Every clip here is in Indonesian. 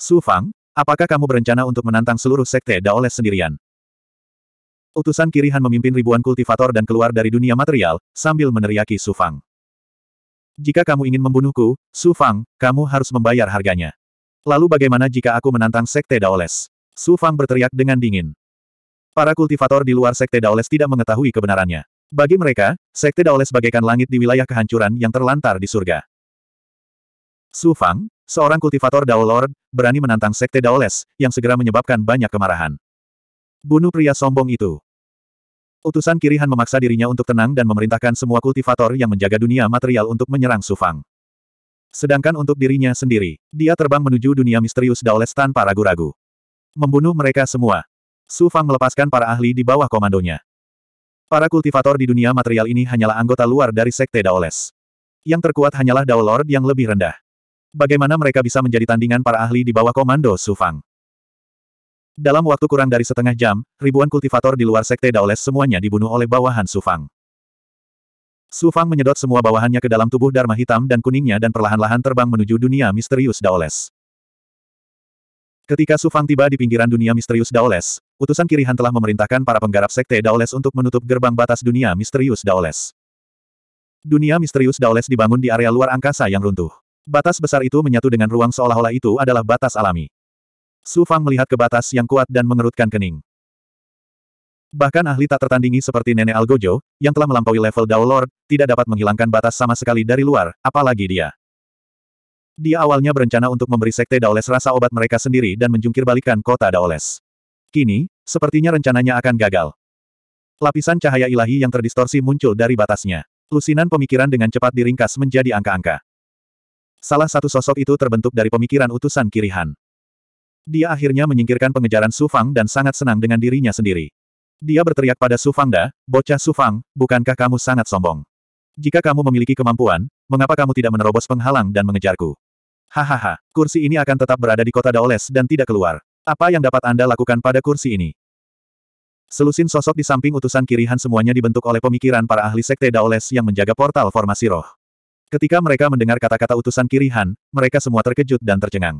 Su Fang, apakah kamu berencana untuk menantang seluruh sekte Daoles sendirian? Utusan Kirihan memimpin ribuan kultivator dan keluar dari dunia material, sambil meneriaki Su Fang. Jika kamu ingin membunuhku, Su Fang, kamu harus membayar harganya. Lalu bagaimana jika aku menantang sekte Daoles? Su Fang berteriak dengan dingin. Para kultivator di luar sekte Daoles tidak mengetahui kebenarannya. Bagi mereka, sekte Daoles bagaikan langit di wilayah kehancuran yang terlantar di surga. Su Fang, Seorang kultivator Dao Lord, berani menantang Sekte Daoles, yang segera menyebabkan banyak kemarahan. Bunuh pria sombong itu. Utusan Kirihan memaksa dirinya untuk tenang dan memerintahkan semua kultivator yang menjaga dunia material untuk menyerang Sufang. Sedangkan untuk dirinya sendiri, dia terbang menuju dunia misterius Daoles tanpa ragu-ragu. Membunuh mereka semua. Sufang melepaskan para ahli di bawah komandonya. Para kultivator di dunia material ini hanyalah anggota luar dari Sekte Daoles. Yang terkuat hanyalah Dao Lord yang lebih rendah. Bagaimana mereka bisa menjadi tandingan para ahli di bawah komando Su Fang? Dalam waktu kurang dari setengah jam, ribuan kultivator di luar Sekte Daoles semuanya dibunuh oleh bawahan Su Fang. Su Fang menyedot semua bawahannya ke dalam tubuh Dharma hitam dan kuningnya dan perlahan-lahan terbang menuju dunia misterius Daoles. Ketika Su Fang tiba di pinggiran dunia misterius Daoles, utusan Kirihan telah memerintahkan para penggarap Sekte Daoles untuk menutup gerbang batas dunia misterius Daoles. Dunia misterius Daoles dibangun di area luar angkasa yang runtuh. Batas besar itu menyatu dengan ruang seolah-olah itu adalah batas alami. Su Fang melihat ke batas yang kuat dan mengerutkan kening. Bahkan ahli tak tertandingi seperti Nenek Algojo, yang telah melampaui level Dao Lord, tidak dapat menghilangkan batas sama sekali dari luar, apalagi dia. Dia awalnya berencana untuk memberi Sekte Daoles rasa obat mereka sendiri dan menjungkir kota Daoles. Kini, sepertinya rencananya akan gagal. Lapisan cahaya ilahi yang terdistorsi muncul dari batasnya. Lusinan pemikiran dengan cepat diringkas menjadi angka-angka. Salah satu sosok itu terbentuk dari pemikiran utusan Kirihan. Dia akhirnya menyingkirkan pengejaran Sufang dan sangat senang dengan dirinya sendiri. Dia berteriak pada Sufangda, bocah Sufang, bukankah kamu sangat sombong? Jika kamu memiliki kemampuan, mengapa kamu tidak menerobos penghalang dan mengejarku? Hahaha, kursi ini akan tetap berada di kota Daoles dan tidak keluar. Apa yang dapat Anda lakukan pada kursi ini? Selusin sosok di samping utusan kirihan semuanya dibentuk oleh pemikiran para ahli sekte Daoles yang menjaga portal formasi roh. Ketika mereka mendengar kata-kata utusan Kirihan, mereka semua terkejut dan tercengang.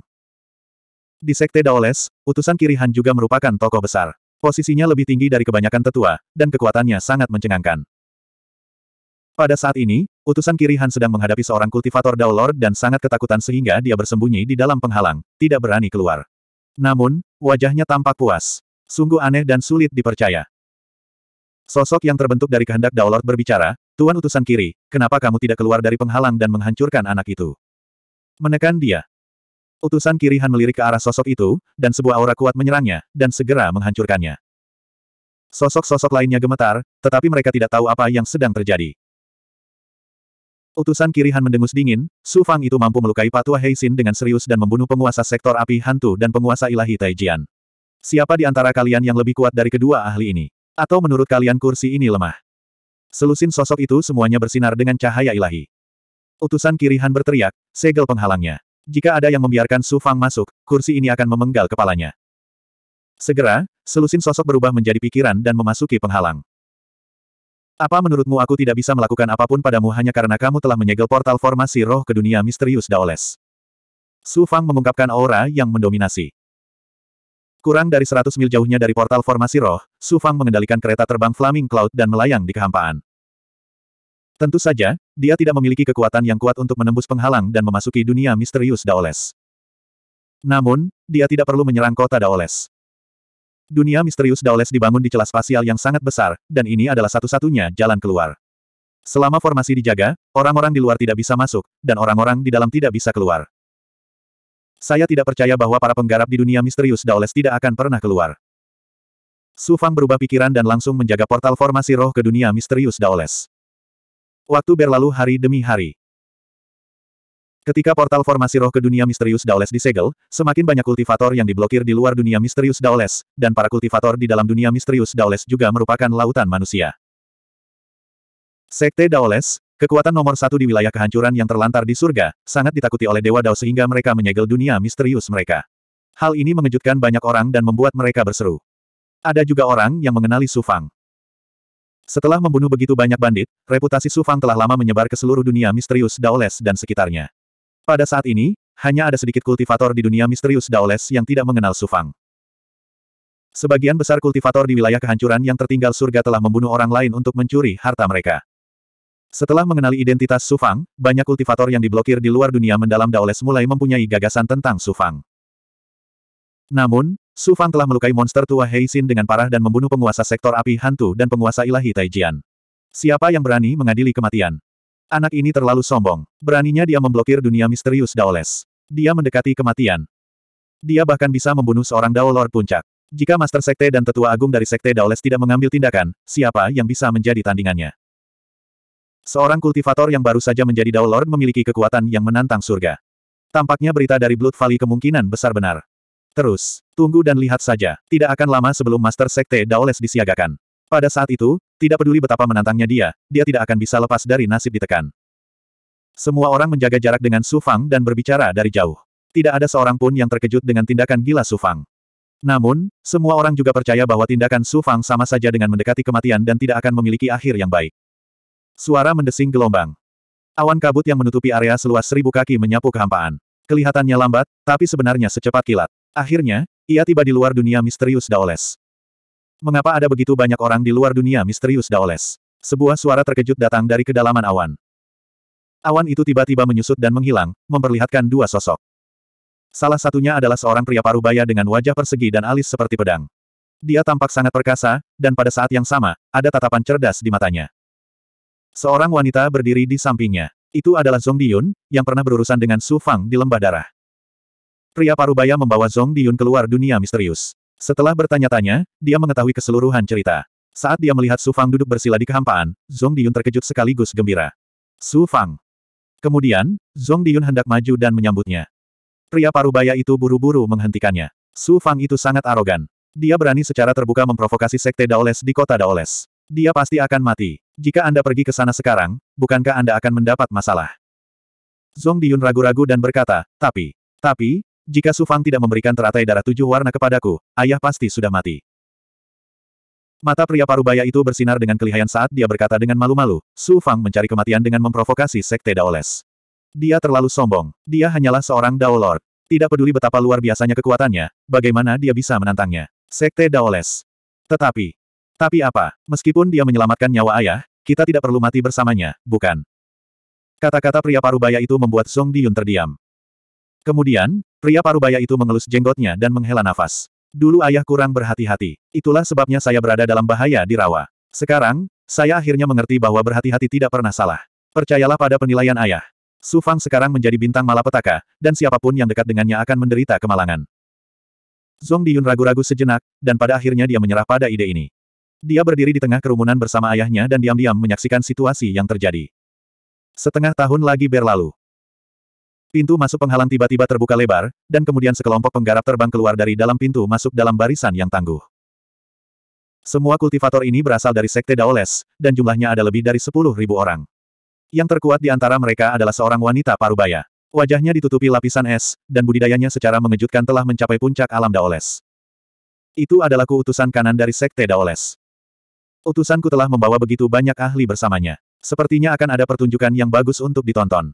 Di Sekte Daoles, utusan Kirihan juga merupakan tokoh besar. Posisinya lebih tinggi dari kebanyakan tetua, dan kekuatannya sangat mencengangkan. Pada saat ini, utusan Kirihan sedang menghadapi seorang kultivator Dao dan sangat ketakutan sehingga dia bersembunyi di dalam penghalang, tidak berani keluar. Namun, wajahnya tampak puas. Sungguh aneh dan sulit dipercaya. Sosok yang terbentuk dari kehendak Daolord berbicara, Tuan utusan kiri, kenapa kamu tidak keluar dari penghalang dan menghancurkan anak itu? Menekan dia. Utusan kiri Han melirik ke arah sosok itu, dan sebuah aura kuat menyerangnya, dan segera menghancurkannya. Sosok-sosok lainnya gemetar, tetapi mereka tidak tahu apa yang sedang terjadi. Utusan kiri Han mendengus dingin, Su Fang itu mampu melukai Patua Heisin dengan serius dan membunuh penguasa sektor api hantu dan penguasa ilahi Taijian. Siapa di antara kalian yang lebih kuat dari kedua ahli ini? Atau menurut kalian kursi ini lemah? Selusin sosok itu semuanya bersinar dengan cahaya ilahi. Utusan kirihan berteriak, segel penghalangnya. Jika ada yang membiarkan Su Fang masuk, kursi ini akan memenggal kepalanya. Segera, selusin sosok berubah menjadi pikiran dan memasuki penghalang. Apa menurutmu aku tidak bisa melakukan apapun padamu hanya karena kamu telah menyegel portal formasi roh ke dunia misterius Daoles? Su Fang mengungkapkan aura yang mendominasi. Kurang dari 100 mil jauhnya dari portal formasi roh, Su Fang mengendalikan kereta terbang Flaming Cloud dan melayang di kehampaan. Tentu saja, dia tidak memiliki kekuatan yang kuat untuk menembus penghalang dan memasuki dunia misterius Daoles. Namun, dia tidak perlu menyerang kota Daoles. Dunia misterius Daoles dibangun di celah spasial yang sangat besar, dan ini adalah satu-satunya jalan keluar. Selama formasi dijaga, orang-orang di luar tidak bisa masuk, dan orang-orang di dalam tidak bisa keluar. Saya tidak percaya bahwa para penggarap di dunia misterius Daoles tidak akan pernah keluar. Su Fang berubah pikiran dan langsung menjaga portal formasi roh ke dunia misterius Daoles. Waktu berlalu hari demi hari. Ketika portal formasi roh ke dunia misterius Daoles disegel, semakin banyak kultivator yang diblokir di luar dunia misterius Daoles, dan para kultivator di dalam dunia misterius Daoles juga merupakan lautan manusia. Sekte Daoles, Kekuatan nomor satu di wilayah kehancuran yang terlantar di surga, sangat ditakuti oleh Dewa Dao sehingga mereka menyegel dunia misterius mereka. Hal ini mengejutkan banyak orang dan membuat mereka berseru. Ada juga orang yang mengenali Sufang. Setelah membunuh begitu banyak bandit, reputasi Sufang telah lama menyebar ke seluruh dunia misterius Daoles dan sekitarnya. Pada saat ini, hanya ada sedikit kultivator di dunia misterius Daoles yang tidak mengenal Sufang. Sebagian besar kultivator di wilayah kehancuran yang tertinggal surga telah membunuh orang lain untuk mencuri harta mereka. Setelah mengenali identitas Sufang, banyak kultivator yang diblokir di luar dunia mendalam Daoles mulai mempunyai gagasan tentang Sufang. Namun, Sufang telah melukai monster tua Heisin dengan parah dan membunuh penguasa sektor api hantu dan penguasa ilahi Taijian. Siapa yang berani mengadili kematian? Anak ini terlalu sombong. Beraninya dia memblokir dunia misterius Daoles. Dia mendekati kematian. Dia bahkan bisa membunuh seorang Dao Lord puncak. Jika Master Sekte dan Tetua Agung dari Sekte Daoles tidak mengambil tindakan, siapa yang bisa menjadi tandingannya? Seorang kultivator yang baru saja menjadi Dao Lord memiliki kekuatan yang menantang surga. Tampaknya berita dari Blood Valley kemungkinan besar benar. Terus, tunggu dan lihat saja, tidak akan lama sebelum Master Sekte Daoles disiagakan. Pada saat itu, tidak peduli betapa menantangnya dia, dia tidak akan bisa lepas dari nasib ditekan. Semua orang menjaga jarak dengan Su Fang dan berbicara dari jauh. Tidak ada seorang pun yang terkejut dengan tindakan gila Su Fang. Namun, semua orang juga percaya bahwa tindakan Su Fang sama saja dengan mendekati kematian dan tidak akan memiliki akhir yang baik. Suara mendesing gelombang. Awan kabut yang menutupi area seluas seribu kaki menyapu kehampaan. Kelihatannya lambat, tapi sebenarnya secepat kilat. Akhirnya, ia tiba di luar dunia misterius Daoles. Mengapa ada begitu banyak orang di luar dunia misterius Daoles? Sebuah suara terkejut datang dari kedalaman awan. Awan itu tiba-tiba menyusut dan menghilang, memperlihatkan dua sosok. Salah satunya adalah seorang pria parubaya dengan wajah persegi dan alis seperti pedang. Dia tampak sangat perkasa, dan pada saat yang sama, ada tatapan cerdas di matanya. Seorang wanita berdiri di sampingnya. Itu adalah Zong Diyun, yang pernah berurusan dengan Su Fang di lembah darah. Pria parubaya membawa Zong Diyun keluar dunia misterius. Setelah bertanya-tanya, dia mengetahui keseluruhan cerita. Saat dia melihat Su Fang duduk bersila di kehampaan, Zong Diyun terkejut sekaligus gembira. Su Fang. Kemudian, Zong Diyun hendak maju dan menyambutnya. Pria parubaya itu buru-buru menghentikannya. Su Fang itu sangat arogan. Dia berani secara terbuka memprovokasi sekte Daoles di kota Daoles. Dia pasti akan mati. Jika Anda pergi ke sana sekarang, bukankah Anda akan mendapat masalah? Zong Diyun ragu-ragu dan berkata, tapi, tapi, jika Su Fang tidak memberikan teratai darah tujuh warna kepadaku, ayah pasti sudah mati. Mata pria parubaya itu bersinar dengan kelihayan saat dia berkata dengan malu-malu, Su Fang mencari kematian dengan memprovokasi sekte Daoles. Dia terlalu sombong. Dia hanyalah seorang Dao Lord. Tidak peduli betapa luar biasanya kekuatannya, bagaimana dia bisa menantangnya. Sekte Daoles. Tetapi, tapi apa, meskipun dia menyelamatkan nyawa ayah, kita tidak perlu mati bersamanya, bukan? Kata-kata pria parubaya itu membuat Song Diyun terdiam. Kemudian, pria parubaya itu mengelus jenggotnya dan menghela nafas. Dulu ayah kurang berhati-hati. Itulah sebabnya saya berada dalam bahaya di rawa. Sekarang, saya akhirnya mengerti bahwa berhati-hati tidak pernah salah. Percayalah pada penilaian ayah. Su Fang sekarang menjadi bintang malapetaka, dan siapapun yang dekat dengannya akan menderita kemalangan. Zong Diyun ragu-ragu sejenak, dan pada akhirnya dia menyerah pada ide ini. Dia berdiri di tengah kerumunan bersama ayahnya dan diam-diam menyaksikan situasi yang terjadi. Setengah tahun lagi berlalu. Pintu masuk penghalang tiba-tiba terbuka lebar, dan kemudian sekelompok penggarap terbang keluar dari dalam pintu masuk dalam barisan yang tangguh. Semua kultivator ini berasal dari Sekte Daoles, dan jumlahnya ada lebih dari 10.000 orang. Yang terkuat di antara mereka adalah seorang wanita parubaya. Wajahnya ditutupi lapisan es, dan budidayanya secara mengejutkan telah mencapai puncak alam Daoles. Itu adalah keutusan kanan dari Sekte Daoles. Utusanku telah membawa begitu banyak ahli bersamanya. Sepertinya akan ada pertunjukan yang bagus untuk ditonton.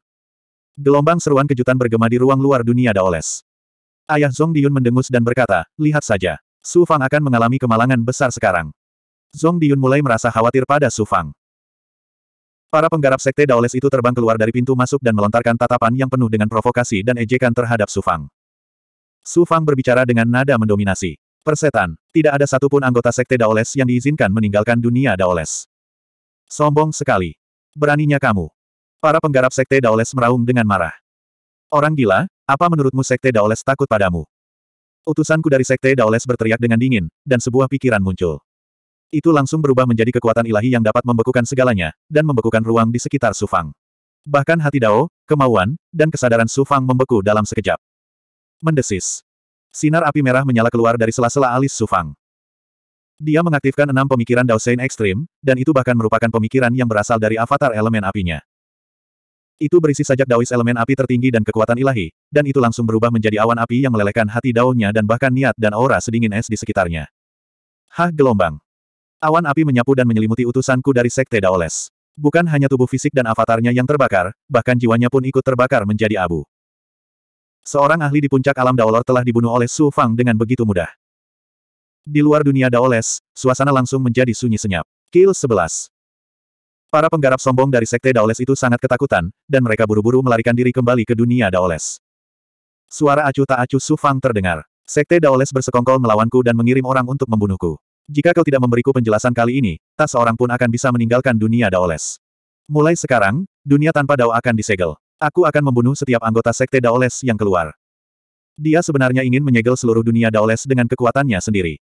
Gelombang seruan kejutan bergema di ruang luar dunia Daoles. Ayah Zong Diyun mendengus dan berkata, lihat saja. Su Fang akan mengalami kemalangan besar sekarang. Zong Diyun mulai merasa khawatir pada Su Fang. Para penggarap sekte Daoles itu terbang keluar dari pintu masuk dan melontarkan tatapan yang penuh dengan provokasi dan ejekan terhadap Su Fang. Su Fang berbicara dengan nada mendominasi. Persetan. Tidak ada satupun anggota Sekte Daoles yang diizinkan meninggalkan dunia Daoles. Sombong sekali. Beraninya kamu. Para penggarap Sekte Daoles meraung dengan marah. Orang gila, apa menurutmu Sekte Daoles takut padamu? Utusanku dari Sekte Daoles berteriak dengan dingin, dan sebuah pikiran muncul. Itu langsung berubah menjadi kekuatan ilahi yang dapat membekukan segalanya, dan membekukan ruang di sekitar Sufang. Bahkan hati Dao, kemauan, dan kesadaran Sufang membeku dalam sekejap. Mendesis. Sinar api merah menyala keluar dari sela-sela alis Sufang. Dia mengaktifkan enam pemikiran Daosein Ekstrim, dan itu bahkan merupakan pemikiran yang berasal dari avatar elemen apinya. Itu berisi sajak Daois elemen api tertinggi dan kekuatan ilahi, dan itu langsung berubah menjadi awan api yang melelehkan hati daunnya dan bahkan niat dan aura sedingin es di sekitarnya. Hah gelombang. Awan api menyapu dan menyelimuti utusanku dari Sekte Daoles. Bukan hanya tubuh fisik dan avatarnya yang terbakar, bahkan jiwanya pun ikut terbakar menjadi abu. Seorang ahli di puncak alam Daolor telah dibunuh oleh Su Fang dengan begitu mudah. Di luar dunia Daoles, suasana langsung menjadi sunyi senyap. Kill 11 Para penggarap sombong dari Sekte Daoles itu sangat ketakutan, dan mereka buru-buru melarikan diri kembali ke dunia Daoles. Suara acuh tak acuh Su Fang terdengar. Sekte Daoles bersekongkol melawanku dan mengirim orang untuk membunuhku. Jika kau tidak memberiku penjelasan kali ini, tak seorang pun akan bisa meninggalkan dunia Daoles. Mulai sekarang, dunia tanpa Dao akan disegel. Aku akan membunuh setiap anggota Sekte Daoles yang keluar. Dia sebenarnya ingin menyegel seluruh dunia Daoles dengan kekuatannya sendiri.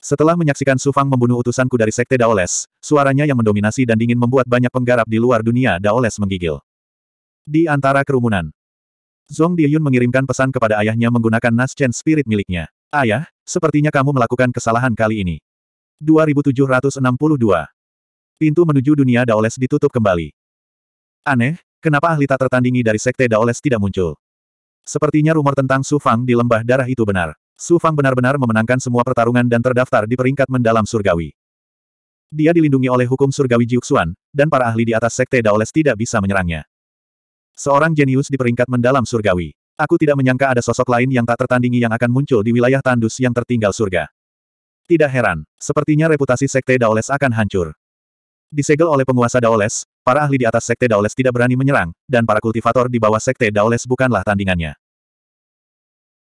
Setelah menyaksikan Sufang membunuh utusanku dari Sekte Daoles, suaranya yang mendominasi dan dingin membuat banyak penggarap di luar dunia Daoles menggigil. Di antara kerumunan, Zhong Diyun mengirimkan pesan kepada ayahnya menggunakan Naschen Spirit miliknya. Ayah, sepertinya kamu melakukan kesalahan kali ini. 2762. Pintu menuju dunia Daoles ditutup kembali. Aneh, Kenapa ahli tak tertandingi dari Sekte Daoles tidak muncul? Sepertinya rumor tentang Su Fang di lembah darah itu benar. Su Fang benar-benar memenangkan semua pertarungan dan terdaftar di peringkat mendalam surgawi. Dia dilindungi oleh hukum surgawi Jiuxuan, dan para ahli di atas Sekte Daoles tidak bisa menyerangnya. Seorang jenius di peringkat mendalam surgawi. Aku tidak menyangka ada sosok lain yang tak tertandingi yang akan muncul di wilayah tandus yang tertinggal surga. Tidak heran, sepertinya reputasi Sekte Daoles akan hancur. Disegel oleh penguasa Daoles, para ahli di atas sekte Daoles tidak berani menyerang, dan para kultivator di bawah sekte Daoles bukanlah tandingannya.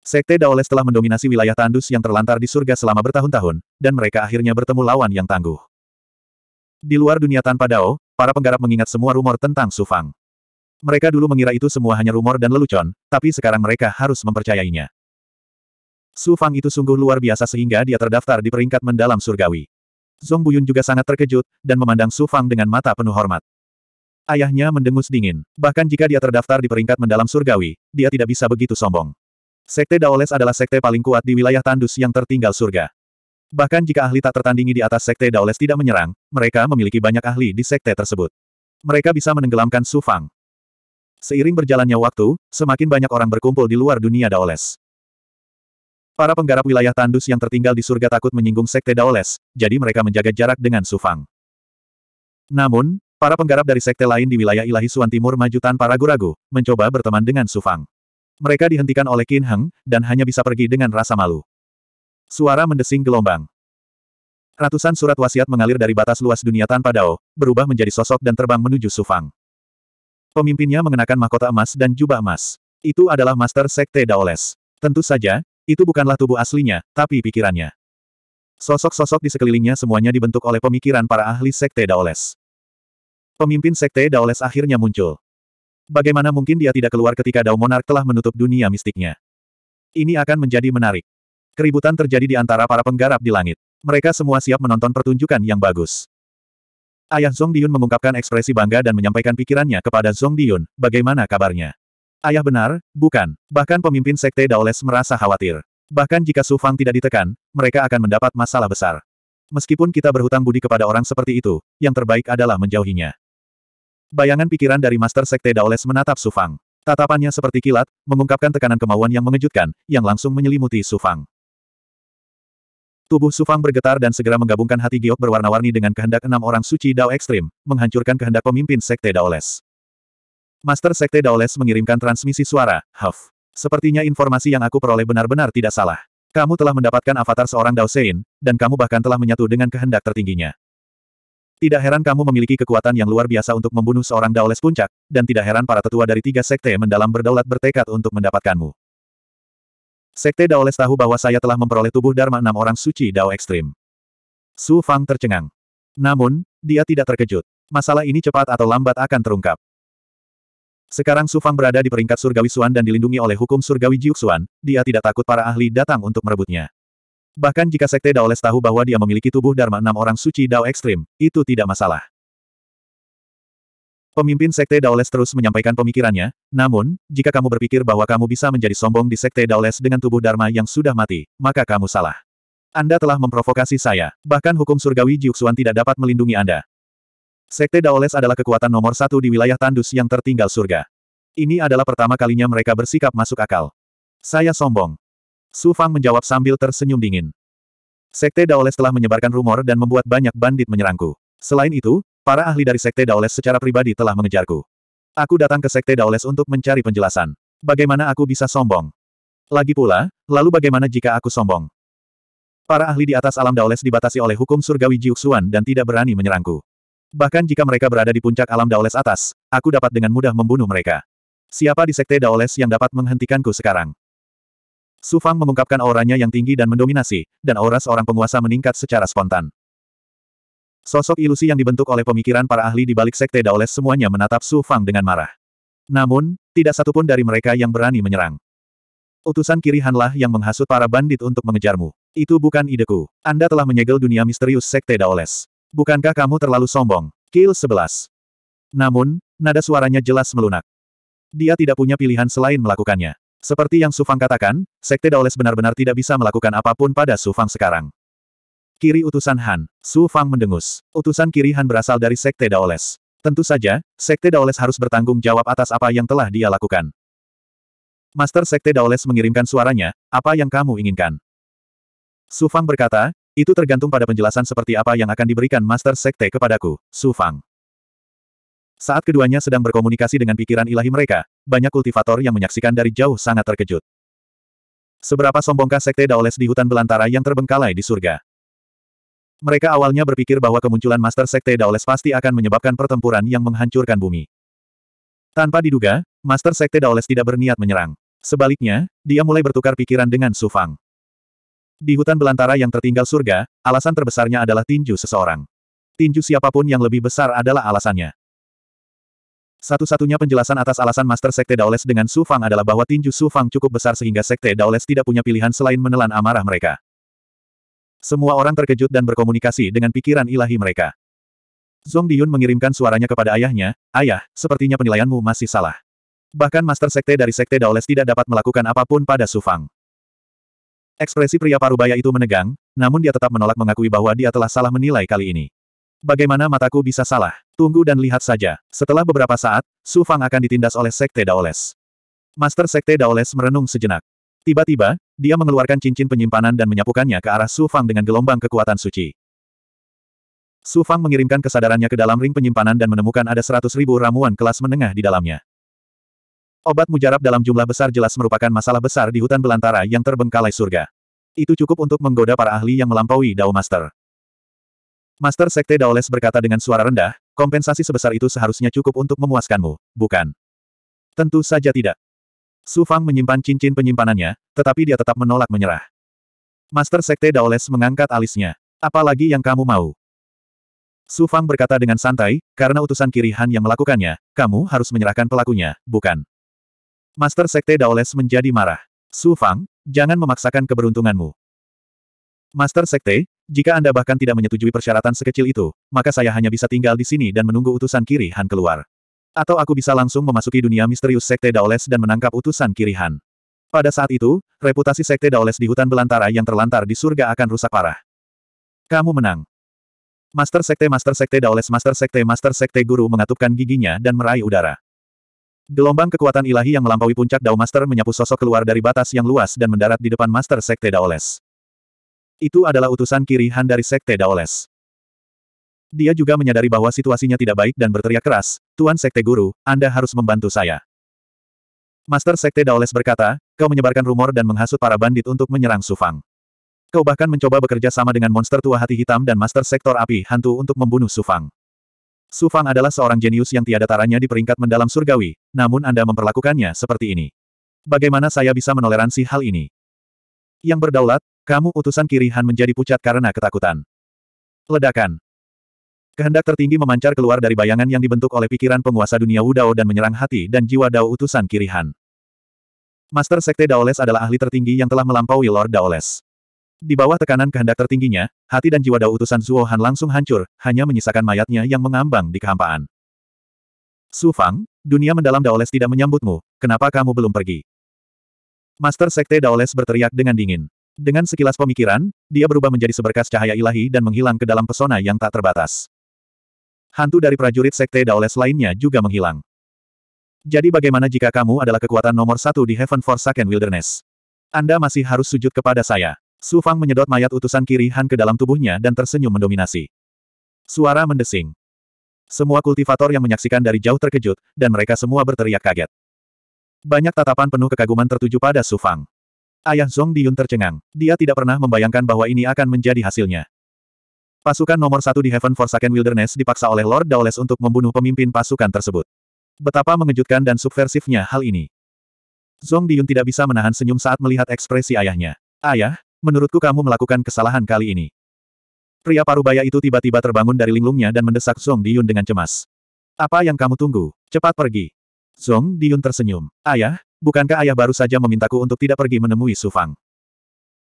Sekte Daoles telah mendominasi wilayah tandus yang terlantar di surga selama bertahun-tahun, dan mereka akhirnya bertemu lawan yang tangguh. Di luar dunia tanpa Dao, para penggarap mengingat semua rumor tentang Sufang. Mereka dulu mengira itu semua hanya rumor dan lelucon, tapi sekarang mereka harus mempercayainya. Sufang itu sungguh luar biasa sehingga dia terdaftar di peringkat mendalam surgawi. Zong Buyun juga sangat terkejut, dan memandang Su Fang dengan mata penuh hormat. Ayahnya mendengus dingin. Bahkan jika dia terdaftar di peringkat mendalam surgawi, dia tidak bisa begitu sombong. Sekte Daoles adalah sekte paling kuat di wilayah tandus yang tertinggal surga. Bahkan jika ahli tak tertandingi di atas sekte Daoles tidak menyerang, mereka memiliki banyak ahli di sekte tersebut. Mereka bisa menenggelamkan Su Fang. Seiring berjalannya waktu, semakin banyak orang berkumpul di luar dunia Daoles. Para penggarap wilayah tandus yang tertinggal di surga takut menyinggung sekte Daoles, jadi mereka menjaga jarak dengan Sufang. Namun, para penggarap dari sekte lain di wilayah ilahi Suan Timur maju tanpa ragu-ragu, mencoba berteman dengan Sufang. Mereka dihentikan oleh Qin Heng, dan hanya bisa pergi dengan rasa malu. Suara mendesing gelombang. Ratusan surat wasiat mengalir dari batas luas dunia tanpa dao, berubah menjadi sosok dan terbang menuju Sufang. Pemimpinnya mengenakan mahkota emas dan jubah emas. Itu adalah Master Sekte Daoles. Tentu saja, itu bukanlah tubuh aslinya, tapi pikirannya. Sosok-sosok di sekelilingnya semuanya dibentuk oleh pemikiran para ahli Sekte Daoles. Pemimpin Sekte Daoles akhirnya muncul. Bagaimana mungkin dia tidak keluar ketika Dao Monark telah menutup dunia mistiknya? Ini akan menjadi menarik. Keributan terjadi di antara para penggarap di langit. Mereka semua siap menonton pertunjukan yang bagus. Ayah Zhong Diyun mengungkapkan ekspresi bangga dan menyampaikan pikirannya kepada Zhong Diyun, bagaimana kabarnya? Ayah benar, bukan. Bahkan pemimpin Sekte Daoles merasa khawatir. Bahkan jika Su Fang tidak ditekan, mereka akan mendapat masalah besar. Meskipun kita berhutang budi kepada orang seperti itu, yang terbaik adalah menjauhinya. Bayangan pikiran dari Master Sekte Daoles menatap Su Fang. Tatapannya seperti kilat, mengungkapkan tekanan kemauan yang mengejutkan, yang langsung menyelimuti Su Fang. Tubuh Su Fang bergetar dan segera menggabungkan hati giok berwarna-warni dengan kehendak enam orang suci Dao Ekstrim, menghancurkan kehendak pemimpin Sekte Daoles. Master Sekte Daoles mengirimkan transmisi suara, Huff. Sepertinya informasi yang aku peroleh benar-benar tidak salah. Kamu telah mendapatkan avatar seorang Daosein, dan kamu bahkan telah menyatu dengan kehendak tertingginya. Tidak heran kamu memiliki kekuatan yang luar biasa untuk membunuh seorang Daoles puncak, dan tidak heran para tetua dari tiga sekte mendalam berdaulat bertekad untuk mendapatkanmu. Sekte Daoles tahu bahwa saya telah memperoleh tubuh Dharma enam orang suci Dao Ekstrim. Su Fang tercengang. Namun, dia tidak terkejut. Masalah ini cepat atau lambat akan terungkap. Sekarang Su Fang berada di peringkat surgawi Suan dan dilindungi oleh hukum surgawi Jiuxuan, dia tidak takut para ahli datang untuk merebutnya. Bahkan jika Sekte Daoles tahu bahwa dia memiliki tubuh Dharma enam orang suci Dao ekstrim, itu tidak masalah. Pemimpin Sekte Daoles terus menyampaikan pemikirannya, namun, jika kamu berpikir bahwa kamu bisa menjadi sombong di Sekte Daoles dengan tubuh Dharma yang sudah mati, maka kamu salah. Anda telah memprovokasi saya, bahkan hukum surgawi Jiuxuan tidak dapat melindungi Anda. Sekte Daoles adalah kekuatan nomor satu di wilayah tandus yang tertinggal surga. Ini adalah pertama kalinya mereka bersikap masuk akal. Saya sombong. Su Fang menjawab sambil tersenyum dingin. Sekte Daoles telah menyebarkan rumor dan membuat banyak bandit menyerangku. Selain itu, para ahli dari Sekte Daoles secara pribadi telah mengejarku. Aku datang ke Sekte Daoles untuk mencari penjelasan. Bagaimana aku bisa sombong? Lagi pula, lalu bagaimana jika aku sombong? Para ahli di atas alam Daoles dibatasi oleh hukum surgawi Jiuxuan dan tidak berani menyerangku. Bahkan jika mereka berada di puncak alam Daoles atas, aku dapat dengan mudah membunuh mereka. Siapa di Sekte Daoles yang dapat menghentikanku sekarang? Su Fang mengungkapkan auranya yang tinggi dan mendominasi, dan aura seorang penguasa meningkat secara spontan. Sosok ilusi yang dibentuk oleh pemikiran para ahli di balik Sekte Daoles semuanya menatap Su Fang dengan marah. Namun, tidak satupun dari mereka yang berani menyerang. Utusan kiri Hanlah yang menghasut para bandit untuk mengejarmu. Itu bukan ideku. Anda telah menyegel dunia misterius Sekte Daoles. Bukankah kamu terlalu sombong? Kill 11. Namun, nada suaranya jelas melunak. Dia tidak punya pilihan selain melakukannya. Seperti yang Sufang katakan, Sekte Daoles benar-benar tidak bisa melakukan apapun pada Sufang sekarang. Kiri utusan Han, Sufang mendengus. Utusan kiri Han berasal dari Sekte Daoles. Tentu saja, Sekte Daoles harus bertanggung jawab atas apa yang telah dia lakukan. Master Sekte Daoles mengirimkan suaranya, apa yang kamu inginkan? Sufang berkata, itu tergantung pada penjelasan seperti apa yang akan diberikan Master Sekte kepadaku, Su Fang. Saat keduanya sedang berkomunikasi dengan pikiran ilahi mereka, banyak kultivator yang menyaksikan dari jauh sangat terkejut. Seberapa sombongkah Sekte Daoles di hutan belantara yang terbengkalai di surga? Mereka awalnya berpikir bahwa kemunculan Master Sekte Daoles pasti akan menyebabkan pertempuran yang menghancurkan bumi. Tanpa diduga, Master Sekte Daoles tidak berniat menyerang. Sebaliknya, dia mulai bertukar pikiran dengan Su Fang. Di hutan belantara yang tertinggal surga, alasan terbesarnya adalah tinju seseorang. Tinju siapapun yang lebih besar adalah alasannya. Satu-satunya penjelasan atas alasan Master Sekte Daoles dengan Su Fang adalah bahwa tinju Su Fang cukup besar sehingga Sekte Daoles tidak punya pilihan selain menelan amarah mereka. Semua orang terkejut dan berkomunikasi dengan pikiran ilahi mereka. Zong Diyun mengirimkan suaranya kepada ayahnya, Ayah, sepertinya penilaianmu masih salah. Bahkan Master Sekte dari Sekte Daoles tidak dapat melakukan apapun pada Su Fang. Ekspresi pria parubaya itu menegang, namun dia tetap menolak mengakui bahwa dia telah salah menilai kali ini. Bagaimana mataku bisa salah? Tunggu dan lihat saja. Setelah beberapa saat, Su Fang akan ditindas oleh Sekte Daoles. Master Sekte Daoles merenung sejenak. Tiba-tiba, dia mengeluarkan cincin penyimpanan dan menyapukannya ke arah Su Fang dengan gelombang kekuatan suci. Su Fang mengirimkan kesadarannya ke dalam ring penyimpanan dan menemukan ada seratus ribu ramuan kelas menengah di dalamnya. Obat mujarab dalam jumlah besar jelas merupakan masalah besar di hutan belantara yang terbengkalai surga. Itu cukup untuk menggoda para ahli yang melampaui Dao Master. Master Sekte Daoles berkata dengan suara rendah, kompensasi sebesar itu seharusnya cukup untuk memuaskanmu, bukan? Tentu saja tidak. Su Fang menyimpan cincin penyimpanannya, tetapi dia tetap menolak menyerah. Master Sekte Daoles mengangkat alisnya. Apalagi yang kamu mau? Su Fang berkata dengan santai, karena utusan Kirihan yang melakukannya, kamu harus menyerahkan pelakunya, bukan? Master Sekte Daoles menjadi marah. Su Fang, jangan memaksakan keberuntunganmu. Master Sekte, jika Anda bahkan tidak menyetujui persyaratan sekecil itu, maka saya hanya bisa tinggal di sini dan menunggu utusan kiri Han keluar. Atau aku bisa langsung memasuki dunia misterius Sekte Daoles dan menangkap utusan kiri Han. Pada saat itu, reputasi sekte Daoles di hutan belantara yang terlantar di surga akan rusak parah. Kamu menang. Master Sekte Master Sekte Daoles Master Sekte Master Sekte Guru mengatupkan giginya dan meraih udara. Gelombang kekuatan ilahi yang melampaui puncak Dao Master menyapu sosok keluar dari batas yang luas dan mendarat di depan Master Sekte Daoles. Itu adalah utusan kiri Han dari Sekte Daoles. Dia juga menyadari bahwa situasinya tidak baik dan berteriak keras, Tuan Sekte Guru, Anda harus membantu saya. Master Sekte Daoles berkata, kau menyebarkan rumor dan menghasut para bandit untuk menyerang Sufang. Kau bahkan mencoba bekerja sama dengan monster tua hati hitam dan Master Sektor Api Hantu untuk membunuh Sufang. Su Fang adalah seorang jenius yang tiada taranya di peringkat mendalam surgawi, namun Anda memperlakukannya seperti ini. Bagaimana saya bisa menoleransi hal ini? Yang berdaulat, kamu utusan kiri Han menjadi pucat karena ketakutan. Ledakan. Kehendak tertinggi memancar keluar dari bayangan yang dibentuk oleh pikiran penguasa dunia Wudao dan menyerang hati dan jiwa Dao utusan kiri Han. Master Sekte Daoles adalah ahli tertinggi yang telah melampaui Lord Daoles. Di bawah tekanan kehendak tertingginya, hati dan jiwa Dao utusan Zuo Han langsung hancur, hanya menyisakan mayatnya yang mengambang di kehampaan. Su Fang, dunia mendalam Daoles tidak menyambutmu, kenapa kamu belum pergi? Master Sekte Daoles berteriak dengan dingin. Dengan sekilas pemikiran, dia berubah menjadi seberkas cahaya ilahi dan menghilang ke dalam pesona yang tak terbatas. Hantu dari prajurit Sekte Daoles lainnya juga menghilang. Jadi bagaimana jika kamu adalah kekuatan nomor satu di Heaven Forsaken Wilderness? Anda masih harus sujud kepada saya. Su Fang menyedot mayat utusan kiri Han ke dalam tubuhnya dan tersenyum mendominasi. Suara mendesing. Semua kultivator yang menyaksikan dari jauh terkejut, dan mereka semua berteriak kaget. Banyak tatapan penuh kekaguman tertuju pada Su Fang. Ayah Zong Diyun tercengang. Dia tidak pernah membayangkan bahwa ini akan menjadi hasilnya. Pasukan nomor satu di Heaven Forsaken Wilderness dipaksa oleh Lord Daoles untuk membunuh pemimpin pasukan tersebut. Betapa mengejutkan dan subversifnya hal ini. Zong Diyun tidak bisa menahan senyum saat melihat ekspresi ayahnya. Ayah, menurutku kamu melakukan kesalahan kali ini. Pria parubaya itu tiba-tiba terbangun dari linglungnya dan mendesak Song Diyun dengan cemas. Apa yang kamu tunggu? Cepat pergi. Song Diyun tersenyum. Ayah, bukankah ayah baru saja memintaku untuk tidak pergi menemui Su Fang?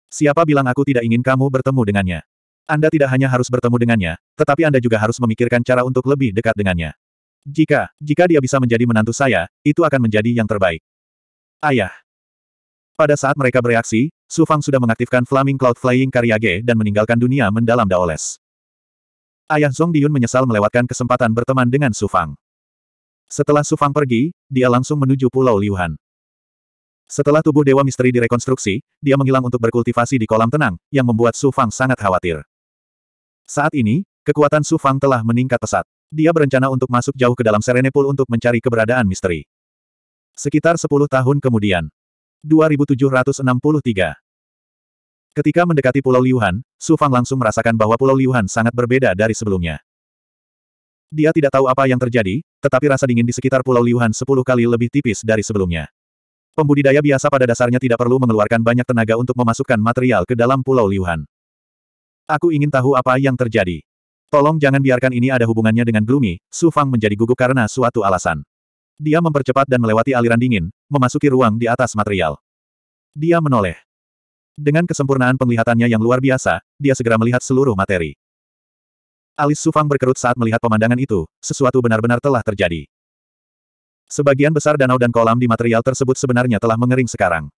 Siapa bilang aku tidak ingin kamu bertemu dengannya? Anda tidak hanya harus bertemu dengannya, tetapi Anda juga harus memikirkan cara untuk lebih dekat dengannya. Jika, jika dia bisa menjadi menantu saya, itu akan menjadi yang terbaik. Ayah, pada saat mereka bereaksi, Su Fang sudah mengaktifkan Flaming Cloud Flying Karyage dan meninggalkan dunia mendalam Daoles. Ayah Zong Diyun menyesal melewatkan kesempatan berteman dengan Su Fang. Setelah Su Fang pergi, dia langsung menuju Pulau Liuhan. Setelah tubuh Dewa Misteri direkonstruksi, dia menghilang untuk berkultivasi di kolam tenang, yang membuat Su Fang sangat khawatir. Saat ini, kekuatan Su Fang telah meningkat pesat. Dia berencana untuk masuk jauh ke dalam Serenepul untuk mencari keberadaan misteri. Sekitar 10 tahun kemudian, 2763. Ketika mendekati Pulau Liuhan, Su Fang langsung merasakan bahwa Pulau Liuhan sangat berbeda dari sebelumnya. Dia tidak tahu apa yang terjadi, tetapi rasa dingin di sekitar Pulau Liuhan sepuluh kali lebih tipis dari sebelumnya. Pembudidaya biasa pada dasarnya tidak perlu mengeluarkan banyak tenaga untuk memasukkan material ke dalam Pulau Liuhan. Aku ingin tahu apa yang terjadi. Tolong jangan biarkan ini ada hubungannya dengan Gloomy, Su Fang menjadi gugup karena suatu alasan. Dia mempercepat dan melewati aliran dingin, memasuki ruang di atas material. Dia menoleh. Dengan kesempurnaan penglihatannya yang luar biasa, dia segera melihat seluruh materi. Alis Sufang berkerut saat melihat pemandangan itu, sesuatu benar-benar telah terjadi. Sebagian besar danau dan kolam di material tersebut sebenarnya telah mengering sekarang.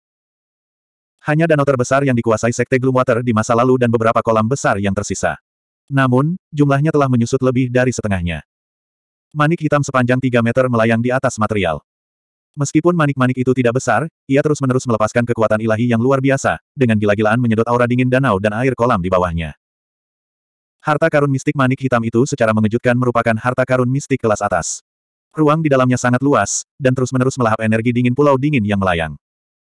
Hanya danau terbesar yang dikuasai Sekte Gloomwater di masa lalu dan beberapa kolam besar yang tersisa. Namun, jumlahnya telah menyusut lebih dari setengahnya. Manik hitam sepanjang 3 meter melayang di atas material. Meskipun manik-manik itu tidak besar, ia terus-menerus melepaskan kekuatan ilahi yang luar biasa, dengan gila-gilaan menyedot aura dingin danau dan air kolam di bawahnya. Harta karun mistik manik hitam itu secara mengejutkan merupakan harta karun mistik kelas atas. Ruang di dalamnya sangat luas, dan terus-menerus melahap energi dingin pulau dingin yang melayang.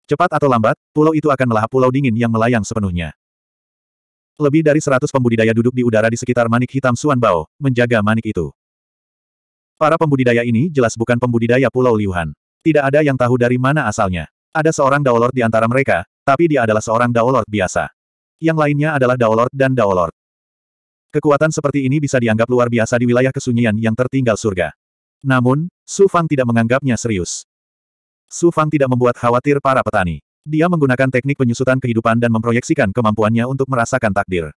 Cepat atau lambat, pulau itu akan melahap pulau dingin yang melayang sepenuhnya. Lebih dari seratus pembudidaya duduk di udara di sekitar manik hitam Suan Bao, menjaga manik itu. Para pembudidaya ini jelas bukan pembudidaya Pulau Liuhan. Tidak ada yang tahu dari mana asalnya. Ada seorang Daolord di antara mereka, tapi dia adalah seorang Daolord biasa. Yang lainnya adalah Daolord dan Daolord. Kekuatan seperti ini bisa dianggap luar biasa di wilayah kesunyian yang tertinggal surga. Namun, Su Fang tidak menganggapnya serius. Su Fang tidak membuat khawatir para petani. Dia menggunakan teknik penyusutan kehidupan dan memproyeksikan kemampuannya untuk merasakan takdir.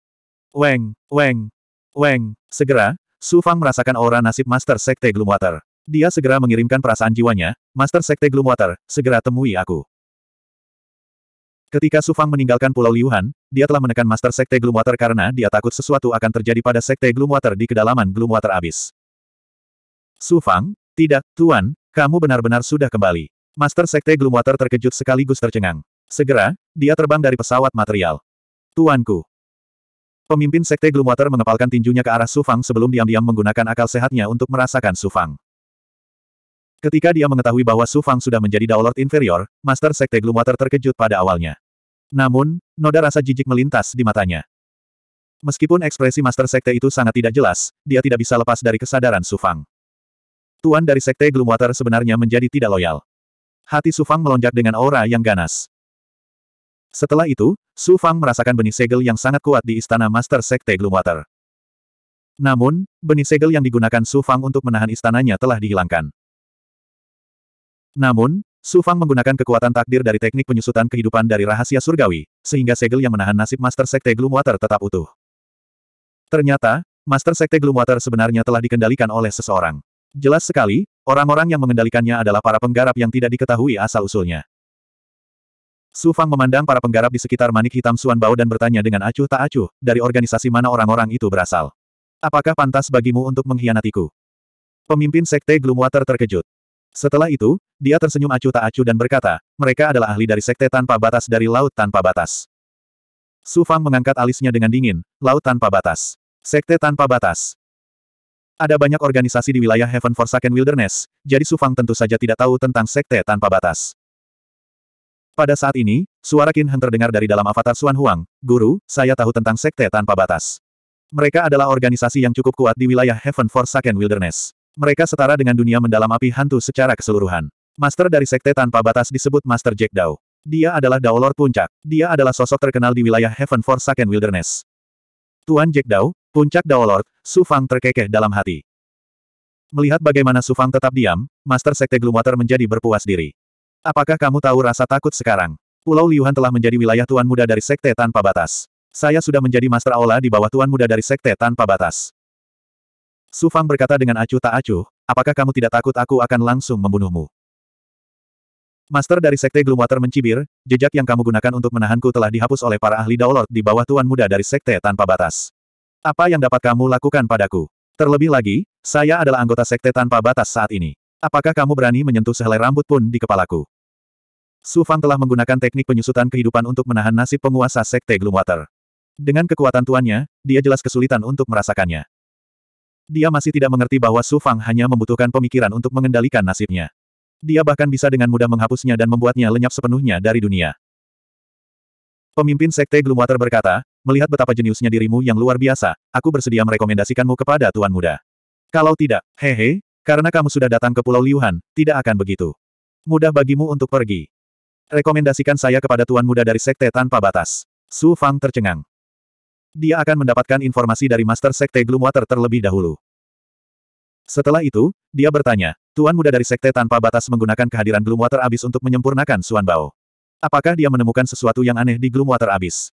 Weng, weng, weng. Segera, Su Fang merasakan aura nasib Master Sekte Gloomwater. Dia segera mengirimkan perasaan jiwanya, Master Sekte Gloomwater, segera temui aku. Ketika Su Fang meninggalkan Pulau Liuhan, dia telah menekan Master Sekte Gloomwater karena dia takut sesuatu akan terjadi pada Sekte Gloomwater di kedalaman Gloomwater abis. Su Fang, tidak, Tuan, kamu benar-benar sudah kembali. Master Sekte Gloomwater terkejut sekaligus tercengang. Segera, dia terbang dari pesawat material. Tuanku, Pemimpin Sekte Gloomwater mengepalkan tinjunya ke arah Sufang sebelum diam-diam menggunakan akal sehatnya untuk merasakan Sufang. Ketika dia mengetahui bahwa Sufang sudah menjadi Daolord Inferior, Master Sekte Gloomwater terkejut pada awalnya. Namun, noda rasa jijik melintas di matanya. Meskipun ekspresi Master Sekte itu sangat tidak jelas, dia tidak bisa lepas dari kesadaran Sufang. Tuan dari Sekte Gloomwater sebenarnya menjadi tidak loyal. Hati Sufang melonjak dengan aura yang ganas. Setelah itu, Su Fang merasakan benih segel yang sangat kuat di istana Master Sekte Gloomwater. Namun, benih segel yang digunakan Su Fang untuk menahan istananya telah dihilangkan. Namun, Su Fang menggunakan kekuatan takdir dari teknik penyusutan kehidupan dari rahasia surgawi, sehingga segel yang menahan nasib Master Sekte Gloomwater tetap utuh. Ternyata, Master Sekte Gloomwater sebenarnya telah dikendalikan oleh seseorang. Jelas sekali, orang-orang yang mengendalikannya adalah para penggarap yang tidak diketahui asal-usulnya. Su Fang memandang para penggarap di sekitar manik hitam Suan Bao dan bertanya dengan acuh tak acuh, dari organisasi mana orang-orang itu berasal. Apakah pantas bagimu untuk mengkhianatiku? Pemimpin Sekte Gloomwater terkejut. Setelah itu, dia tersenyum acuh tak acuh dan berkata, mereka adalah ahli dari Sekte Tanpa Batas dari Laut Tanpa Batas. Su Fang mengangkat alisnya dengan dingin, Laut Tanpa Batas. Sekte Tanpa Batas. Ada banyak organisasi di wilayah Heaven Forsaken Wilderness, jadi Su Fang tentu saja tidak tahu tentang Sekte Tanpa Batas. Pada saat ini, suara Qin Heng terdengar dari dalam avatar Xuan Huang, Guru, saya tahu tentang Sekte Tanpa Batas. Mereka adalah organisasi yang cukup kuat di wilayah Heaven Forsaken Wilderness. Mereka setara dengan dunia mendalam api hantu secara keseluruhan. Master dari Sekte Tanpa Batas disebut Master Jack Dao. Dia adalah Dao Lord Puncak. Dia adalah sosok terkenal di wilayah Heaven Forsaken Wilderness. Tuan Jack Dao, Puncak Dao Lord, Su Fang terkekeh dalam hati. Melihat bagaimana Su Fang tetap diam, Master Sekte Gloomwater menjadi berpuas diri. Apakah kamu tahu rasa takut sekarang? Pulau Liuhan telah menjadi wilayah Tuan Muda dari Sekte Tanpa Batas. Saya sudah menjadi Master Aula di bawah Tuan Muda dari Sekte Tanpa Batas. Su Fang berkata dengan acuh tak acuh, apakah kamu tidak takut aku akan langsung membunuhmu? Master dari Sekte Gloomwater mencibir, jejak yang kamu gunakan untuk menahanku telah dihapus oleh para ahli Daolord di bawah Tuan Muda dari Sekte Tanpa Batas. Apa yang dapat kamu lakukan padaku? Terlebih lagi, saya adalah anggota Sekte Tanpa Batas saat ini. Apakah kamu berani menyentuh sehelai rambut pun di kepalaku? Su Fang telah menggunakan teknik penyusutan kehidupan untuk menahan nasib penguasa Sekte Gloomwater. Dengan kekuatan tuannya, dia jelas kesulitan untuk merasakannya. Dia masih tidak mengerti bahwa Su Fang hanya membutuhkan pemikiran untuk mengendalikan nasibnya. Dia bahkan bisa dengan mudah menghapusnya dan membuatnya lenyap sepenuhnya dari dunia. Pemimpin Sekte Gloomwater berkata, melihat betapa jeniusnya dirimu yang luar biasa, aku bersedia merekomendasikanmu kepada Tuan Muda. Kalau tidak, hehe, karena kamu sudah datang ke Pulau Liuhan, tidak akan begitu. Mudah bagimu untuk pergi. Rekomendasikan saya kepada tuan muda dari Sekte Tanpa Batas. Su Fang tercengang. Dia akan mendapatkan informasi dari Master Sekte Gloomwater terlebih dahulu. Setelah itu, dia bertanya, Tuan muda dari Sekte Tanpa Batas menggunakan kehadiran Gloomwater Abyss untuk menyempurnakan Suan Bao. Apakah dia menemukan sesuatu yang aneh di Gloomwater Abyss?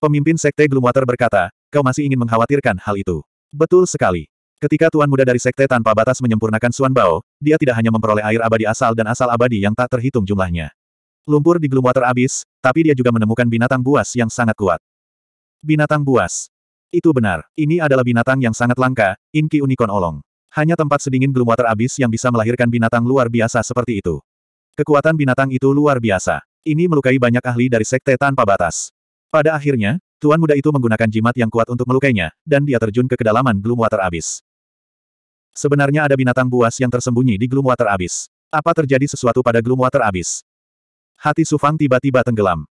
Pemimpin Sekte Gloomwater berkata, kau masih ingin mengkhawatirkan hal itu. Betul sekali. Ketika Tuan muda dari Sekte Tanpa Batas menyempurnakan Suan Bao, dia tidak hanya memperoleh air abadi asal dan asal abadi yang tak terhitung jumlahnya. Lumpur di Gloomwater abis, tapi dia juga menemukan binatang buas yang sangat kuat. Binatang buas. Itu benar, ini adalah binatang yang sangat langka, inki unicorn olong. Hanya tempat sedingin Gloomwater abis yang bisa melahirkan binatang luar biasa seperti itu. Kekuatan binatang itu luar biasa. Ini melukai banyak ahli dari sekte tanpa batas. Pada akhirnya, Tuan muda itu menggunakan jimat yang kuat untuk melukainya, dan dia terjun ke kedalaman Gloomwater abis. Sebenarnya ada binatang buas yang tersembunyi di Gloomwater abis. Apa terjadi sesuatu pada Gloomwater abis? Hati Sufang tiba-tiba tenggelam.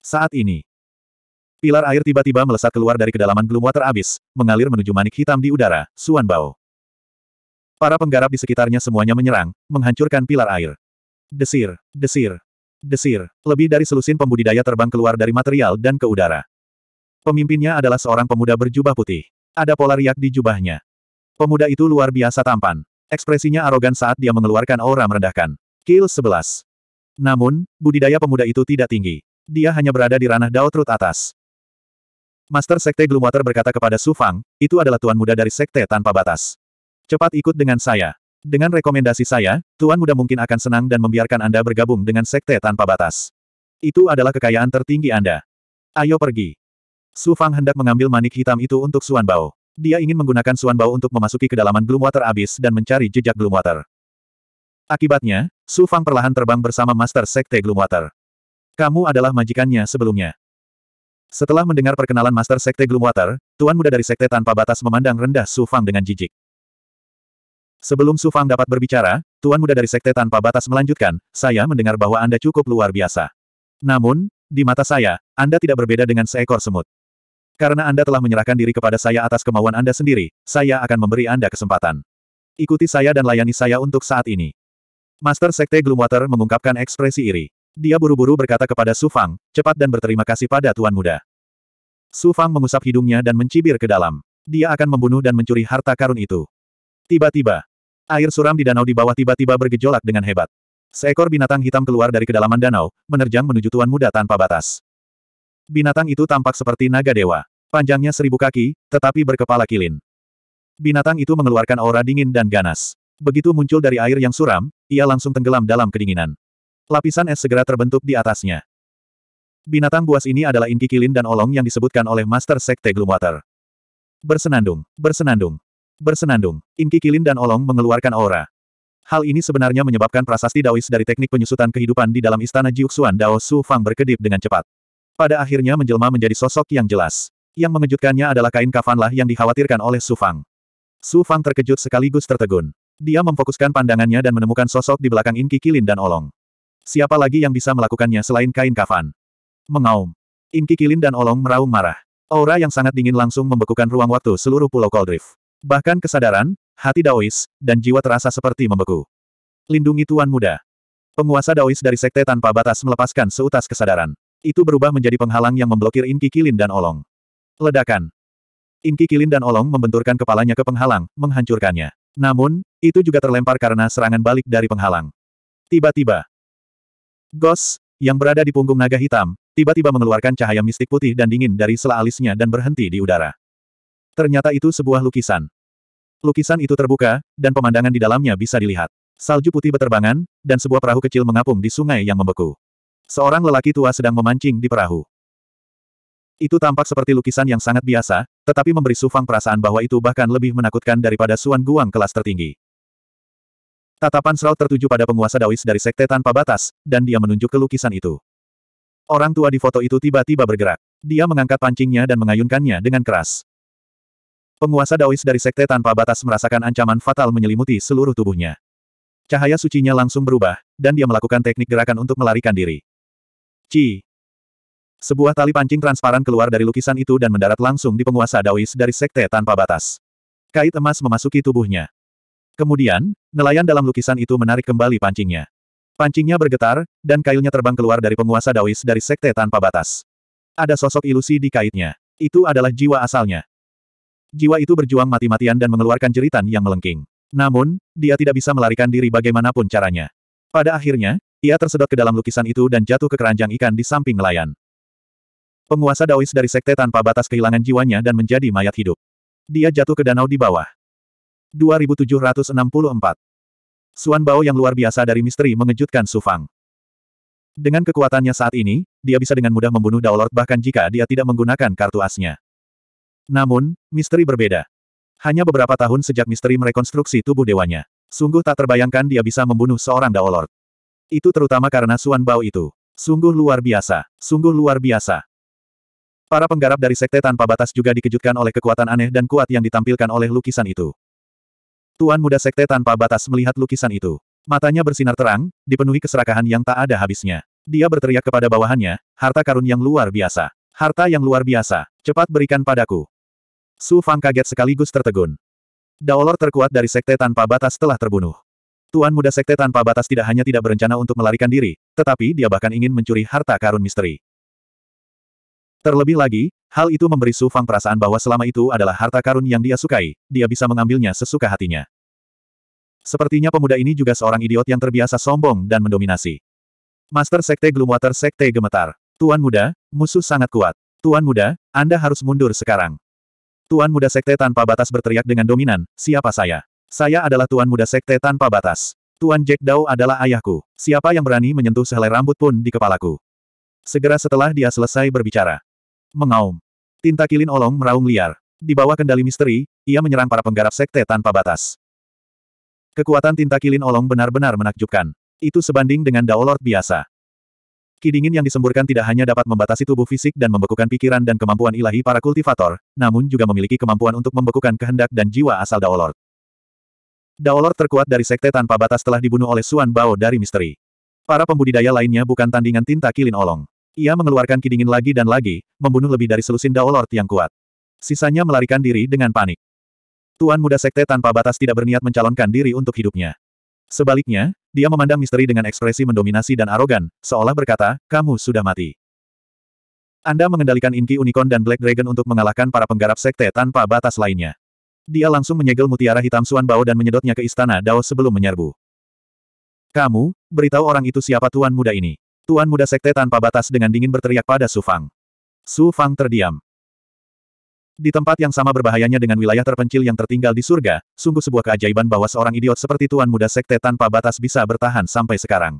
Saat ini, pilar air tiba-tiba melesat keluar dari kedalaman gloom water abis, mengalir menuju manik hitam di udara, Suan Bao. Para penggarap di sekitarnya semuanya menyerang, menghancurkan pilar air. Desir, desir, desir, lebih dari selusin pembudidaya terbang keluar dari material dan ke udara. Pemimpinnya adalah seorang pemuda berjubah putih. Ada pola riak di jubahnya. Pemuda itu luar biasa tampan. Ekspresinya arogan saat dia mengeluarkan aura merendahkan. Kill 11. Namun, budidaya pemuda itu tidak tinggi. Dia hanya berada di ranah Dao Truth atas. Master Sekte Gloomwater berkata kepada Su Fang, itu adalah tuan muda dari Sekte Tanpa Batas. Cepat ikut dengan saya. Dengan rekomendasi saya, tuan muda mungkin akan senang dan membiarkan Anda bergabung dengan Sekte Tanpa Batas. Itu adalah kekayaan tertinggi Anda. Ayo pergi. Su Fang hendak mengambil manik hitam itu untuk Suan Bao. Dia ingin menggunakan Suan Bao untuk memasuki kedalaman Gloomwater abis dan mencari jejak Gloomwater. Akibatnya, Su Fang perlahan terbang bersama Master Sekte Gloomwater. Kamu adalah majikannya sebelumnya. Setelah mendengar perkenalan Master Sekte Gloomwater, Tuan Muda dari Sekte Tanpa Batas memandang rendah Su Fang dengan jijik. Sebelum Su Fang dapat berbicara, Tuan Muda dari Sekte Tanpa Batas melanjutkan, saya mendengar bahwa Anda cukup luar biasa. Namun, di mata saya, Anda tidak berbeda dengan seekor semut. Karena Anda telah menyerahkan diri kepada saya atas kemauan Anda sendiri, saya akan memberi Anda kesempatan. Ikuti saya dan layani saya untuk saat ini. Master Sekte Gloomwater mengungkapkan ekspresi iri. Dia buru-buru berkata kepada Su Fang, cepat dan berterima kasih pada Tuan Muda. Su Fang mengusap hidungnya dan mencibir ke dalam. Dia akan membunuh dan mencuri harta karun itu. Tiba-tiba, air suram di danau di bawah tiba-tiba bergejolak dengan hebat. Seekor binatang hitam keluar dari kedalaman danau, menerjang menuju Tuan Muda tanpa batas. Binatang itu tampak seperti naga dewa. Panjangnya seribu kaki, tetapi berkepala kilin. Binatang itu mengeluarkan aura dingin dan ganas. Begitu muncul dari air yang suram, ia langsung tenggelam dalam kedinginan. Lapisan es segera terbentuk di atasnya. Binatang buas ini adalah inki kilin dan olong yang disebutkan oleh Master Sekte Gloomwater. Bersenandung, bersenandung, bersenandung, inki kilin dan olong mengeluarkan aura. Hal ini sebenarnya menyebabkan prasasti Daois dari teknik penyusutan kehidupan di dalam istana Jiuxuan Dao Su Fang berkedip dengan cepat. Pada akhirnya menjelma menjadi sosok yang jelas. Yang mengejutkannya adalah kain kafanlah yang dikhawatirkan oleh Su Fang. Su Fang terkejut sekaligus tertegun. Dia memfokuskan pandangannya dan menemukan sosok di belakang inki kilin dan olong. Siapa lagi yang bisa melakukannya selain kain kafan? Mengaum. Inki kilin dan olong meraung marah. Aura yang sangat dingin langsung membekukan ruang waktu seluruh pulau Koldrif. Bahkan kesadaran, hati Daois, dan jiwa terasa seperti membeku. Lindungi Tuan Muda. Penguasa Daois dari Sekte Tanpa Batas melepaskan seutas kesadaran. Itu berubah menjadi penghalang yang memblokir Inki Kilin dan Olong. Ledakan. Inki Kilin dan Olong membenturkan kepalanya ke penghalang, menghancurkannya. Namun, itu juga terlempar karena serangan balik dari penghalang. Tiba-tiba, Gos, yang berada di punggung naga hitam, tiba-tiba mengeluarkan cahaya mistik putih dan dingin dari sela alisnya dan berhenti di udara. Ternyata itu sebuah lukisan. Lukisan itu terbuka, dan pemandangan di dalamnya bisa dilihat. Salju putih beterbangan, dan sebuah perahu kecil mengapung di sungai yang membeku. Seorang lelaki tua sedang memancing di perahu. Itu tampak seperti lukisan yang sangat biasa, tetapi memberi Sufang perasaan bahwa itu bahkan lebih menakutkan daripada Suan Guang kelas tertinggi. Tatapan Shroud tertuju pada penguasa Daois dari Sekte Tanpa Batas, dan dia menunjuk ke lukisan itu. Orang tua di foto itu tiba-tiba bergerak. Dia mengangkat pancingnya dan mengayunkannya dengan keras. Penguasa Daois dari Sekte Tanpa Batas merasakan ancaman fatal menyelimuti seluruh tubuhnya. Cahaya sucinya langsung berubah, dan dia melakukan teknik gerakan untuk melarikan diri. Ci. Sebuah tali pancing transparan keluar dari lukisan itu dan mendarat langsung di penguasa Daois dari Sekte Tanpa Batas. Kait emas memasuki tubuhnya. Kemudian, nelayan dalam lukisan itu menarik kembali pancingnya. Pancingnya bergetar, dan kailnya terbang keluar dari penguasa Daois dari sekte tanpa batas. Ada sosok ilusi di kaitnya. Itu adalah jiwa asalnya. Jiwa itu berjuang mati-matian dan mengeluarkan jeritan yang melengking. Namun, dia tidak bisa melarikan diri bagaimanapun caranya. Pada akhirnya, ia tersedot ke dalam lukisan itu dan jatuh ke keranjang ikan di samping nelayan. Penguasa Daois dari sekte tanpa batas kehilangan jiwanya dan menjadi mayat hidup. Dia jatuh ke danau di bawah. 2764. Suan Bao yang luar biasa dari misteri mengejutkan Su Fang. Dengan kekuatannya saat ini, dia bisa dengan mudah membunuh Daolord bahkan jika dia tidak menggunakan kartu asnya. Namun, misteri berbeda. Hanya beberapa tahun sejak misteri merekonstruksi tubuh dewanya. Sungguh tak terbayangkan dia bisa membunuh seorang Daolord. Itu terutama karena Suan Bao itu. Sungguh luar biasa. Sungguh luar biasa. Para penggarap dari Sekte Tanpa Batas juga dikejutkan oleh kekuatan aneh dan kuat yang ditampilkan oleh lukisan itu. Tuan muda sekte tanpa batas melihat lukisan itu. Matanya bersinar terang, dipenuhi keserakahan yang tak ada habisnya. Dia berteriak kepada bawahannya, harta karun yang luar biasa. Harta yang luar biasa, cepat berikan padaku. Su Fang kaget sekaligus tertegun. Daolor terkuat dari sekte tanpa batas telah terbunuh. Tuan muda sekte tanpa batas tidak hanya tidak berencana untuk melarikan diri, tetapi dia bahkan ingin mencuri harta karun misteri. Terlebih lagi, hal itu memberi Su Fang perasaan bahwa selama itu adalah harta karun yang dia sukai, dia bisa mengambilnya sesuka hatinya. Sepertinya pemuda ini juga seorang idiot yang terbiasa sombong dan mendominasi. Master Sekte Gloomwater Sekte Gemetar. Tuan muda, musuh sangat kuat. Tuan muda, Anda harus mundur sekarang. Tuan muda Sekte tanpa batas berteriak dengan dominan, siapa saya? Saya adalah Tuan muda Sekte tanpa batas. Tuan Jack Dao adalah ayahku. Siapa yang berani menyentuh sehelai rambut pun di kepalaku? Segera setelah dia selesai berbicara, Mengaum. Tinta kilin olong meraung liar. Di bawah kendali misteri, ia menyerang para penggarap sekte tanpa batas. Kekuatan tinta kilin olong benar-benar menakjubkan. Itu sebanding dengan Daolord biasa. Kidingin yang disemburkan tidak hanya dapat membatasi tubuh fisik dan membekukan pikiran dan kemampuan ilahi para kultivator, namun juga memiliki kemampuan untuk membekukan kehendak dan jiwa asal Daolord. Daolord terkuat dari sekte tanpa batas telah dibunuh oleh Suan Bao dari misteri. Para pembudidaya lainnya bukan tandingan tinta kilin olong. Ia mengeluarkan kidingin lagi dan lagi, membunuh lebih dari selusin Daolord yang kuat. Sisanya melarikan diri dengan panik. Tuan muda sekte tanpa batas tidak berniat mencalonkan diri untuk hidupnya. Sebaliknya, dia memandang misteri dengan ekspresi mendominasi dan arogan, seolah berkata, kamu sudah mati. Anda mengendalikan Inki Unicorn dan Black Dragon untuk mengalahkan para penggarap sekte tanpa batas lainnya. Dia langsung menyegel mutiara hitam Suan Bao dan menyedotnya ke istana Dao sebelum menyerbu. Kamu, beritahu orang itu siapa tuan muda ini. Tuan muda sekte tanpa batas dengan dingin berteriak pada Su Fang. Su Fang terdiam. Di tempat yang sama berbahayanya dengan wilayah terpencil yang tertinggal di surga, sungguh sebuah keajaiban bahwa seorang idiot seperti Tuan muda sekte tanpa batas bisa bertahan sampai sekarang.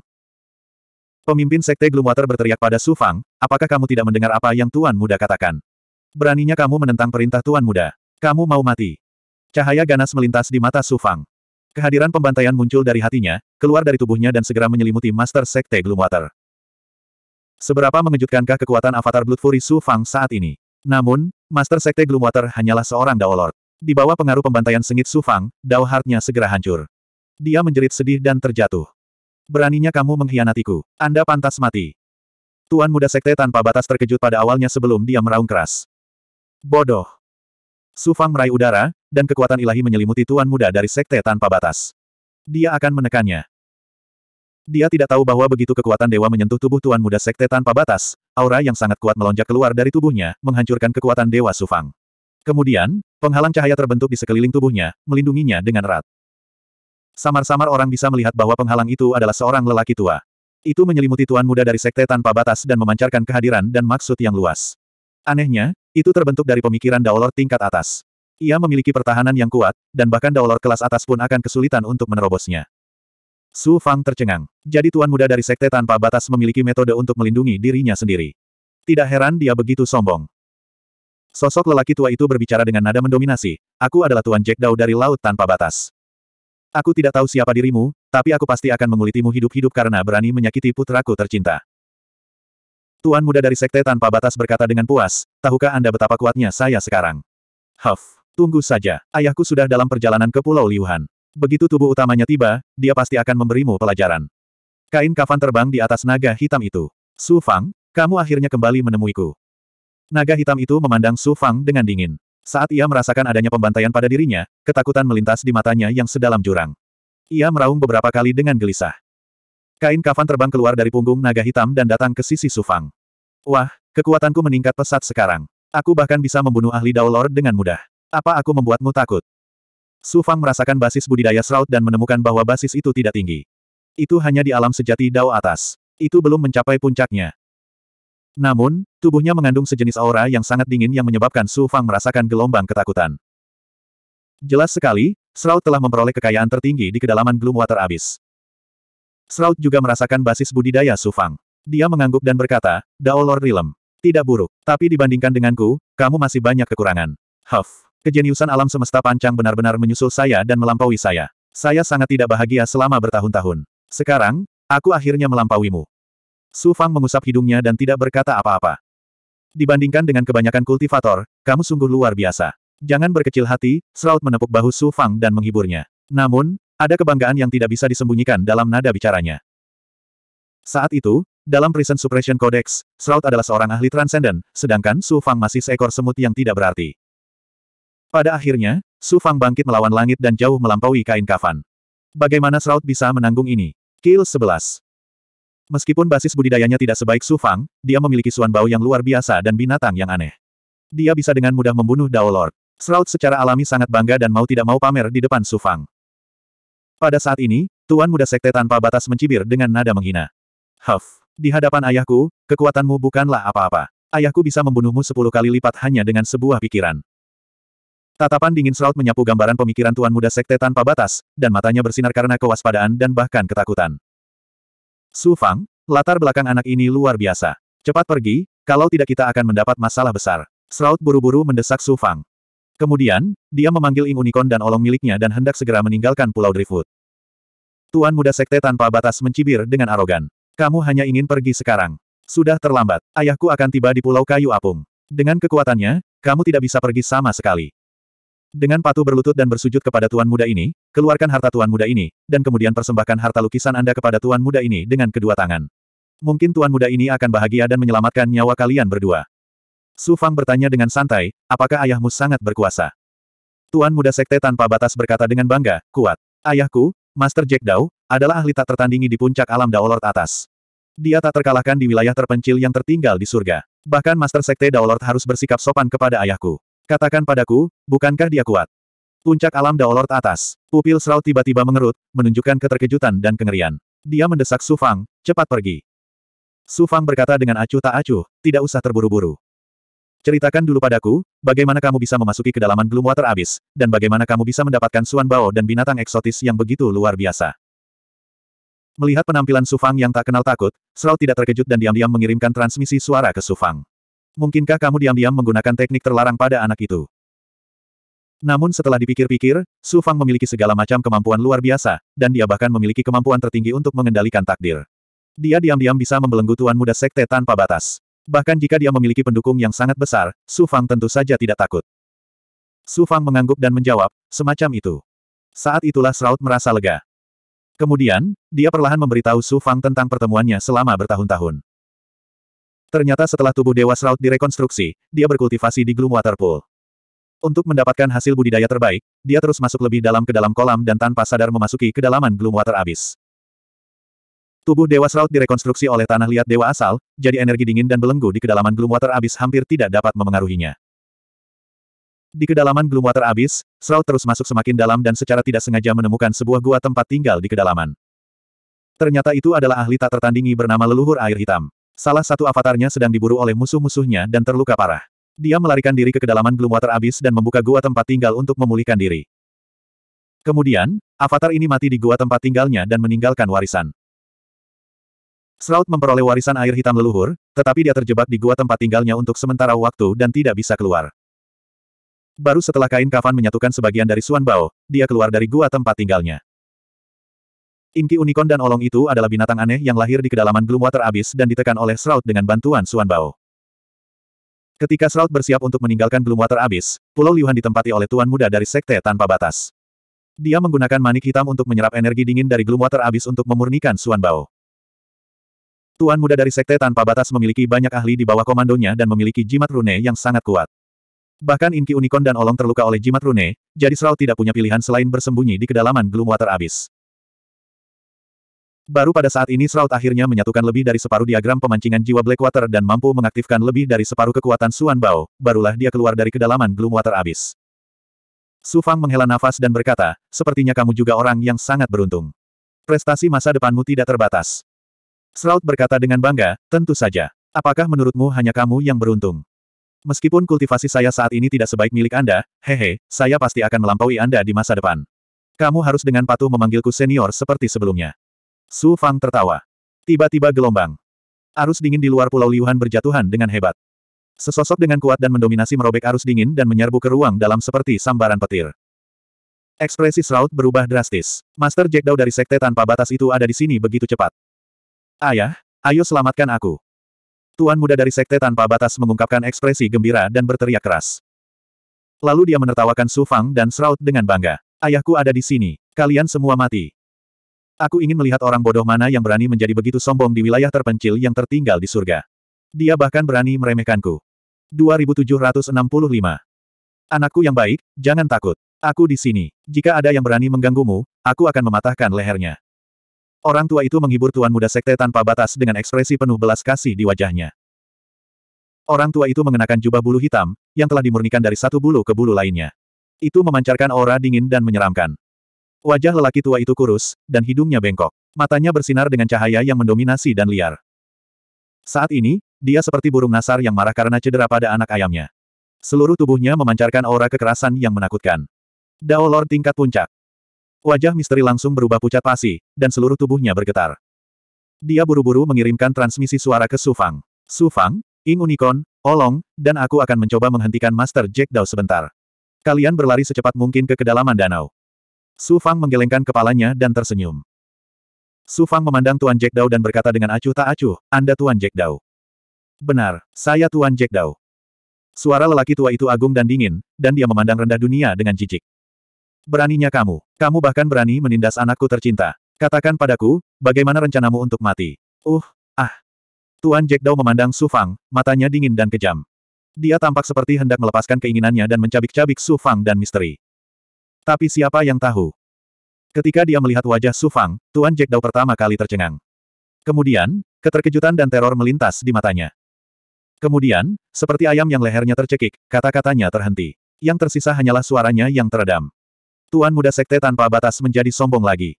Pemimpin sekte Gloomwater berteriak pada Su Fang, apakah kamu tidak mendengar apa yang Tuan muda katakan? Beraninya kamu menentang perintah Tuan muda. Kamu mau mati. Cahaya ganas melintas di mata Su Fang. Kehadiran pembantaian muncul dari hatinya, keluar dari tubuhnya dan segera menyelimuti Master Sekte Gloomwater. Seberapa mengejutkankah kekuatan avatar Blood Fury Su Fang saat ini? Namun, Master Sekte Gloomwater hanyalah seorang Dao Lord. Di bawah pengaruh pembantaian sengit Su Fang, Dao Heart-nya segera hancur. Dia menjerit sedih dan terjatuh. Beraninya kamu mengkhianatiku. Anda pantas mati. Tuan muda Sekte tanpa batas terkejut pada awalnya sebelum dia meraung keras. Bodoh. Su Fang meraih udara, dan kekuatan ilahi menyelimuti Tuan muda dari Sekte tanpa batas. Dia akan menekannya. Dia tidak tahu bahwa begitu kekuatan dewa menyentuh tubuh tuan muda sekte tanpa batas, aura yang sangat kuat melonjak keluar dari tubuhnya, menghancurkan kekuatan dewa Sufang. Kemudian, penghalang cahaya terbentuk di sekeliling tubuhnya, melindunginya dengan erat. Samar-samar orang bisa melihat bahwa penghalang itu adalah seorang lelaki tua. Itu menyelimuti tuan muda dari sekte tanpa batas dan memancarkan kehadiran dan maksud yang luas. Anehnya, itu terbentuk dari pemikiran Daolor tingkat atas. Ia memiliki pertahanan yang kuat, dan bahkan Daolor kelas atas pun akan kesulitan untuk menerobosnya. Su Fang tercengang. Jadi tuan muda dari sekte tanpa batas memiliki metode untuk melindungi dirinya sendiri. Tidak heran dia begitu sombong. Sosok lelaki tua itu berbicara dengan nada mendominasi, aku adalah Tuan Jack Dao dari Laut Tanpa Batas. Aku tidak tahu siapa dirimu, tapi aku pasti akan mengulitimu hidup-hidup karena berani menyakiti putraku tercinta. Tuan muda dari sekte tanpa batas berkata dengan puas, tahukah Anda betapa kuatnya saya sekarang? Huff, tunggu saja, ayahku sudah dalam perjalanan ke Pulau Liuhan. Begitu tubuh utamanya tiba, dia pasti akan memberimu pelajaran. Kain kafan terbang di atas naga hitam itu. Su Fang, kamu akhirnya kembali menemuiku. Naga hitam itu memandang Su Fang dengan dingin. Saat ia merasakan adanya pembantaian pada dirinya, ketakutan melintas di matanya yang sedalam jurang. Ia meraung beberapa kali dengan gelisah. Kain kafan terbang keluar dari punggung naga hitam dan datang ke sisi Su Fang. Wah, kekuatanku meningkat pesat sekarang. Aku bahkan bisa membunuh ahli Daulord dengan mudah. Apa aku membuatmu takut? Su Fang merasakan basis budidaya seraut dan menemukan bahwa basis itu tidak tinggi. Itu hanya di alam sejati Dao atas. Itu belum mencapai puncaknya. Namun, tubuhnya mengandung sejenis aura yang sangat dingin yang menyebabkan Su Fang merasakan gelombang ketakutan. Jelas sekali, Seraut telah memperoleh kekayaan tertinggi di kedalaman water Abyss. Seraut juga merasakan basis budidaya Sufang. Dia mengangguk dan berkata, Dao Lord Rilem. Tidak buruk, tapi dibandingkan denganku, kamu masih banyak kekurangan. Huff. Kejeniusan alam semesta pancang benar-benar menyusul saya dan melampaui saya. Saya sangat tidak bahagia selama bertahun-tahun. Sekarang, aku akhirnya melampauimu. Su Fang mengusap hidungnya dan tidak berkata apa-apa. Dibandingkan dengan kebanyakan kultivator, kamu sungguh luar biasa. Jangan berkecil hati, Seraut menepuk bahu Su Fang dan menghiburnya. Namun, ada kebanggaan yang tidak bisa disembunyikan dalam nada bicaranya. Saat itu, dalam Prison Suppression Codex, Shroud adalah seorang ahli transenden, sedangkan Su Fang masih seekor semut yang tidak berarti. Pada akhirnya, Su Fang bangkit melawan langit dan jauh melampaui kain kafan. Bagaimana Sraut bisa menanggung ini? Kill 11. Meskipun basis budidayanya tidak sebaik Su Fang, dia memiliki suan bau yang luar biasa dan binatang yang aneh. Dia bisa dengan mudah membunuh Dao Lord. Sraut secara alami sangat bangga dan mau tidak mau pamer di depan Su Fang. Pada saat ini, Tuan Muda Sekte tanpa batas mencibir dengan nada menghina. Huff, di hadapan ayahku, kekuatanmu bukanlah apa-apa. Ayahku bisa membunuhmu sepuluh kali lipat hanya dengan sebuah pikiran. Tatapan dingin seraut menyapu gambaran pemikiran tuan muda sekte tanpa batas, dan matanya bersinar karena kewaspadaan dan bahkan ketakutan. Su Fang, latar belakang anak ini luar biasa. Cepat pergi, kalau tidak kita akan mendapat masalah besar. Seraut buru-buru mendesak Su Fang. Kemudian, dia memanggil Ing Unicorn dan olong miliknya dan hendak segera meninggalkan Pulau Driftwood. Tuan muda sekte tanpa batas mencibir dengan arogan. Kamu hanya ingin pergi sekarang. Sudah terlambat, ayahku akan tiba di Pulau Kayu Apung. Dengan kekuatannya, kamu tidak bisa pergi sama sekali. Dengan patuh berlutut dan bersujud kepada tuan muda ini, keluarkan harta tuan muda ini, dan kemudian persembahkan harta lukisan Anda kepada tuan muda ini dengan kedua tangan. Mungkin tuan muda ini akan bahagia dan menyelamatkan nyawa kalian berdua. Su Fang bertanya dengan santai, apakah ayahmu sangat berkuasa? Tuan muda sekte tanpa batas berkata dengan bangga, kuat. Ayahku, Master Jack Dao, adalah ahli tak tertandingi di puncak alam Daolord atas. Dia tak terkalahkan di wilayah terpencil yang tertinggal di surga. Bahkan Master Sekte Daolord harus bersikap sopan kepada ayahku. Katakan padaku, bukankah dia kuat? Puncak alam Daolord atas. Pupil Srau tiba-tiba mengerut, menunjukkan keterkejutan dan kengerian. Dia mendesak Sufang, cepat pergi. Sufang berkata dengan acuh tak acuh, tidak usah terburu-buru. Ceritakan dulu padaku, bagaimana kamu bisa memasuki kedalaman Gloomwater Abyss, dan bagaimana kamu bisa mendapatkan Suan Bao dan binatang eksotis yang begitu luar biasa. Melihat penampilan Sufang yang tak kenal takut, Srau tidak terkejut dan diam-diam mengirimkan transmisi suara ke Sufang. Mungkinkah kamu diam-diam menggunakan teknik terlarang pada anak itu? Namun setelah dipikir-pikir, Su Fang memiliki segala macam kemampuan luar biasa, dan dia bahkan memiliki kemampuan tertinggi untuk mengendalikan takdir. Dia diam-diam bisa membelenggu tuan muda sekte tanpa batas. Bahkan jika dia memiliki pendukung yang sangat besar, Su Fang tentu saja tidak takut. Su Fang mengangguk dan menjawab, semacam itu. Saat itulah Sraut merasa lega. Kemudian, dia perlahan memberitahu Su Fang tentang pertemuannya selama bertahun-tahun. Ternyata setelah tubuh Dewa Shroud direkonstruksi, dia berkultivasi di Gloom Water Pool. Untuk mendapatkan hasil budidaya terbaik, dia terus masuk lebih dalam ke dalam kolam dan tanpa sadar memasuki kedalaman Gloom Water Abyss. Tubuh Dewa Shroud direkonstruksi oleh tanah liat Dewa Asal, jadi energi dingin dan belenggu di kedalaman Water Abyss hampir tidak dapat memengaruhinya. Di kedalaman Water Abyss, Shroud terus masuk semakin dalam dan secara tidak sengaja menemukan sebuah gua tempat tinggal di kedalaman. Ternyata itu adalah ahli tak tertandingi bernama leluhur air hitam. Salah satu avatarnya sedang diburu oleh musuh-musuhnya dan terluka parah. Dia melarikan diri ke kedalaman Gloomwater Abyss dan membuka gua tempat tinggal untuk memulihkan diri. Kemudian, avatar ini mati di gua tempat tinggalnya dan meninggalkan warisan. Sraut memperoleh warisan air hitam leluhur, tetapi dia terjebak di gua tempat tinggalnya untuk sementara waktu dan tidak bisa keluar. Baru setelah kain kafan menyatukan sebagian dari Suan Bao, dia keluar dari gua tempat tinggalnya. Inki unicorn dan olong itu adalah binatang aneh yang lahir di kedalaman water Abyss dan ditekan oleh Shroud dengan bantuan Suan Bao. Ketika Shroud bersiap untuk meninggalkan water Abyss, Pulau Liuhan ditempati oleh Tuan Muda dari Sekte Tanpa Batas. Dia menggunakan manik hitam untuk menyerap energi dingin dari water Abyss untuk memurnikan Suan Bao. Tuan Muda dari Sekte Tanpa Batas memiliki banyak ahli di bawah komandonya dan memiliki jimat rune yang sangat kuat. Bahkan Inki Unicorn dan Olong terluka oleh jimat rune, jadi Shroud tidak punya pilihan selain bersembunyi di kedalaman water Abyss. Baru pada saat ini Shroud akhirnya menyatukan lebih dari separuh diagram pemancingan jiwa Blackwater dan mampu mengaktifkan lebih dari separuh kekuatan Suan Bao, barulah dia keluar dari kedalaman Gloomwater Abyss. Su Fang menghela nafas dan berkata, sepertinya kamu juga orang yang sangat beruntung. Prestasi masa depanmu tidak terbatas. Shroud berkata dengan bangga, tentu saja. Apakah menurutmu hanya kamu yang beruntung? Meskipun kultivasi saya saat ini tidak sebaik milik Anda, hehe, saya pasti akan melampaui Anda di masa depan. Kamu harus dengan patuh memanggilku senior seperti sebelumnya. Su Fang tertawa. Tiba-tiba gelombang. Arus dingin di luar Pulau Liuhan berjatuhan dengan hebat. Sesosok dengan kuat dan mendominasi merobek arus dingin dan menyerbu ke ruang dalam seperti sambaran petir. Ekspresi Shroud berubah drastis. Master Jack Dao dari Sekte Tanpa Batas itu ada di sini begitu cepat. Ayah, ayo selamatkan aku. Tuan muda dari Sekte Tanpa Batas mengungkapkan ekspresi gembira dan berteriak keras. Lalu dia menertawakan Su Fang dan Shroud dengan bangga. Ayahku ada di sini. Kalian semua mati. Aku ingin melihat orang bodoh mana yang berani menjadi begitu sombong di wilayah terpencil yang tertinggal di surga. Dia bahkan berani meremehkanku. 2765. Anakku yang baik, jangan takut. Aku di sini. Jika ada yang berani mengganggumu, aku akan mematahkan lehernya. Orang tua itu menghibur tuan muda sekte tanpa batas dengan ekspresi penuh belas kasih di wajahnya. Orang tua itu mengenakan jubah bulu hitam, yang telah dimurnikan dari satu bulu ke bulu lainnya. Itu memancarkan aura dingin dan menyeramkan. Wajah lelaki tua itu kurus, dan hidungnya bengkok. Matanya bersinar dengan cahaya yang mendominasi dan liar. Saat ini, dia seperti burung nasar yang marah karena cedera pada anak ayamnya. Seluruh tubuhnya memancarkan aura kekerasan yang menakutkan. Dao Lord tingkat puncak. Wajah misteri langsung berubah pucat pasi, dan seluruh tubuhnya bergetar. Dia buru-buru mengirimkan transmisi suara ke Sufang. Sufang, Ing Unicorn, Olong, dan aku akan mencoba menghentikan Master Jack Dao sebentar. Kalian berlari secepat mungkin ke kedalaman danau. Su Fang menggelengkan kepalanya dan tersenyum. Su Fang memandang Tuan Jack Dao dan berkata dengan acuh tak acuh, Anda Tuan Jack Dao. Benar, saya Tuan Jack Dao. Suara lelaki tua itu agung dan dingin, dan dia memandang rendah dunia dengan jijik. Beraninya kamu, kamu bahkan berani menindas anakku tercinta. Katakan padaku, bagaimana rencanamu untuk mati? Uh, ah. Tuan Jack Dao memandang Su Fang, matanya dingin dan kejam. Dia tampak seperti hendak melepaskan keinginannya dan mencabik-cabik Su Fang dan misteri. Tapi siapa yang tahu? Ketika dia melihat wajah Su Fang, Tuan Jack Dao pertama kali tercengang. Kemudian, keterkejutan dan teror melintas di matanya. Kemudian, seperti ayam yang lehernya tercekik, kata-katanya terhenti. Yang tersisa hanyalah suaranya yang teredam. Tuan muda sekte tanpa batas menjadi sombong lagi.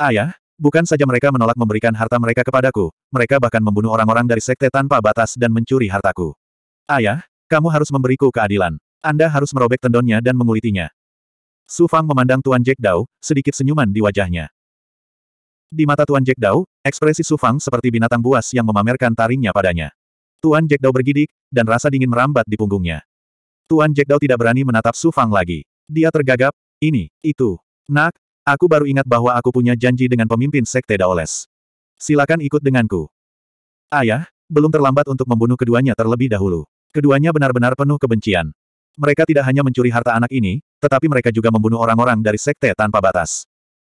Ayah, bukan saja mereka menolak memberikan harta mereka kepadaku, mereka bahkan membunuh orang-orang dari sekte tanpa batas dan mencuri hartaku. Ayah, kamu harus memberiku keadilan. Anda harus merobek tendonnya dan mengulitinya. Su Fang memandang Tuan Jack Dao, sedikit senyuman di wajahnya. Di mata Tuan Jack Dao, ekspresi Su Fang seperti binatang buas yang memamerkan taringnya padanya. Tuan Jack Dao bergidik, dan rasa dingin merambat di punggungnya. Tuan Jack Dao tidak berani menatap Su Fang lagi. Dia tergagap, ini, itu. Nak, aku baru ingat bahwa aku punya janji dengan pemimpin Sekte Daoles. Silakan ikut denganku. Ayah, belum terlambat untuk membunuh keduanya terlebih dahulu. Keduanya benar-benar penuh kebencian. Mereka tidak hanya mencuri harta anak ini, tetapi mereka juga membunuh orang-orang dari sekte tanpa batas.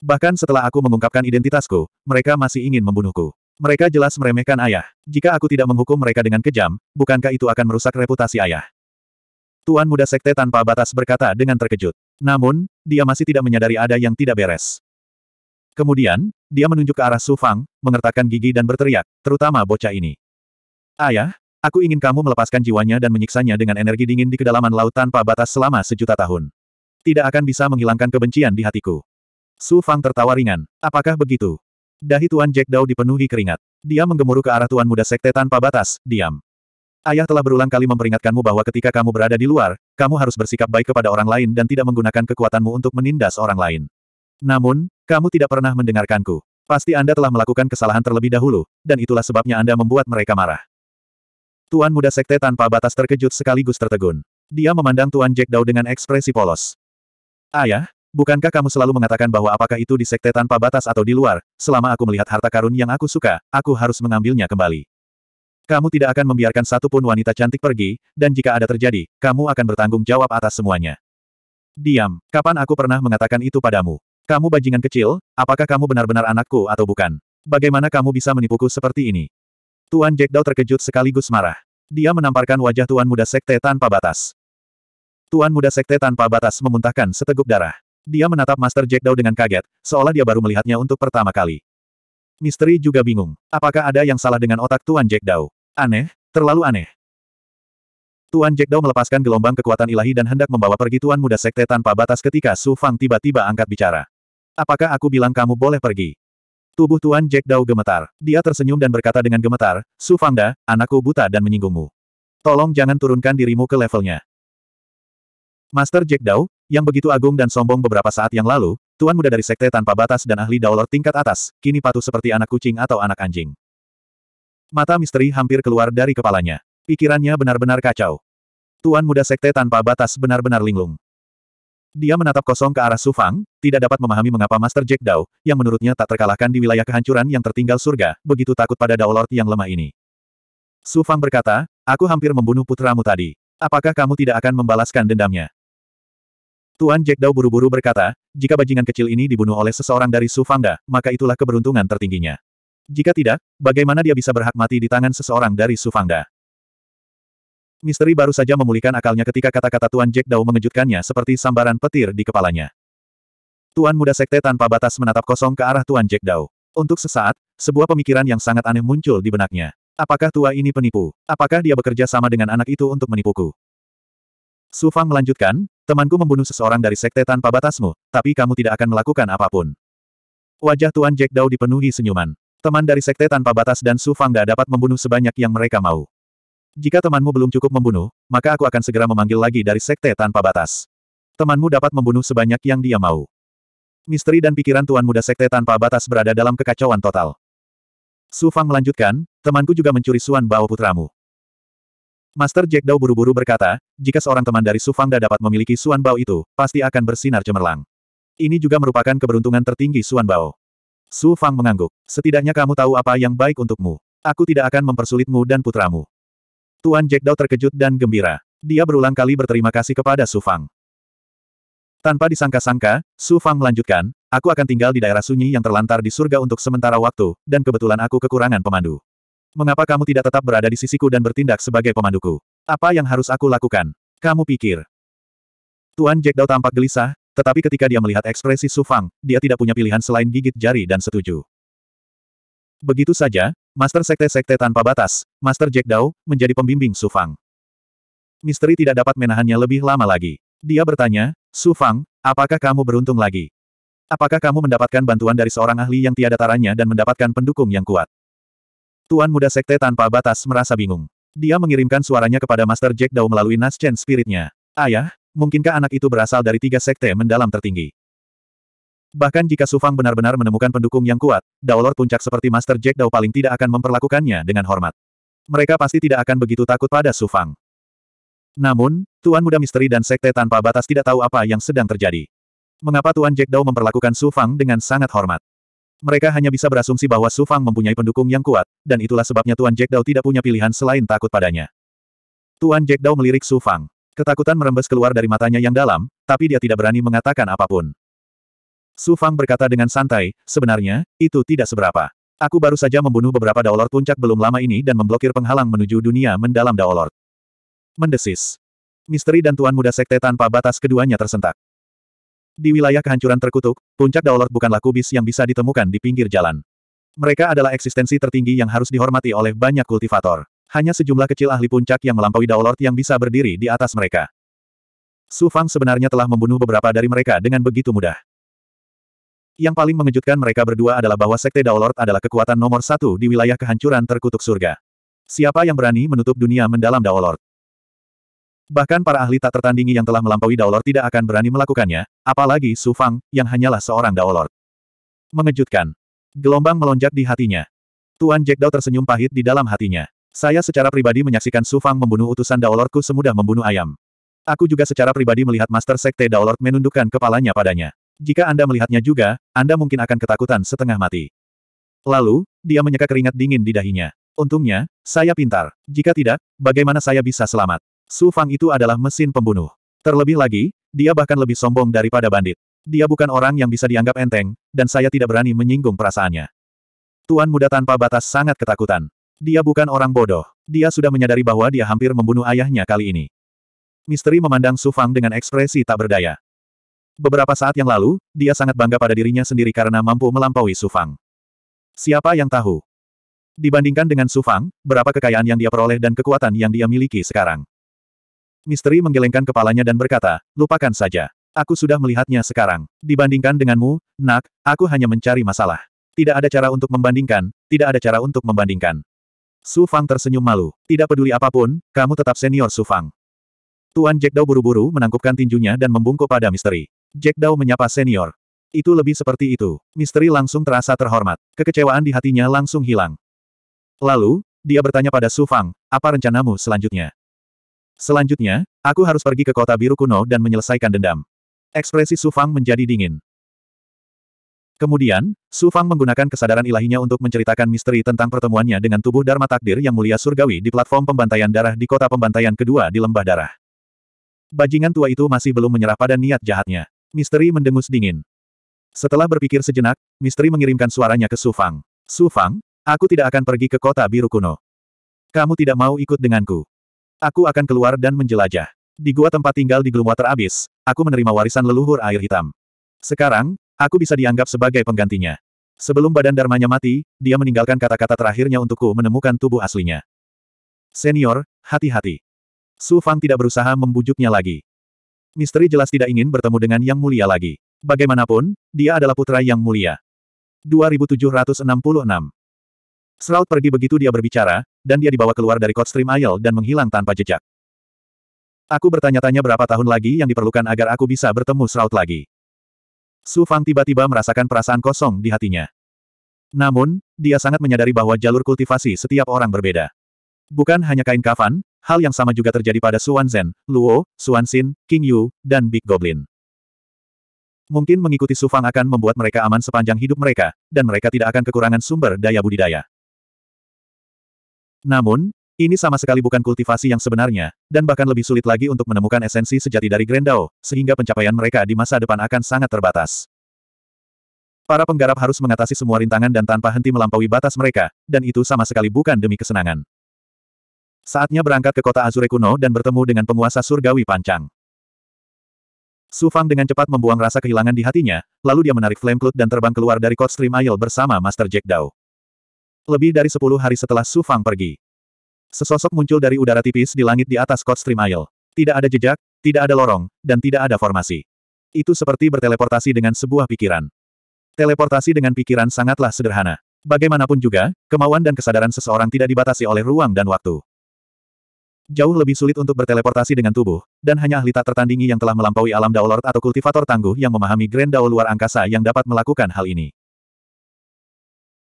Bahkan setelah aku mengungkapkan identitasku, mereka masih ingin membunuhku. Mereka jelas meremehkan ayah. Jika aku tidak menghukum mereka dengan kejam, bukankah itu akan merusak reputasi ayah? Tuan muda sekte tanpa batas berkata dengan terkejut. Namun, dia masih tidak menyadari ada yang tidak beres. Kemudian, dia menunjuk ke arah Sufang, mengertakkan gigi dan berteriak, terutama bocah ini. Ayah, aku ingin kamu melepaskan jiwanya dan menyiksanya dengan energi dingin di kedalaman laut tanpa batas selama sejuta tahun tidak akan bisa menghilangkan kebencian di hatiku. Su Fang tertawa ringan. Apakah begitu? Dahi Tuan Jack Dao dipenuhi keringat. Dia menggemuruh ke arah Tuan Muda Sekte tanpa batas, diam. Ayah telah berulang kali memperingatkanmu bahwa ketika kamu berada di luar, kamu harus bersikap baik kepada orang lain dan tidak menggunakan kekuatanmu untuk menindas orang lain. Namun, kamu tidak pernah mendengarkanku. Pasti Anda telah melakukan kesalahan terlebih dahulu, dan itulah sebabnya Anda membuat mereka marah. Tuan Muda Sekte tanpa batas terkejut sekaligus tertegun. Dia memandang Tuan Jack Dao dengan ekspresi polos. Ayah, bukankah kamu selalu mengatakan bahwa apakah itu di sekte tanpa batas atau di luar, selama aku melihat harta karun yang aku suka, aku harus mengambilnya kembali. Kamu tidak akan membiarkan satupun wanita cantik pergi, dan jika ada terjadi, kamu akan bertanggung jawab atas semuanya. Diam, kapan aku pernah mengatakan itu padamu? Kamu bajingan kecil, apakah kamu benar-benar anakku atau bukan? Bagaimana kamu bisa menipuku seperti ini? Tuan Jack Dao terkejut sekaligus marah. Dia menamparkan wajah tuan muda sekte tanpa batas. Tuan muda sekte tanpa batas memuntahkan seteguk darah. Dia menatap Master Jack Dao dengan kaget, seolah dia baru melihatnya untuk pertama kali. Misteri juga bingung, apakah ada yang salah dengan otak Tuan Jack Dao? Aneh, terlalu aneh. Tuan Jack Dao melepaskan gelombang kekuatan ilahi dan hendak membawa pergi Tuan muda sekte tanpa batas ketika Su Fang tiba-tiba angkat bicara. Apakah aku bilang kamu boleh pergi? Tubuh Tuan Jack Dao gemetar. Dia tersenyum dan berkata dengan gemetar, Su Fangda, anakku buta dan menyinggungmu. Tolong jangan turunkan dirimu ke levelnya. Master Jack Dao, yang begitu agung dan sombong beberapa saat yang lalu, tuan muda dari sekte tanpa batas dan ahli daulor tingkat atas, kini patuh seperti anak kucing atau anak anjing. Mata misteri hampir keluar dari kepalanya. Pikirannya benar-benar kacau. Tuan muda sekte tanpa batas benar-benar linglung. Dia menatap kosong ke arah Sufang, tidak dapat memahami mengapa Master Jack Dao, yang menurutnya tak terkalahkan di wilayah kehancuran yang tertinggal surga, begitu takut pada Dao Lord yang lemah ini. Sufang berkata, aku hampir membunuh putramu tadi. Apakah kamu tidak akan membalaskan dendamnya? Tuan Jack Dao buru-buru berkata, jika bajingan kecil ini dibunuh oleh seseorang dari Su Fangda, maka itulah keberuntungan tertingginya. Jika tidak, bagaimana dia bisa berhak mati di tangan seseorang dari Su Fangda? Misteri baru saja memulihkan akalnya ketika kata-kata Tuan Jack Dao mengejutkannya seperti sambaran petir di kepalanya. Tuan muda sekte tanpa batas menatap kosong ke arah Tuan Jack Dao. Untuk sesaat, sebuah pemikiran yang sangat aneh muncul di benaknya. Apakah tua ini penipu? Apakah dia bekerja sama dengan anak itu untuk menipuku? Su Fang melanjutkan, Temanku membunuh seseorang dari sekte tanpa batasmu, tapi kamu tidak akan melakukan apapun. Wajah Tuan Jack Dao dipenuhi senyuman. Teman dari sekte tanpa batas dan Su tidak dapat membunuh sebanyak yang mereka mau. Jika temanmu belum cukup membunuh, maka aku akan segera memanggil lagi dari sekte tanpa batas. Temanmu dapat membunuh sebanyak yang dia mau. Misteri dan pikiran Tuan Muda Sekte Tanpa Batas berada dalam kekacauan total. Su Fang melanjutkan, temanku juga mencuri Suan Bao putramu. Master Jack Dao buru-buru berkata, jika seorang teman dari Sufangda dapat memiliki Suan Bao itu, pasti akan bersinar cemerlang. Ini juga merupakan keberuntungan tertinggi Suan Bao. Su Fang mengangguk. Setidaknya kamu tahu apa yang baik untukmu. Aku tidak akan mempersulitmu dan putramu. Tuan Jack Dao terkejut dan gembira. Dia berulang kali berterima kasih kepada Su Fang. Tanpa disangka-sangka, Su Fang melanjutkan, aku akan tinggal di daerah sunyi yang terlantar di surga untuk sementara waktu, dan kebetulan aku kekurangan pemandu. Mengapa kamu tidak tetap berada di sisiku dan bertindak sebagai pemanduku? Apa yang harus aku lakukan? Kamu pikir? Tuan Jack Dao tampak gelisah, tetapi ketika dia melihat ekspresi Su Fang, dia tidak punya pilihan selain gigit jari dan setuju. Begitu saja, Master Sekte-Sekte tanpa batas, Master Jack Dao, menjadi pembimbing Su Fang. Misteri tidak dapat menahannya lebih lama lagi. Dia bertanya, Su Fang, apakah kamu beruntung lagi? Apakah kamu mendapatkan bantuan dari seorang ahli yang tiada taranya dan mendapatkan pendukung yang kuat? Tuan muda sekte tanpa batas merasa bingung. Dia mengirimkan suaranya kepada Master Jack Dao melalui Naschen spiritnya. Ayah, mungkinkah anak itu berasal dari tiga sekte mendalam tertinggi? Bahkan jika Sufang benar-benar menemukan pendukung yang kuat, Daolor puncak seperti Master Jack Dao paling tidak akan memperlakukannya dengan hormat. Mereka pasti tidak akan begitu takut pada Sufang. Namun, Tuan Muda Misteri dan Sekte Tanpa Batas tidak tahu apa yang sedang terjadi. Mengapa Tuan Jack Dao memperlakukan Sufang dengan sangat hormat? Mereka hanya bisa berasumsi bahwa Su Fang mempunyai pendukung yang kuat, dan itulah sebabnya Tuan Jack Dao tidak punya pilihan selain takut padanya. Tuan Jack Dao melirik Su Fang. Ketakutan merembes keluar dari matanya yang dalam, tapi dia tidak berani mengatakan apapun. Su Fang berkata dengan santai, sebenarnya, itu tidak seberapa. Aku baru saja membunuh beberapa Daolord puncak belum lama ini dan memblokir penghalang menuju dunia mendalam Daolord. Mendesis. Misteri dan tuan muda sekte tanpa batas keduanya tersentak. Di wilayah kehancuran terkutuk, puncak Daolord bukanlah kubis yang bisa ditemukan di pinggir jalan. Mereka adalah eksistensi tertinggi yang harus dihormati oleh banyak kultivator. Hanya sejumlah kecil ahli puncak yang melampaui Daolord yang bisa berdiri di atas mereka. Su Fang sebenarnya telah membunuh beberapa dari mereka dengan begitu mudah. Yang paling mengejutkan mereka berdua adalah bahwa Sekte Daolord adalah kekuatan nomor satu di wilayah kehancuran terkutuk surga. Siapa yang berani menutup dunia mendalam Daolord? Bahkan para ahli tak tertandingi yang telah melampaui Daolord tidak akan berani melakukannya, apalagi Su Fang, yang hanyalah seorang Daolord. Mengejutkan. Gelombang melonjak di hatinya. Tuan Jack Dao tersenyum pahit di dalam hatinya. Saya secara pribadi menyaksikan Su Fang membunuh utusan Daolordku semudah membunuh ayam. Aku juga secara pribadi melihat Master Sekte Daolord menundukkan kepalanya padanya. Jika Anda melihatnya juga, Anda mungkin akan ketakutan setengah mati. Lalu, dia menyeka keringat dingin di dahinya. Untungnya, saya pintar. Jika tidak, bagaimana saya bisa selamat? Su Fang itu adalah mesin pembunuh. Terlebih lagi, dia bahkan lebih sombong daripada bandit. Dia bukan orang yang bisa dianggap enteng, dan saya tidak berani menyinggung perasaannya. Tuan muda tanpa batas sangat ketakutan. Dia bukan orang bodoh. Dia sudah menyadari bahwa dia hampir membunuh ayahnya kali ini. Misteri memandang Su Fang dengan ekspresi tak berdaya. Beberapa saat yang lalu, dia sangat bangga pada dirinya sendiri karena mampu melampaui Su Fang. Siapa yang tahu? Dibandingkan dengan Su Fang, berapa kekayaan yang dia peroleh dan kekuatan yang dia miliki sekarang. Misteri menggelengkan kepalanya dan berkata, lupakan saja. Aku sudah melihatnya sekarang. Dibandingkan denganmu, nak, aku hanya mencari masalah. Tidak ada cara untuk membandingkan, tidak ada cara untuk membandingkan. Su Fang tersenyum malu. Tidak peduli apapun, kamu tetap senior Su Fang. Tuan Jack Dao buru-buru menangkupkan tinjunya dan membungkuk pada misteri. Jack Dao menyapa senior. Itu lebih seperti itu. Misteri langsung terasa terhormat. Kekecewaan di hatinya langsung hilang. Lalu, dia bertanya pada Su Fang, apa rencanamu selanjutnya? Selanjutnya, aku harus pergi ke kota biru kuno dan menyelesaikan dendam. Ekspresi Su Fang menjadi dingin. Kemudian, Su Fang menggunakan kesadaran ilahinya untuk menceritakan misteri tentang pertemuannya dengan tubuh Dharma Takdir yang mulia surgawi di platform pembantaian darah di kota pembantaian kedua di Lembah Darah. Bajingan tua itu masih belum menyerah pada niat jahatnya. Misteri mendengus dingin. Setelah berpikir sejenak, misteri mengirimkan suaranya ke Su Fang. Su Fang, aku tidak akan pergi ke kota biru kuno. Kamu tidak mau ikut denganku. Aku akan keluar dan menjelajah. Di gua tempat tinggal di Gloomwater terabis, aku menerima warisan leluhur air hitam. Sekarang, aku bisa dianggap sebagai penggantinya. Sebelum badan darmanya mati, dia meninggalkan kata-kata terakhirnya untukku menemukan tubuh aslinya. Senior, hati-hati. Su Fang tidak berusaha membujuknya lagi. Misteri jelas tidak ingin bertemu dengan yang mulia lagi. Bagaimanapun, dia adalah putra yang mulia. 2766 Sraut pergi begitu dia berbicara, dan dia dibawa keluar dari Coldstream Stream Isle dan menghilang tanpa jejak. Aku bertanya-tanya berapa tahun lagi yang diperlukan agar aku bisa bertemu Sraut lagi. Su Fang tiba-tiba merasakan perasaan kosong di hatinya. Namun, dia sangat menyadari bahwa jalur kultivasi setiap orang berbeda. Bukan hanya kain kafan, hal yang sama juga terjadi pada Suan Zen, Luo, Suan Xin, King Yu, dan Big Goblin. Mungkin mengikuti Su Fang akan membuat mereka aman sepanjang hidup mereka, dan mereka tidak akan kekurangan sumber daya budidaya. Namun, ini sama sekali bukan kultivasi yang sebenarnya, dan bahkan lebih sulit lagi untuk menemukan esensi sejati dari Grendao, sehingga pencapaian mereka di masa depan akan sangat terbatas. Para penggarap harus mengatasi semua rintangan dan tanpa henti melampaui batas mereka, dan itu sama sekali bukan demi kesenangan. Saatnya berangkat ke kota Azure kuno dan bertemu dengan penguasa surgawi pancang. Su Fang dengan cepat membuang rasa kehilangan di hatinya, lalu dia menarik Flame Cloud dan terbang keluar dari Cold Stream Isle bersama Master Jack Dao. Lebih dari sepuluh hari setelah Su Fang pergi. Sesosok muncul dari udara tipis di langit di atas Kot Isle. Tidak ada jejak, tidak ada lorong, dan tidak ada formasi. Itu seperti berteleportasi dengan sebuah pikiran. Teleportasi dengan pikiran sangatlah sederhana. Bagaimanapun juga, kemauan dan kesadaran seseorang tidak dibatasi oleh ruang dan waktu. Jauh lebih sulit untuk berteleportasi dengan tubuh, dan hanya ahli tak tertandingi yang telah melampaui alam Daolord atau kultivator tangguh yang memahami Grand Dao luar angkasa yang dapat melakukan hal ini.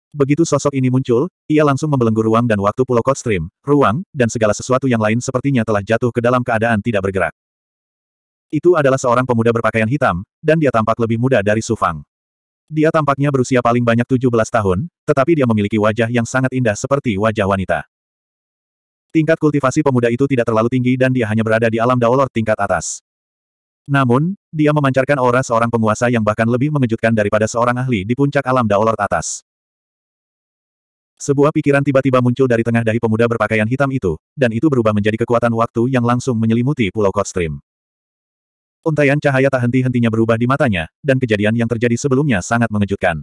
Begitu sosok ini muncul, ia langsung membelenggu ruang dan waktu Pulau Stream, ruang, dan segala sesuatu yang lain sepertinya telah jatuh ke dalam keadaan tidak bergerak. Itu adalah seorang pemuda berpakaian hitam, dan dia tampak lebih muda dari Sufang. Dia tampaknya berusia paling banyak 17 tahun, tetapi dia memiliki wajah yang sangat indah seperti wajah wanita. Tingkat kultivasi pemuda itu tidak terlalu tinggi dan dia hanya berada di alam daulor tingkat atas. Namun, dia memancarkan aura seorang penguasa yang bahkan lebih mengejutkan daripada seorang ahli di puncak alam daulor atas. Sebuah pikiran tiba-tiba muncul dari tengah dahi pemuda berpakaian hitam itu, dan itu berubah menjadi kekuatan waktu yang langsung menyelimuti Pulau Kotstream. Untaian cahaya tak henti-hentinya berubah di matanya, dan kejadian yang terjadi sebelumnya sangat mengejutkan.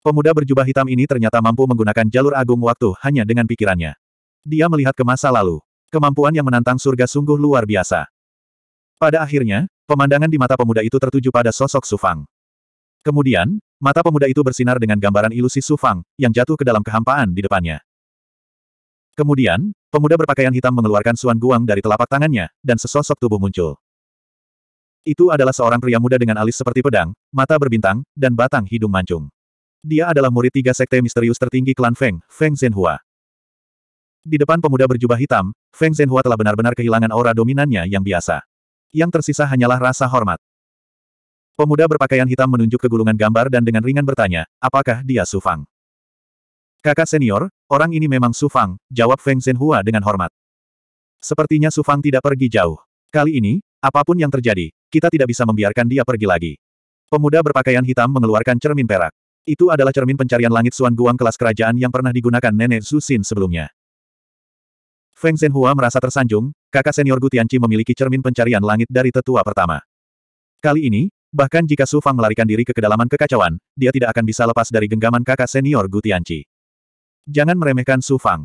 Pemuda berjubah hitam ini ternyata mampu menggunakan jalur agung waktu hanya dengan pikirannya. Dia melihat ke masa lalu. Kemampuan yang menantang surga sungguh luar biasa. Pada akhirnya, pemandangan di mata pemuda itu tertuju pada sosok Sufang. Kemudian, Mata pemuda itu bersinar dengan gambaran ilusi Sufang, yang jatuh ke dalam kehampaan di depannya. Kemudian, pemuda berpakaian hitam mengeluarkan Suan Guang dari telapak tangannya, dan sesosok tubuh muncul. Itu adalah seorang pria muda dengan alis seperti pedang, mata berbintang, dan batang hidung mancung. Dia adalah murid tiga sekte misterius tertinggi klan Feng, Feng Zhenhua. Di depan pemuda berjubah hitam, Feng Zhenhua telah benar-benar kehilangan aura dominannya yang biasa. Yang tersisa hanyalah rasa hormat. Pemuda berpakaian hitam menunjuk ke gulungan gambar dan dengan ringan bertanya, apakah dia Sufang? Kakak senior, orang ini memang Sufang, jawab Feng Zhenhua dengan hormat. Sepertinya Sufang tidak pergi jauh. Kali ini, apapun yang terjadi, kita tidak bisa membiarkan dia pergi lagi. Pemuda berpakaian hitam mengeluarkan cermin perak. Itu adalah cermin pencarian langit Suan Guang kelas kerajaan yang pernah digunakan nenek Zhu Xin sebelumnya. Feng Zhenhua merasa tersanjung, kakak senior Gu Tianqi memiliki cermin pencarian langit dari tetua pertama. Kali ini, Bahkan jika Su Fang melarikan diri ke kedalaman kekacauan, dia tidak akan bisa lepas dari genggaman kakak senior Gu Tianqi. Jangan meremehkan Su Fang.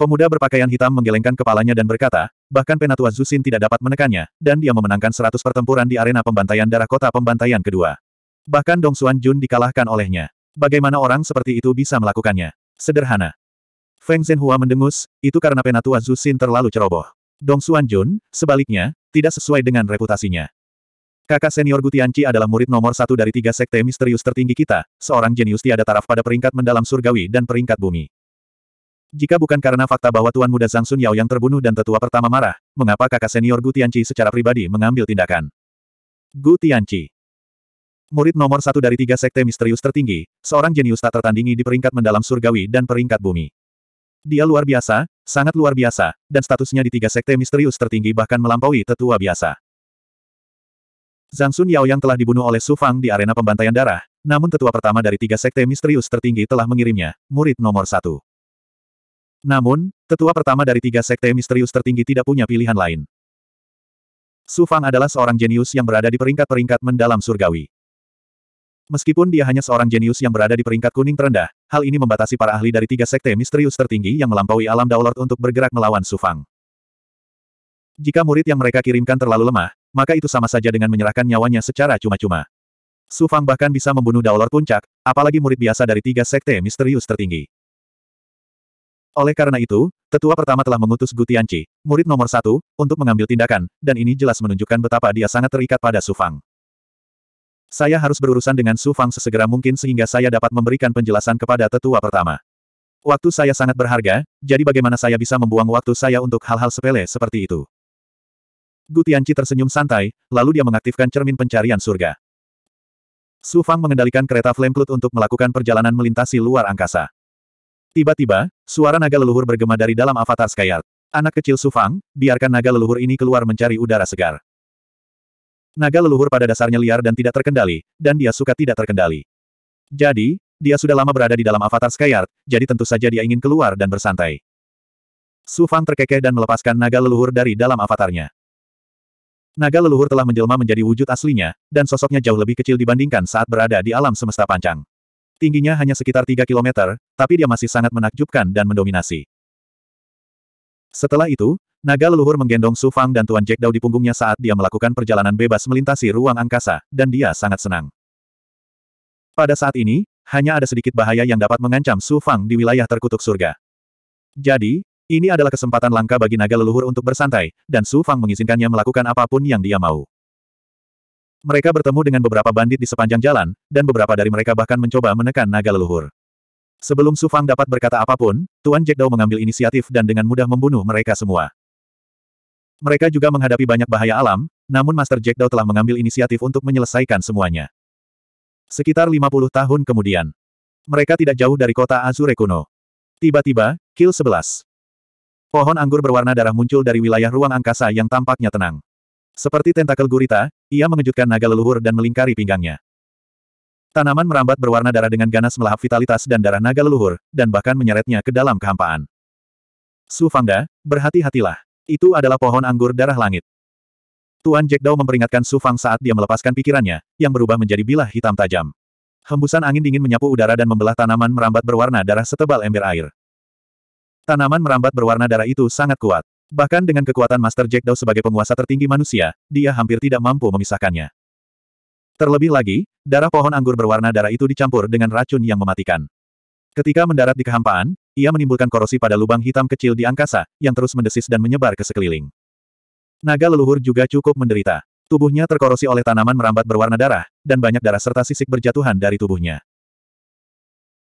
Pemuda berpakaian hitam menggelengkan kepalanya dan berkata, bahkan Penatua Zusin tidak dapat menekannya, dan dia memenangkan seratus pertempuran di arena pembantaian darah kota pembantaian kedua. Bahkan Dong Xuan Jun dikalahkan olehnya. Bagaimana orang seperti itu bisa melakukannya? Sederhana. Feng Zhenhua mendengus, itu karena Penatua Zusin terlalu ceroboh. Dong Xuan Jun, sebaliknya, tidak sesuai dengan reputasinya. Kakak senior Gutianci adalah murid nomor satu dari tiga sekte misterius tertinggi kita, seorang jenius tiada taraf pada peringkat mendalam surgawi dan peringkat bumi. Jika bukan karena fakta bahwa Tuan Muda Zhang Sun Yao yang terbunuh dan tetua pertama marah, mengapa kakak senior Gutianci secara pribadi mengambil tindakan? Gutianci Murid nomor satu dari tiga sekte misterius tertinggi, seorang jenius tak tertandingi di peringkat mendalam surgawi dan peringkat bumi. Dia luar biasa, sangat luar biasa, dan statusnya di tiga sekte misterius tertinggi bahkan melampaui tetua biasa. Zhang Sun Yao yang telah dibunuh oleh Su Fang di arena pembantaian darah, namun tetua pertama dari tiga sekte misterius tertinggi telah mengirimnya, murid nomor satu. Namun, tetua pertama dari tiga sekte misterius tertinggi tidak punya pilihan lain. Su Fang adalah seorang jenius yang berada di peringkat-peringkat mendalam surgawi. Meskipun dia hanya seorang jenius yang berada di peringkat kuning terendah, hal ini membatasi para ahli dari tiga sekte misterius tertinggi yang melampaui alam Daulord untuk bergerak melawan Su Fang. Jika murid yang mereka kirimkan terlalu lemah, maka itu sama saja dengan menyerahkan nyawanya secara cuma-cuma. Su Fang bahkan bisa membunuh Daolor Puncak, apalagi murid biasa dari tiga sekte misterius tertinggi. Oleh karena itu, tetua pertama telah mengutus Gu Tianci, murid nomor satu, untuk mengambil tindakan, dan ini jelas menunjukkan betapa dia sangat terikat pada Su Fang. Saya harus berurusan dengan Su Fang sesegera mungkin sehingga saya dapat memberikan penjelasan kepada tetua pertama. Waktu saya sangat berharga, jadi bagaimana saya bisa membuang waktu saya untuk hal-hal sepele seperti itu? Gu Tianqi tersenyum santai, lalu dia mengaktifkan cermin pencarian surga. Su Fang mengendalikan kereta Flame Cloud untuk melakukan perjalanan melintasi luar angkasa. Tiba-tiba, suara naga leluhur bergema dari dalam avatar Skyard. Anak kecil Su Fang, biarkan naga leluhur ini keluar mencari udara segar. Naga leluhur pada dasarnya liar dan tidak terkendali, dan dia suka tidak terkendali. Jadi, dia sudah lama berada di dalam avatar Skyard, jadi tentu saja dia ingin keluar dan bersantai. Su Fang terkekeh dan melepaskan naga leluhur dari dalam avatarnya. Naga leluhur telah menjelma menjadi wujud aslinya, dan sosoknya jauh lebih kecil dibandingkan saat berada di alam semesta panjang. Tingginya hanya sekitar 3 km, tapi dia masih sangat menakjubkan dan mendominasi. Setelah itu, naga leluhur menggendong Su Fang dan Tuan Jack Dao di punggungnya saat dia melakukan perjalanan bebas melintasi ruang angkasa, dan dia sangat senang. Pada saat ini, hanya ada sedikit bahaya yang dapat mengancam Su Fang di wilayah terkutuk surga. Jadi, ini adalah kesempatan langka bagi naga leluhur untuk bersantai, dan Su Fang mengizinkannya melakukan apapun yang dia mau. Mereka bertemu dengan beberapa bandit di sepanjang jalan, dan beberapa dari mereka bahkan mencoba menekan naga leluhur. Sebelum Su Fang dapat berkata apapun, Tuan Jack Dao mengambil inisiatif dan dengan mudah membunuh mereka semua. Mereka juga menghadapi banyak bahaya alam, namun Master Jack Dao telah mengambil inisiatif untuk menyelesaikan semuanya. Sekitar 50 tahun kemudian, mereka tidak jauh dari kota Azure kuno. Tiba-tiba, kill 11. Pohon anggur berwarna darah muncul dari wilayah ruang angkasa yang tampaknya tenang. Seperti tentakel gurita, ia mengejutkan naga leluhur dan melingkari pinggangnya. Tanaman merambat berwarna darah dengan ganas melahap vitalitas dan darah naga leluhur, dan bahkan menyeretnya ke dalam kehampaan. Su Fangda, berhati-hatilah. Itu adalah pohon anggur darah langit. Tuan Jack Dao memperingatkan Su Fang saat dia melepaskan pikirannya, yang berubah menjadi bilah hitam tajam. Hembusan angin dingin menyapu udara dan membelah tanaman merambat berwarna darah setebal ember air. Tanaman merambat berwarna darah itu sangat kuat. Bahkan dengan kekuatan Master Jack Dao sebagai penguasa tertinggi manusia, dia hampir tidak mampu memisahkannya. Terlebih lagi, darah pohon anggur berwarna darah itu dicampur dengan racun yang mematikan. Ketika mendarat di kehampaan, ia menimbulkan korosi pada lubang hitam kecil di angkasa, yang terus mendesis dan menyebar ke sekeliling. Naga leluhur juga cukup menderita. Tubuhnya terkorosi oleh tanaman merambat berwarna darah, dan banyak darah serta sisik berjatuhan dari tubuhnya.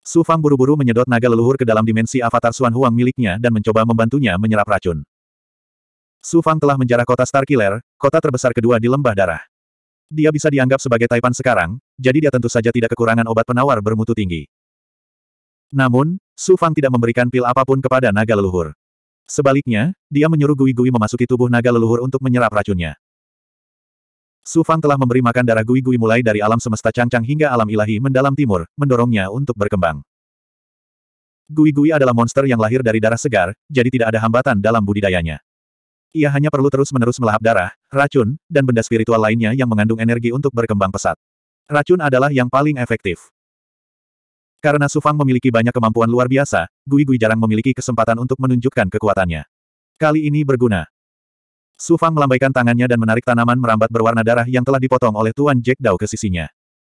Su Fang buru-buru menyedot naga leluhur ke dalam dimensi avatar Xuan Huang miliknya dan mencoba membantunya menyerap racun. Su Fang telah menjarah kota Starkiller, kota terbesar kedua di lembah darah. Dia bisa dianggap sebagai Taipan sekarang, jadi dia tentu saja tidak kekurangan obat penawar bermutu tinggi. Namun, Su Fang tidak memberikan pil apapun kepada naga leluhur. Sebaliknya, dia menyuruh Gui Gui memasuki tubuh naga leluhur untuk menyerap racunnya. Su Fang telah memberi makan darah Gui-Gui mulai dari alam semesta cangcang hingga alam ilahi mendalam timur, mendorongnya untuk berkembang. Gui-Gui adalah monster yang lahir dari darah segar, jadi tidak ada hambatan dalam budidayanya. Ia hanya perlu terus-menerus melahap darah, racun, dan benda spiritual lainnya yang mengandung energi untuk berkembang pesat. Racun adalah yang paling efektif. Karena Su Fang memiliki banyak kemampuan luar biasa, Gui-Gui jarang memiliki kesempatan untuk menunjukkan kekuatannya. Kali ini berguna. Su Fang melambaikan tangannya dan menarik tanaman merambat berwarna darah yang telah dipotong oleh Tuan Jack Dao ke sisinya.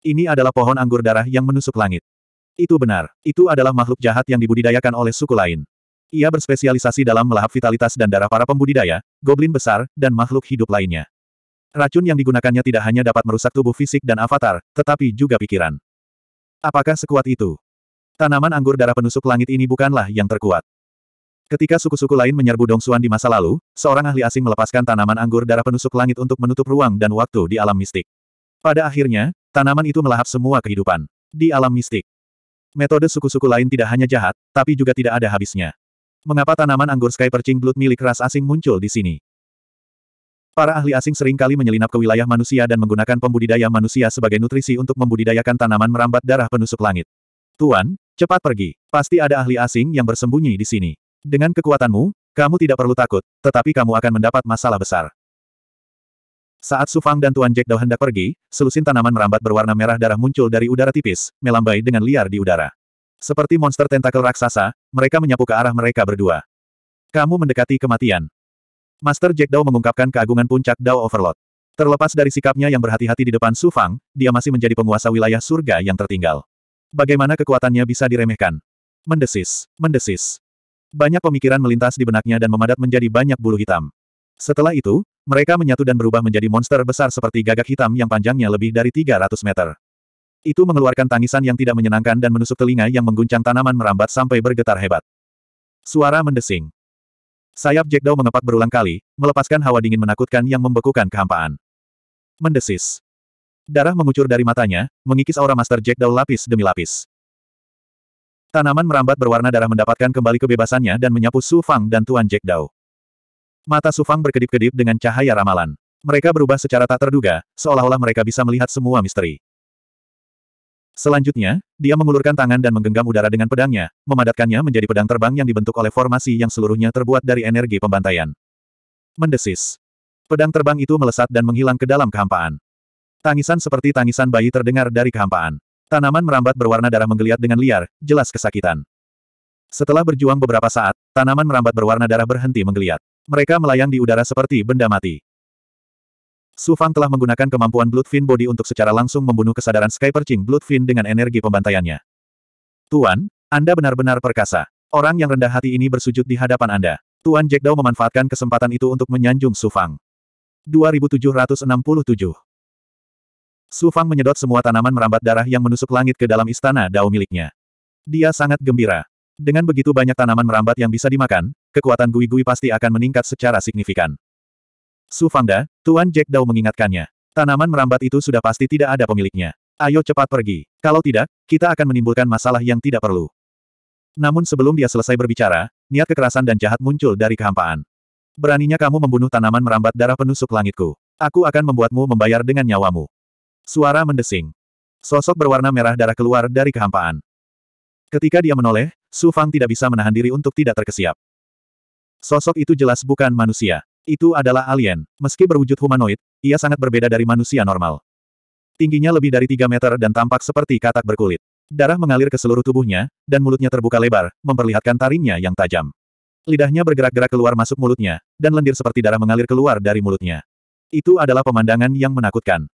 Ini adalah pohon anggur darah yang menusuk langit. Itu benar, itu adalah makhluk jahat yang dibudidayakan oleh suku lain. Ia berspesialisasi dalam melahap vitalitas dan darah para pembudidaya, goblin besar, dan makhluk hidup lainnya. Racun yang digunakannya tidak hanya dapat merusak tubuh fisik dan avatar, tetapi juga pikiran. Apakah sekuat itu? Tanaman anggur darah penusuk langit ini bukanlah yang terkuat. Ketika suku-suku lain menyerbu Dong Dongsuan di masa lalu, seorang ahli asing melepaskan tanaman anggur darah penusuk langit untuk menutup ruang dan waktu di alam mistik. Pada akhirnya, tanaman itu melahap semua kehidupan. Di alam mistik, metode suku-suku lain tidak hanya jahat, tapi juga tidak ada habisnya. Mengapa tanaman anggur Sky Percing Blood milik ras asing muncul di sini? Para ahli asing seringkali menyelinap ke wilayah manusia dan menggunakan pembudidaya manusia sebagai nutrisi untuk membudidayakan tanaman merambat darah penusuk langit. Tuan, cepat pergi. Pasti ada ahli asing yang bersembunyi di sini. Dengan kekuatanmu, kamu tidak perlu takut, tetapi kamu akan mendapat masalah besar. Saat Sufang dan Tuan Jack Dao hendak pergi, selusin tanaman merambat berwarna merah darah muncul dari udara tipis, melambai dengan liar di udara. Seperti monster tentakel raksasa, mereka menyapu ke arah mereka berdua. Kamu mendekati kematian. Master Jack Dao mengungkapkan keagungan puncak Dao Overlord. Terlepas dari sikapnya yang berhati-hati di depan Sufang, dia masih menjadi penguasa wilayah surga yang tertinggal. Bagaimana kekuatannya bisa diremehkan? Mendesis, mendesis. Banyak pemikiran melintas di benaknya dan memadat menjadi banyak bulu hitam. Setelah itu, mereka menyatu dan berubah menjadi monster besar seperti gagak hitam yang panjangnya lebih dari 300 meter. Itu mengeluarkan tangisan yang tidak menyenangkan dan menusuk telinga yang mengguncang tanaman merambat sampai bergetar hebat. Suara mendesing. Sayap Jackdaw mengepak berulang kali, melepaskan hawa dingin menakutkan yang membekukan kehampaan. Mendesis. Darah mengucur dari matanya, mengikis aura Master Jackdaw lapis demi lapis. Tanaman merambat berwarna darah mendapatkan kembali kebebasannya dan menyapu Su Fang dan Tuan Jack Dao. Mata Su Fang berkedip-kedip dengan cahaya ramalan. Mereka berubah secara tak terduga, seolah-olah mereka bisa melihat semua misteri. Selanjutnya, dia mengulurkan tangan dan menggenggam udara dengan pedangnya, memadatkannya menjadi pedang terbang yang dibentuk oleh formasi yang seluruhnya terbuat dari energi pembantaian. Mendesis. Pedang terbang itu melesat dan menghilang ke dalam kehampaan. Tangisan seperti tangisan bayi terdengar dari kehampaan. Tanaman merambat berwarna darah menggeliat dengan liar, jelas kesakitan. Setelah berjuang beberapa saat, tanaman merambat berwarna darah berhenti menggeliat. Mereka melayang di udara seperti benda mati. Su Fang telah menggunakan kemampuan Bloodfin Body untuk secara langsung membunuh kesadaran Sky Perching Bloodfin dengan energi pembantaiannya. Tuan, Anda benar-benar perkasa. Orang yang rendah hati ini bersujud di hadapan Anda. Tuan Jack Dao memanfaatkan kesempatan itu untuk menyanjung Su Fang. 2767 Su Fang menyedot semua tanaman merambat darah yang menusuk langit ke dalam istana Dao miliknya. Dia sangat gembira. Dengan begitu banyak tanaman merambat yang bisa dimakan, kekuatan Gui-Gui pasti akan meningkat secara signifikan. Su Fangda, Tuan Jack Dao mengingatkannya. Tanaman merambat itu sudah pasti tidak ada pemiliknya. Ayo cepat pergi. Kalau tidak, kita akan menimbulkan masalah yang tidak perlu. Namun sebelum dia selesai berbicara, niat kekerasan dan jahat muncul dari kehampaan. Beraninya kamu membunuh tanaman merambat darah penusuk langitku. Aku akan membuatmu membayar dengan nyawamu. Suara mendesing. Sosok berwarna merah darah keluar dari kehampaan. Ketika dia menoleh, Su Fang tidak bisa menahan diri untuk tidak terkesiap. Sosok itu jelas bukan manusia. Itu adalah alien. Meski berwujud humanoid, ia sangat berbeda dari manusia normal. Tingginya lebih dari 3 meter dan tampak seperti katak berkulit. Darah mengalir ke seluruh tubuhnya, dan mulutnya terbuka lebar, memperlihatkan taringnya yang tajam. Lidahnya bergerak-gerak keluar masuk mulutnya, dan lendir seperti darah mengalir keluar dari mulutnya. Itu adalah pemandangan yang menakutkan.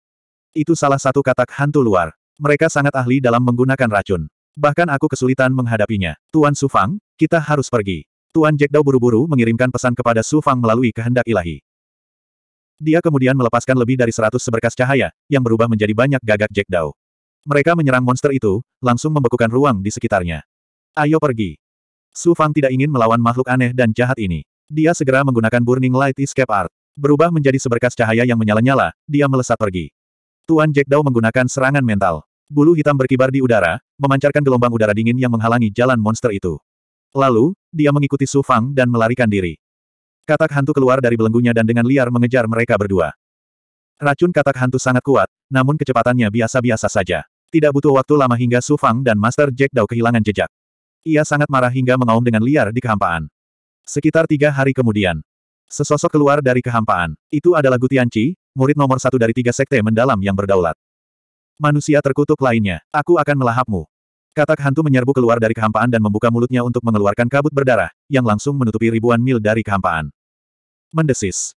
Itu salah satu katak hantu luar. Mereka sangat ahli dalam menggunakan racun. Bahkan aku kesulitan menghadapinya. Tuan Su Fang, kita harus pergi. Tuan Jack Dao buru-buru mengirimkan pesan kepada Su Fang melalui kehendak ilahi. Dia kemudian melepaskan lebih dari seratus seberkas cahaya, yang berubah menjadi banyak gagak Jack Dao. Mereka menyerang monster itu, langsung membekukan ruang di sekitarnya. Ayo pergi. Su Fang tidak ingin melawan makhluk aneh dan jahat ini. Dia segera menggunakan Burning Light Escape Art. Berubah menjadi seberkas cahaya yang menyala-nyala, dia melesat pergi. Tuan Jack Dao menggunakan serangan mental. Bulu hitam berkibar di udara, memancarkan gelombang udara dingin yang menghalangi jalan monster itu. Lalu, dia mengikuti Su Fang dan melarikan diri. Katak hantu keluar dari belenggunya dan dengan liar mengejar mereka berdua. Racun katak hantu sangat kuat, namun kecepatannya biasa-biasa saja. Tidak butuh waktu lama hingga Su Fang dan Master Jack Dao kehilangan jejak. Ia sangat marah hingga mengaum dengan liar di kehampaan. Sekitar tiga hari kemudian, sesosok keluar dari kehampaan. Itu adalah Gutianci, murid nomor satu dari tiga sekte mendalam yang berdaulat. Manusia terkutuk lainnya, aku akan melahapmu. Katak hantu menyerbu keluar dari kehampaan dan membuka mulutnya untuk mengeluarkan kabut berdarah, yang langsung menutupi ribuan mil dari kehampaan. Mendesis.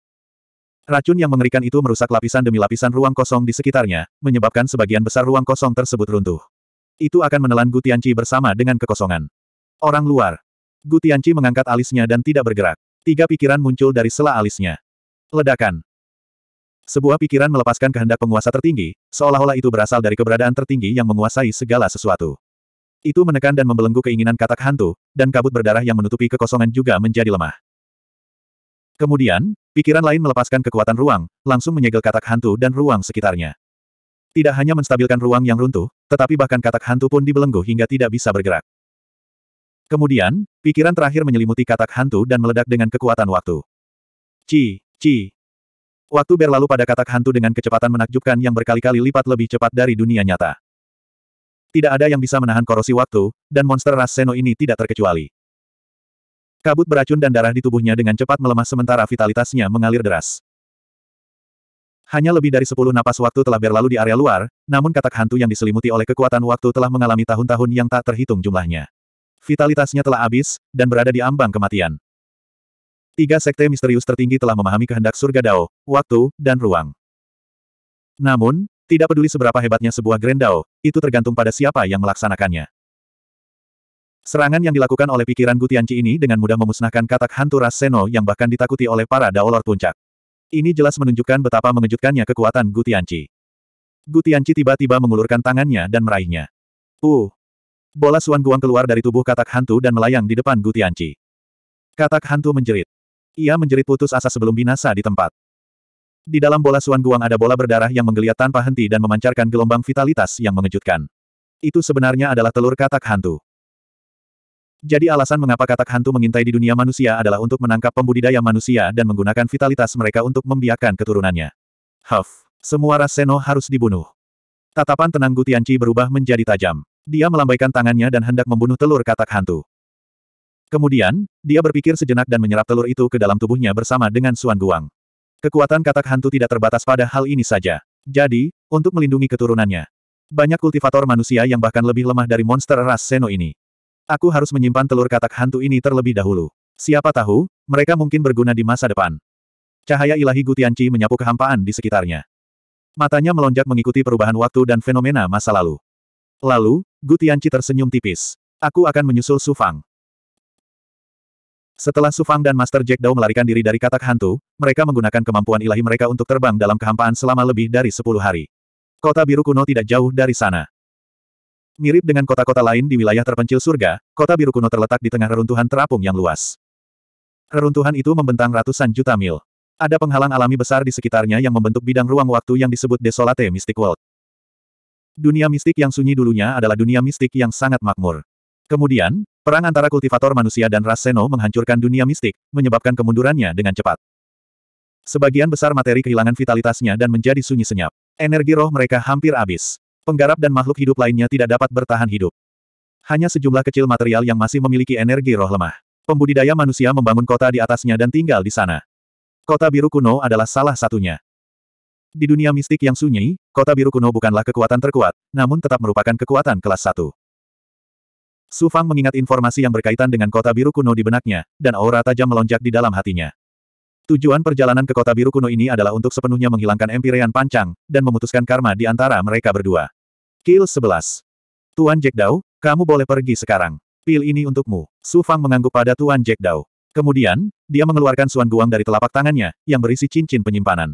Racun yang mengerikan itu merusak lapisan demi lapisan ruang kosong di sekitarnya, menyebabkan sebagian besar ruang kosong tersebut runtuh. Itu akan menelan Gutianci bersama dengan kekosongan. Orang luar. Gutianci mengangkat alisnya dan tidak bergerak. Tiga pikiran muncul dari sela alisnya. Ledakan. Sebuah pikiran melepaskan kehendak penguasa tertinggi, seolah-olah itu berasal dari keberadaan tertinggi yang menguasai segala sesuatu. Itu menekan dan membelenggu keinginan katak hantu, dan kabut berdarah yang menutupi kekosongan juga menjadi lemah. Kemudian, pikiran lain melepaskan kekuatan ruang, langsung menyegel katak hantu dan ruang sekitarnya. Tidak hanya menstabilkan ruang yang runtuh, tetapi bahkan katak hantu pun dibelenggu hingga tidak bisa bergerak. Kemudian, pikiran terakhir menyelimuti katak hantu dan meledak dengan kekuatan waktu. Ci, ci, Waktu berlalu pada katak hantu dengan kecepatan menakjubkan yang berkali-kali lipat lebih cepat dari dunia nyata. Tidak ada yang bisa menahan korosi waktu, dan monster ras Seno ini tidak terkecuali. Kabut beracun dan darah di tubuhnya dengan cepat melemah sementara vitalitasnya mengalir deras. Hanya lebih dari sepuluh napas waktu telah berlalu di area luar, namun katak hantu yang diselimuti oleh kekuatan waktu telah mengalami tahun-tahun yang tak terhitung jumlahnya. Vitalitasnya telah habis, dan berada di ambang kematian. Tiga sekte misterius tertinggi telah memahami kehendak surga Dao, waktu, dan ruang. Namun, tidak peduli seberapa hebatnya sebuah Grand Dao, itu tergantung pada siapa yang melaksanakannya. Serangan yang dilakukan oleh pikiran Gutianci ini dengan mudah memusnahkan katak hantu ras Seno yang bahkan ditakuti oleh para Dao Lord Puncak. Ini jelas menunjukkan betapa mengejutkannya kekuatan Gutianci. Gutianci tiba-tiba mengulurkan tangannya dan meraihnya. Uh! Bola Suan Guang keluar dari tubuh katak hantu dan melayang di depan Gutianci. Katak hantu menjerit. Ia menjerit putus asa sebelum binasa di tempat. Di dalam bola Suan Guang ada bola berdarah yang menggeliat tanpa henti dan memancarkan gelombang vitalitas yang mengejutkan. Itu sebenarnya adalah telur katak hantu. Jadi alasan mengapa katak hantu mengintai di dunia manusia adalah untuk menangkap pembudidaya manusia dan menggunakan vitalitas mereka untuk membiakkan keturunannya. Huff, semua ras Seno harus dibunuh. Tatapan tenang Gutianci berubah menjadi tajam. Dia melambaikan tangannya dan hendak membunuh telur katak hantu. Kemudian, dia berpikir sejenak dan menyerap telur itu ke dalam tubuhnya bersama dengan Suan Guang. Kekuatan katak hantu tidak terbatas pada hal ini saja. Jadi, untuk melindungi keturunannya, banyak kultivator manusia yang bahkan lebih lemah dari monster ras Seno ini. Aku harus menyimpan telur katak hantu ini terlebih dahulu. Siapa tahu, mereka mungkin berguna di masa depan. Cahaya ilahi Gutianci menyapu kehampaan di sekitarnya. Matanya melonjak mengikuti perubahan waktu dan fenomena masa lalu. Lalu, Gutianci tersenyum tipis. Aku akan menyusul Sufang. Setelah Sufang dan Master Jack Dao melarikan diri dari katak hantu, mereka menggunakan kemampuan ilahi mereka untuk terbang dalam kehampaan selama lebih dari 10 hari. Kota biru kuno tidak jauh dari sana. Mirip dengan kota-kota lain di wilayah terpencil surga, kota biru kuno terletak di tengah reruntuhan terapung yang luas. Reruntuhan itu membentang ratusan juta mil. Ada penghalang alami besar di sekitarnya yang membentuk bidang ruang waktu yang disebut Desolate Mystic World. Dunia mistik yang sunyi dulunya adalah dunia mistik yang sangat makmur. Kemudian, perang antara kultivator manusia dan ras Seno menghancurkan dunia mistik, menyebabkan kemundurannya dengan cepat. Sebagian besar materi kehilangan vitalitasnya dan menjadi sunyi senyap. Energi roh mereka hampir habis. Penggarap dan makhluk hidup lainnya tidak dapat bertahan hidup. Hanya sejumlah kecil material yang masih memiliki energi roh lemah. Pembudidaya manusia membangun kota di atasnya dan tinggal di sana. Kota biru kuno adalah salah satunya. Di dunia mistik yang sunyi, kota biru kuno bukanlah kekuatan terkuat, namun tetap merupakan kekuatan kelas satu. Su Fang mengingat informasi yang berkaitan dengan kota biru kuno di benaknya, dan aura tajam melonjak di dalam hatinya. Tujuan perjalanan ke kota biru kuno ini adalah untuk sepenuhnya menghilangkan empirean pancang, dan memutuskan karma di antara mereka berdua. Kill 11. Tuan Jack Dao, kamu boleh pergi sekarang. Pil ini untukmu. Su Fang mengangguk pada Tuan Jack Dao. Kemudian, dia mengeluarkan Suan Guang dari telapak tangannya, yang berisi cincin penyimpanan.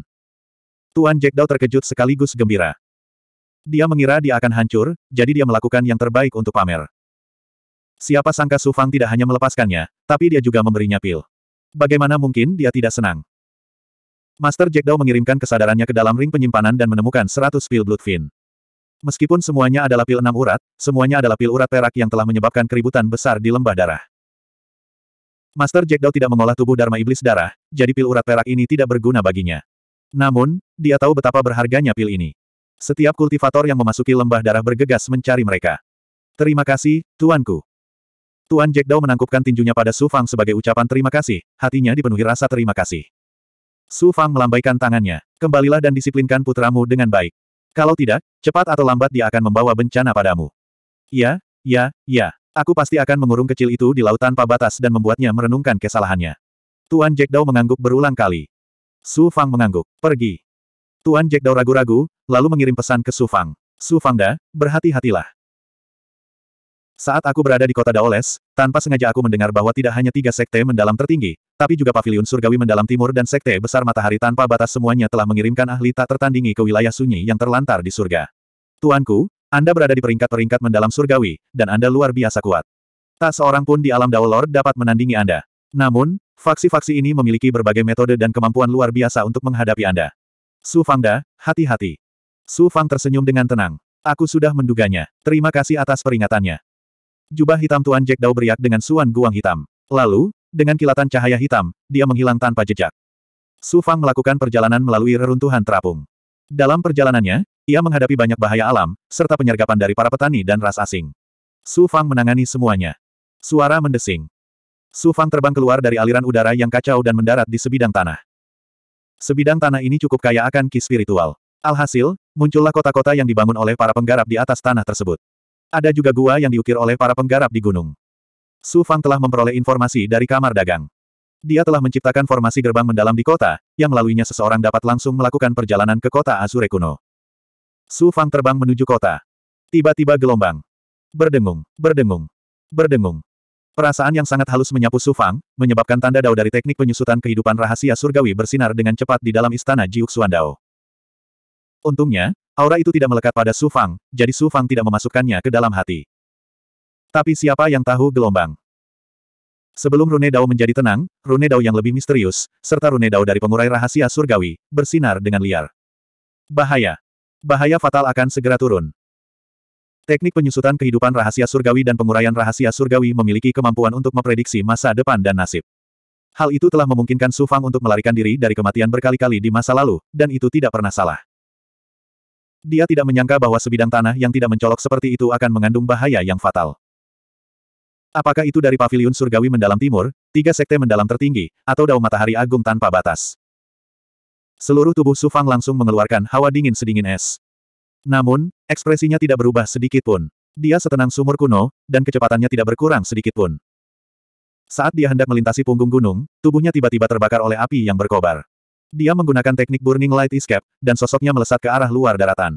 Tuan Jack Dao terkejut sekaligus gembira. Dia mengira dia akan hancur, jadi dia melakukan yang terbaik untuk pamer. Siapa sangka Su Fang tidak hanya melepaskannya, tapi dia juga memberinya pil. Bagaimana mungkin dia tidak senang? Master Jack Dao mengirimkan kesadarannya ke dalam ring penyimpanan dan menemukan 100 pil Bloodfin. Meskipun semuanya adalah pil enam urat, semuanya adalah pil urat perak yang telah menyebabkan keributan besar di lembah darah. Master Jack Dao tidak mengolah tubuh Dharma Iblis Darah, jadi pil urat perak ini tidak berguna baginya. Namun, dia tahu betapa berharganya pil ini. Setiap kultivator yang memasuki lembah darah bergegas mencari mereka. Terima kasih, tuanku. Tuan Jack Dao menangkupkan tinjunya pada Su Fang sebagai ucapan terima kasih, hatinya dipenuhi rasa terima kasih. Su Fang melambaikan tangannya. Kembalilah dan disiplinkan putramu dengan baik. Kalau tidak, cepat atau lambat dia akan membawa bencana padamu. Ya, ya, ya. Aku pasti akan mengurung kecil itu di laut tanpa batas dan membuatnya merenungkan kesalahannya. Tuan Jack Dao mengangguk berulang kali. Su Fang mengangguk. Pergi. Tuan Jack Dao ragu-ragu, lalu mengirim pesan ke Su Fang. Su Fang Da, berhati-hatilah. Saat aku berada di kota Daoles, tanpa sengaja aku mendengar bahwa tidak hanya tiga sekte mendalam tertinggi, tapi juga pavilion surgawi mendalam timur dan sekte besar matahari tanpa batas semuanya telah mengirimkan ahli tak tertandingi ke wilayah sunyi yang terlantar di surga. Tuanku, Anda berada di peringkat-peringkat mendalam surgawi, dan Anda luar biasa kuat. Tak seorang pun di alam Daolord dapat menandingi Anda. Namun, faksi-faksi ini memiliki berbagai metode dan kemampuan luar biasa untuk menghadapi Anda. Su Fangda, hati-hati. Su Fang tersenyum dengan tenang. Aku sudah menduganya. Terima kasih atas peringatannya. Jubah hitam Tuan Jack Dao beriak dengan suan guang hitam. Lalu, dengan kilatan cahaya hitam, dia menghilang tanpa jejak. Su Fang melakukan perjalanan melalui reruntuhan terapung. Dalam perjalanannya, ia menghadapi banyak bahaya alam, serta penyergapan dari para petani dan ras asing. Su Fang menangani semuanya. Suara mendesing. Su Fang terbang keluar dari aliran udara yang kacau dan mendarat di sebidang tanah. Sebidang tanah ini cukup kaya akan ki spiritual. Alhasil, muncullah kota-kota yang dibangun oleh para penggarap di atas tanah tersebut. Ada juga gua yang diukir oleh para penggarap di gunung. Su Fang telah memperoleh informasi dari kamar dagang. Dia telah menciptakan formasi gerbang mendalam di kota, yang melaluinya seseorang dapat langsung melakukan perjalanan ke kota Azure kuno. Su Fang terbang menuju kota. Tiba-tiba gelombang. Berdengung, berdengung, berdengung. Perasaan yang sangat halus menyapu Su Fang, menyebabkan tanda dao dari teknik penyusutan kehidupan rahasia surgawi bersinar dengan cepat di dalam istana Jiuxuan Dao. Untungnya, Aura itu tidak melekat pada Su Fang, jadi Su Fang tidak memasukkannya ke dalam hati. Tapi siapa yang tahu gelombang? Sebelum Rune Dao menjadi tenang, Rune Dao yang lebih misterius, serta Rune Dao dari pengurai rahasia surgawi, bersinar dengan liar. Bahaya. Bahaya fatal akan segera turun. Teknik penyusutan kehidupan rahasia surgawi dan penguraian rahasia surgawi memiliki kemampuan untuk memprediksi masa depan dan nasib. Hal itu telah memungkinkan Su Fang untuk melarikan diri dari kematian berkali-kali di masa lalu, dan itu tidak pernah salah. Dia tidak menyangka bahwa sebidang tanah yang tidak mencolok seperti itu akan mengandung bahaya yang fatal. Apakah itu dari paviliun surgawi mendalam timur, tiga sekte mendalam tertinggi, atau daun matahari agung tanpa batas? Seluruh tubuh Sufang langsung mengeluarkan hawa dingin sedingin es. Namun, ekspresinya tidak berubah sedikit pun. Dia setenang sumur kuno, dan kecepatannya tidak berkurang sedikit pun. Saat dia hendak melintasi punggung gunung, tubuhnya tiba-tiba terbakar oleh api yang berkobar. Dia menggunakan teknik Burning Light Escape, dan sosoknya melesat ke arah luar daratan.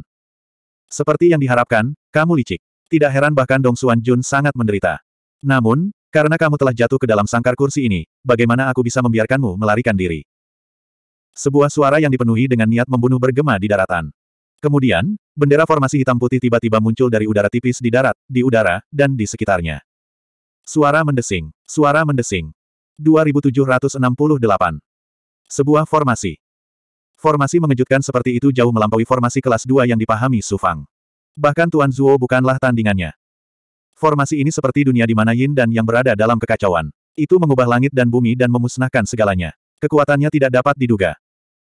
Seperti yang diharapkan, kamu licik. Tidak heran bahkan Dong Xuan Jun sangat menderita. Namun, karena kamu telah jatuh ke dalam sangkar kursi ini, bagaimana aku bisa membiarkanmu melarikan diri? Sebuah suara yang dipenuhi dengan niat membunuh bergema di daratan. Kemudian, bendera formasi hitam putih tiba-tiba muncul dari udara tipis di darat, di udara, dan di sekitarnya. Suara mendesing. Suara mendesing. 2768. Sebuah formasi. Formasi mengejutkan seperti itu jauh melampaui formasi kelas 2 yang dipahami Su Fang. Bahkan Tuan Zuo bukanlah tandingannya. Formasi ini seperti dunia di mana Yin dan Yang berada dalam kekacauan. Itu mengubah langit dan bumi dan memusnahkan segalanya. Kekuatannya tidak dapat diduga.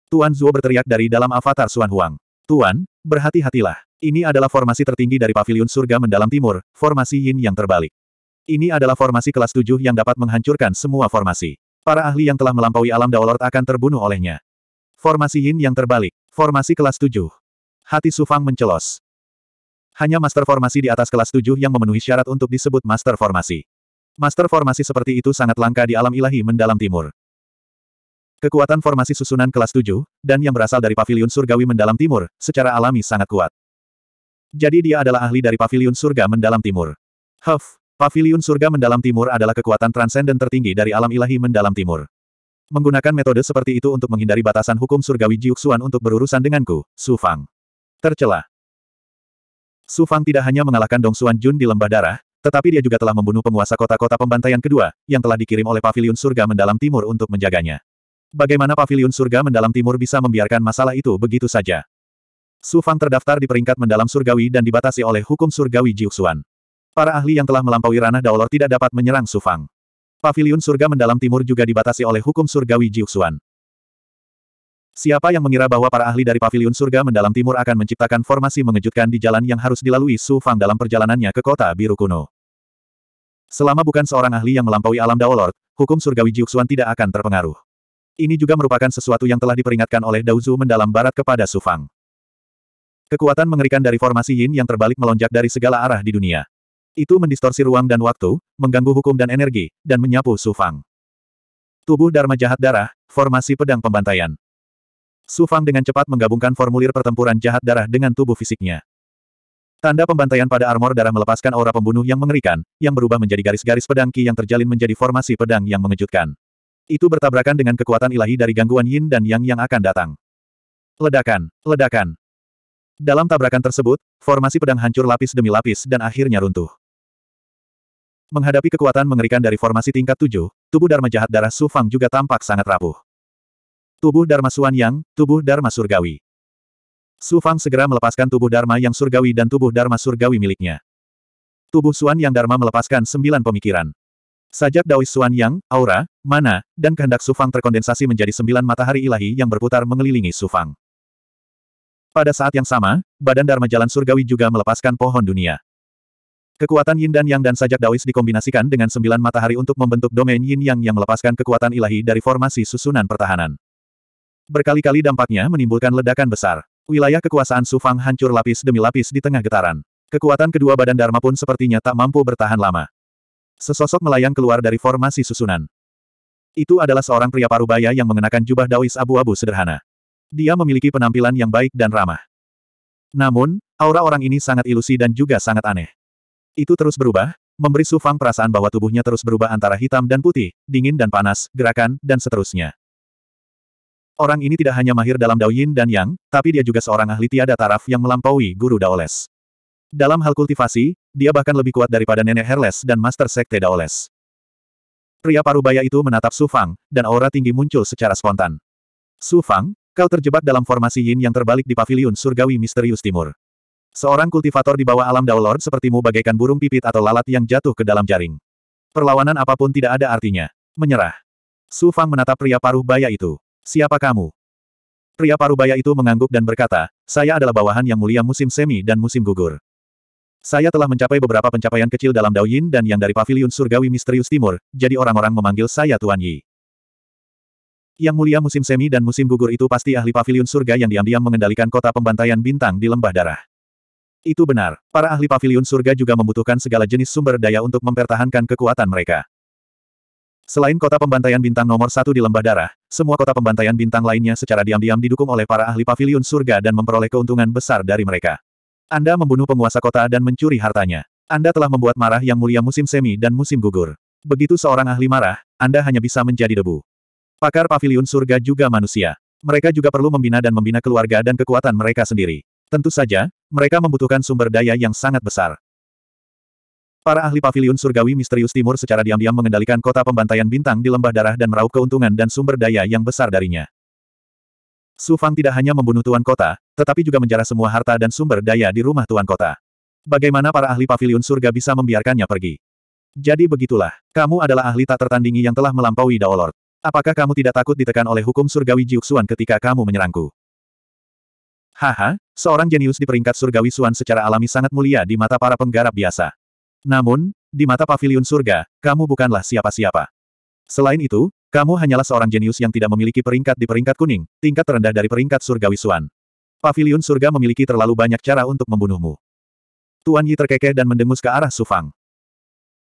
Tuan Zuo berteriak dari dalam avatar Suan Huang. Tuan, berhati-hatilah. Ini adalah formasi tertinggi dari Paviliun surga mendalam timur, formasi Yin yang terbalik. Ini adalah formasi kelas 7 yang dapat menghancurkan semua formasi. Para ahli yang telah melampaui alam Daolord akan terbunuh olehnya. Formasi Yin yang terbalik. Formasi kelas 7. Hati Sufang mencelos. Hanya master formasi di atas kelas 7 yang memenuhi syarat untuk disebut master formasi. Master formasi seperti itu sangat langka di alam ilahi mendalam timur. Kekuatan formasi susunan kelas 7, dan yang berasal dari pavilion surgawi mendalam timur, secara alami sangat kuat. Jadi dia adalah ahli dari pavilion surga mendalam timur. Huff, Pavilion surga mendalam timur adalah kekuatan transenden tertinggi dari alam ilahi mendalam timur. Menggunakan metode seperti itu untuk menghindari batasan hukum surgawi Jiuxuan untuk berurusan denganku, Su Fang. Tercela. Su Fang tidak hanya mengalahkan Dong Xuan Jun di lembah darah, tetapi dia juga telah membunuh penguasa kota-kota pembantaian kedua, yang telah dikirim oleh Pavilion Surga Mendalam Timur untuk menjaganya. Bagaimana Pavilion Surga Mendalam Timur bisa membiarkan masalah itu begitu saja? Su Fang terdaftar di peringkat mendalam surgawi dan dibatasi oleh hukum surgawi Jiuxuan. Para ahli yang telah melampaui ranah daolor tidak dapat menyerang Sufang. Paviliun surga mendalam timur juga dibatasi oleh hukum surgawi Jiuxuan. Siapa yang mengira bahwa para ahli dari paviliun surga mendalam timur akan menciptakan formasi mengejutkan di jalan yang harus dilalui Su Fang dalam perjalanannya ke kota biru kuno? Selama bukan seorang ahli yang melampaui alam daolor, hukum surgawi Jiuxuan tidak akan terpengaruh. Ini juga merupakan sesuatu yang telah diperingatkan oleh Daozu mendalam barat kepada Su Fang. Kekuatan mengerikan dari formasi Yin yang terbalik melonjak dari segala arah di dunia. Itu mendistorsi ruang dan waktu, mengganggu hukum dan energi, dan menyapu Sufang. Tubuh Dharma jahat darah, formasi pedang pembantaian. Sufang dengan cepat menggabungkan formulir pertempuran jahat darah dengan tubuh fisiknya. Tanda pembantaian pada armor darah melepaskan aura pembunuh yang mengerikan, yang berubah menjadi garis-garis pedang ki yang terjalin menjadi formasi pedang yang mengejutkan. Itu bertabrakan dengan kekuatan ilahi dari gangguan yin dan yang yang akan datang. Ledakan, ledakan. Dalam tabrakan tersebut, formasi pedang hancur lapis demi lapis dan akhirnya runtuh. Menghadapi kekuatan mengerikan dari formasi tingkat tujuh, tubuh Dharma jahat darah Su Fang juga tampak sangat rapuh. Tubuh Dharma Suan Yang, tubuh Dharma Surgawi. Su Fang segera melepaskan tubuh Dharma yang surgawi dan tubuh Dharma surgawi miliknya. Tubuh Suan Yang Dharma melepaskan sembilan pemikiran. Sajak Daois Suan Yang, aura, mana, dan kehendak Su Fang terkondensasi menjadi sembilan matahari ilahi yang berputar mengelilingi Su Fang. Pada saat yang sama, badan Dharma Jalan Surgawi juga melepaskan pohon dunia. Kekuatan yin dan yang dan sajak Daois dikombinasikan dengan sembilan matahari untuk membentuk domain yin yang yang melepaskan kekuatan ilahi dari formasi susunan pertahanan. Berkali-kali dampaknya menimbulkan ledakan besar. Wilayah kekuasaan Sufang hancur lapis demi lapis di tengah getaran. Kekuatan kedua badan Dharma pun sepertinya tak mampu bertahan lama. Sesosok melayang keluar dari formasi susunan. Itu adalah seorang pria parubaya yang mengenakan jubah Daois abu-abu sederhana. Dia memiliki penampilan yang baik dan ramah. Namun, aura orang ini sangat ilusi dan juga sangat aneh. Itu terus berubah, memberi Su Fang perasaan bahwa tubuhnya terus berubah antara hitam dan putih, dingin dan panas, gerakan, dan seterusnya. Orang ini tidak hanya mahir dalam Dao Yin dan Yang, tapi dia juga seorang ahli tiada taraf yang melampaui guru Daoles. Dalam hal kultivasi, dia bahkan lebih kuat daripada nenek Herles dan Master Sekte Daoles. Pria parubaya itu menatap Su Fang, dan aura tinggi muncul secara spontan. Su Fang, kau terjebak dalam formasi Yin yang terbalik di paviliun surgawi misterius timur. Seorang kultivator di bawah alam Daulord sepertimu bagaikan burung pipit atau lalat yang jatuh ke dalam jaring. Perlawanan apapun tidak ada artinya. Menyerah. Su Fang menatap pria paruh baya itu. Siapa kamu? Pria paruh baya itu mengangguk dan berkata, saya adalah bawahan yang mulia musim semi dan musim gugur. Saya telah mencapai beberapa pencapaian kecil dalam Yin dan yang dari Paviliun Surgawi Misterius Timur, jadi orang-orang memanggil saya Tuan Yi. Yang mulia musim semi dan musim gugur itu pasti ahli Paviliun Surga yang diam-diam mengendalikan kota pembantaian bintang di Lembah Darah. Itu benar, para ahli pavilion surga juga membutuhkan segala jenis sumber daya untuk mempertahankan kekuatan mereka. Selain kota pembantaian bintang nomor satu di Lembah Darah, semua kota pembantaian bintang lainnya secara diam-diam didukung oleh para ahli pavilion surga dan memperoleh keuntungan besar dari mereka. Anda membunuh penguasa kota dan mencuri hartanya. Anda telah membuat marah yang mulia musim semi dan musim gugur. Begitu seorang ahli marah, Anda hanya bisa menjadi debu. Pakar pavilion surga juga manusia. Mereka juga perlu membina dan membina keluarga dan kekuatan mereka sendiri. Tentu saja, mereka membutuhkan sumber daya yang sangat besar. Para ahli pavilion surgawi misterius timur secara diam-diam mengendalikan kota pembantaian bintang di lembah darah dan meraup keuntungan dan sumber daya yang besar darinya. Su Fang tidak hanya membunuh tuan kota, tetapi juga menjarah semua harta dan sumber daya di rumah tuan kota. Bagaimana para ahli pavilion surga bisa membiarkannya pergi? Jadi begitulah, kamu adalah ahli tak tertandingi yang telah melampaui Daolord. Apakah kamu tidak takut ditekan oleh hukum surgawi Jiuxuan ketika kamu menyerangku? Haha, seorang jenius di peringkat surgawi Suan secara alami sangat mulia di mata para penggarap biasa. Namun, di mata pavilion surga, kamu bukanlah siapa-siapa. Selain itu, kamu hanyalah seorang jenius yang tidak memiliki peringkat di peringkat kuning, tingkat terendah dari peringkat surgawi Suan. Pavilion surga memiliki terlalu banyak cara untuk membunuhmu. Tuan Yi terkekeh dan mendengus ke arah Sufang.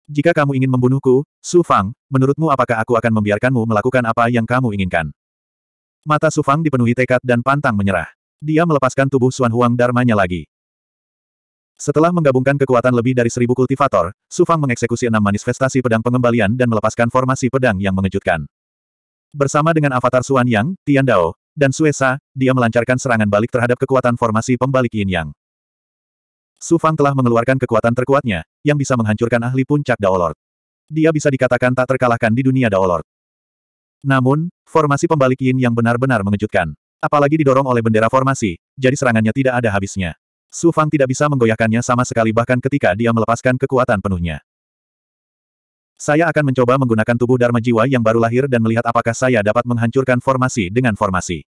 Jika kamu ingin membunuhku, Sufang, menurutmu apakah aku akan membiarkanmu melakukan apa yang kamu inginkan? Mata Sufang dipenuhi tekad dan pantang menyerah. Dia melepaskan tubuh Xuan Huang Dharmanya lagi. Setelah menggabungkan kekuatan lebih dari seribu kultivator, Su Fang mengeksekusi enam manifestasi pedang pengembalian dan melepaskan formasi pedang yang mengejutkan. Bersama dengan avatar Xuan Yang, Tian Dao, dan Suesa, dia melancarkan serangan balik terhadap kekuatan formasi pembalik Yin Yang. Su Fang telah mengeluarkan kekuatan terkuatnya, yang bisa menghancurkan ahli puncak Dao Lord. Dia bisa dikatakan tak terkalahkan di dunia Dao Lord. Namun, formasi pembalik Yin yang benar-benar mengejutkan. Apalagi didorong oleh bendera formasi, jadi serangannya tidak ada habisnya. Su Fang tidak bisa menggoyahkannya sama sekali bahkan ketika dia melepaskan kekuatan penuhnya. Saya akan mencoba menggunakan tubuh Dharma Jiwa yang baru lahir dan melihat apakah saya dapat menghancurkan formasi dengan formasi.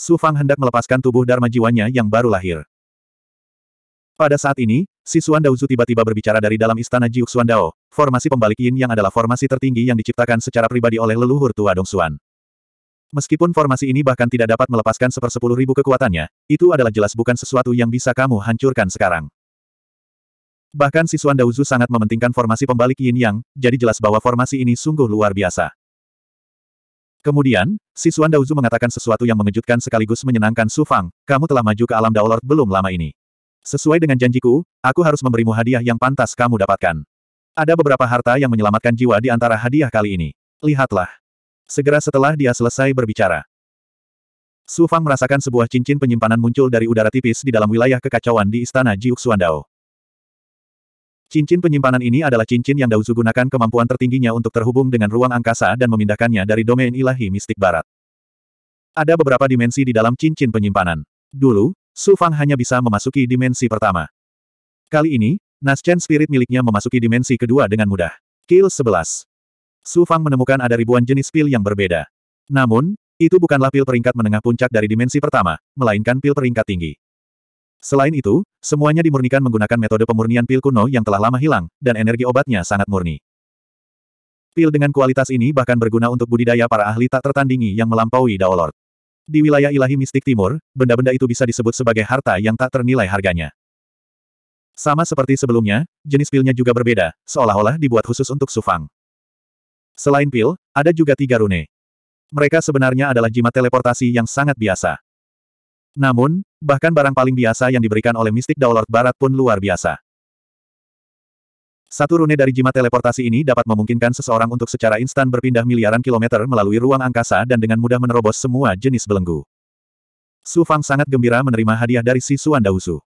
Su Fang hendak melepaskan tubuh Dharma Jiwanya yang baru lahir. Pada saat ini, si Xuan Daozu tiba-tiba berbicara dari dalam istana Jiuk Xuan Dao, formasi pembalik yin yang adalah formasi tertinggi yang diciptakan secara pribadi oleh leluhur tua Dong Xuan. Meskipun formasi ini bahkan tidak dapat melepaskan sepersepuluh ribu kekuatannya, itu adalah jelas bukan sesuatu yang bisa kamu hancurkan sekarang. Bahkan Sisuan Dauzu sangat mementingkan formasi pembalik yin yang, jadi jelas bahwa formasi ini sungguh luar biasa. Kemudian, Sisuan Dauzu mengatakan sesuatu yang mengejutkan sekaligus menyenangkan Su Fang, kamu telah maju ke alam Daolord belum lama ini. Sesuai dengan janjiku, aku harus memberimu hadiah yang pantas kamu dapatkan. Ada beberapa harta yang menyelamatkan jiwa di antara hadiah kali ini. Lihatlah. Segera setelah dia selesai berbicara. Su Fang merasakan sebuah cincin penyimpanan muncul dari udara tipis di dalam wilayah kekacauan di istana Jiuxuandao. Cincin penyimpanan ini adalah cincin yang Dauzu gunakan kemampuan tertingginya untuk terhubung dengan ruang angkasa dan memindahkannya dari domain ilahi mistik barat. Ada beberapa dimensi di dalam cincin penyimpanan. Dulu, Su Fang hanya bisa memasuki dimensi pertama. Kali ini, Naschen Spirit miliknya memasuki dimensi kedua dengan mudah. Kill 11. Su Fang menemukan ada ribuan jenis pil yang berbeda. Namun, itu bukanlah pil peringkat menengah puncak dari dimensi pertama, melainkan pil peringkat tinggi. Selain itu, semuanya dimurnikan menggunakan metode pemurnian pil kuno yang telah lama hilang, dan energi obatnya sangat murni. Pil dengan kualitas ini bahkan berguna untuk budidaya para ahli tak tertandingi yang melampaui Daolord. Di wilayah ilahi mistik timur, benda-benda itu bisa disebut sebagai harta yang tak ternilai harganya. Sama seperti sebelumnya, jenis pilnya juga berbeda, seolah-olah dibuat khusus untuk Sufang. Selain pil, ada juga tiga rune. Mereka sebenarnya adalah jimat teleportasi yang sangat biasa. Namun, bahkan barang paling biasa yang diberikan oleh Mystic Daulord Barat pun luar biasa. Satu rune dari jimat teleportasi ini dapat memungkinkan seseorang untuk secara instan berpindah miliaran kilometer melalui ruang angkasa dan dengan mudah menerobos semua jenis belenggu. Su Fang sangat gembira menerima hadiah dari si Suan Dausu.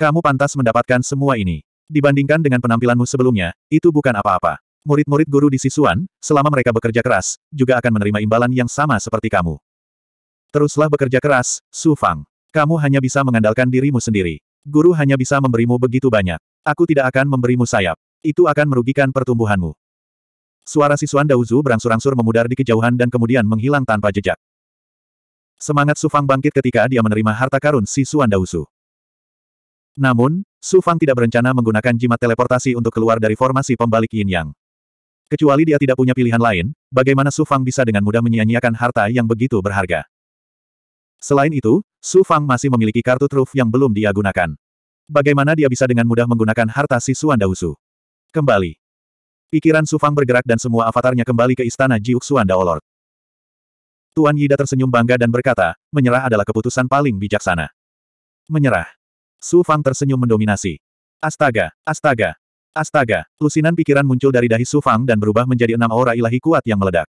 Kamu pantas mendapatkan semua ini. Dibandingkan dengan penampilanmu sebelumnya, itu bukan apa-apa murid-murid guru di Sisuan, selama mereka bekerja keras, juga akan menerima imbalan yang sama seperti kamu. Teruslah bekerja keras, Su Fang. Kamu hanya bisa mengandalkan dirimu sendiri. Guru hanya bisa memberimu begitu banyak. Aku tidak akan memberimu sayap. Itu akan merugikan pertumbuhanmu. Suara Sisuan Dauzu berangsur-angsur memudar di kejauhan dan kemudian menghilang tanpa jejak. Semangat Su Fang bangkit ketika dia menerima harta karun Sisuan Dauzu. Namun, Su Fang tidak berencana menggunakan jimat teleportasi untuk keluar dari formasi pembalik yin yang. Kecuali dia tidak punya pilihan lain, bagaimana Su Fang bisa dengan mudah menyia-nyiakan harta yang begitu berharga. Selain itu, Su Fang masih memiliki kartu truf yang belum dia gunakan. Bagaimana dia bisa dengan mudah menggunakan harta si Suan Daosu? Kembali. Pikiran Su Fang bergerak dan semua avatarnya kembali ke istana Jiuk Suan Daolord. Tuan Yida tersenyum bangga dan berkata, menyerah adalah keputusan paling bijaksana. Menyerah. Su Fang tersenyum mendominasi. Astaga, astaga, Astaga, lusinan pikiran muncul dari dahi Sufang dan berubah menjadi enam aura ilahi kuat yang meledak.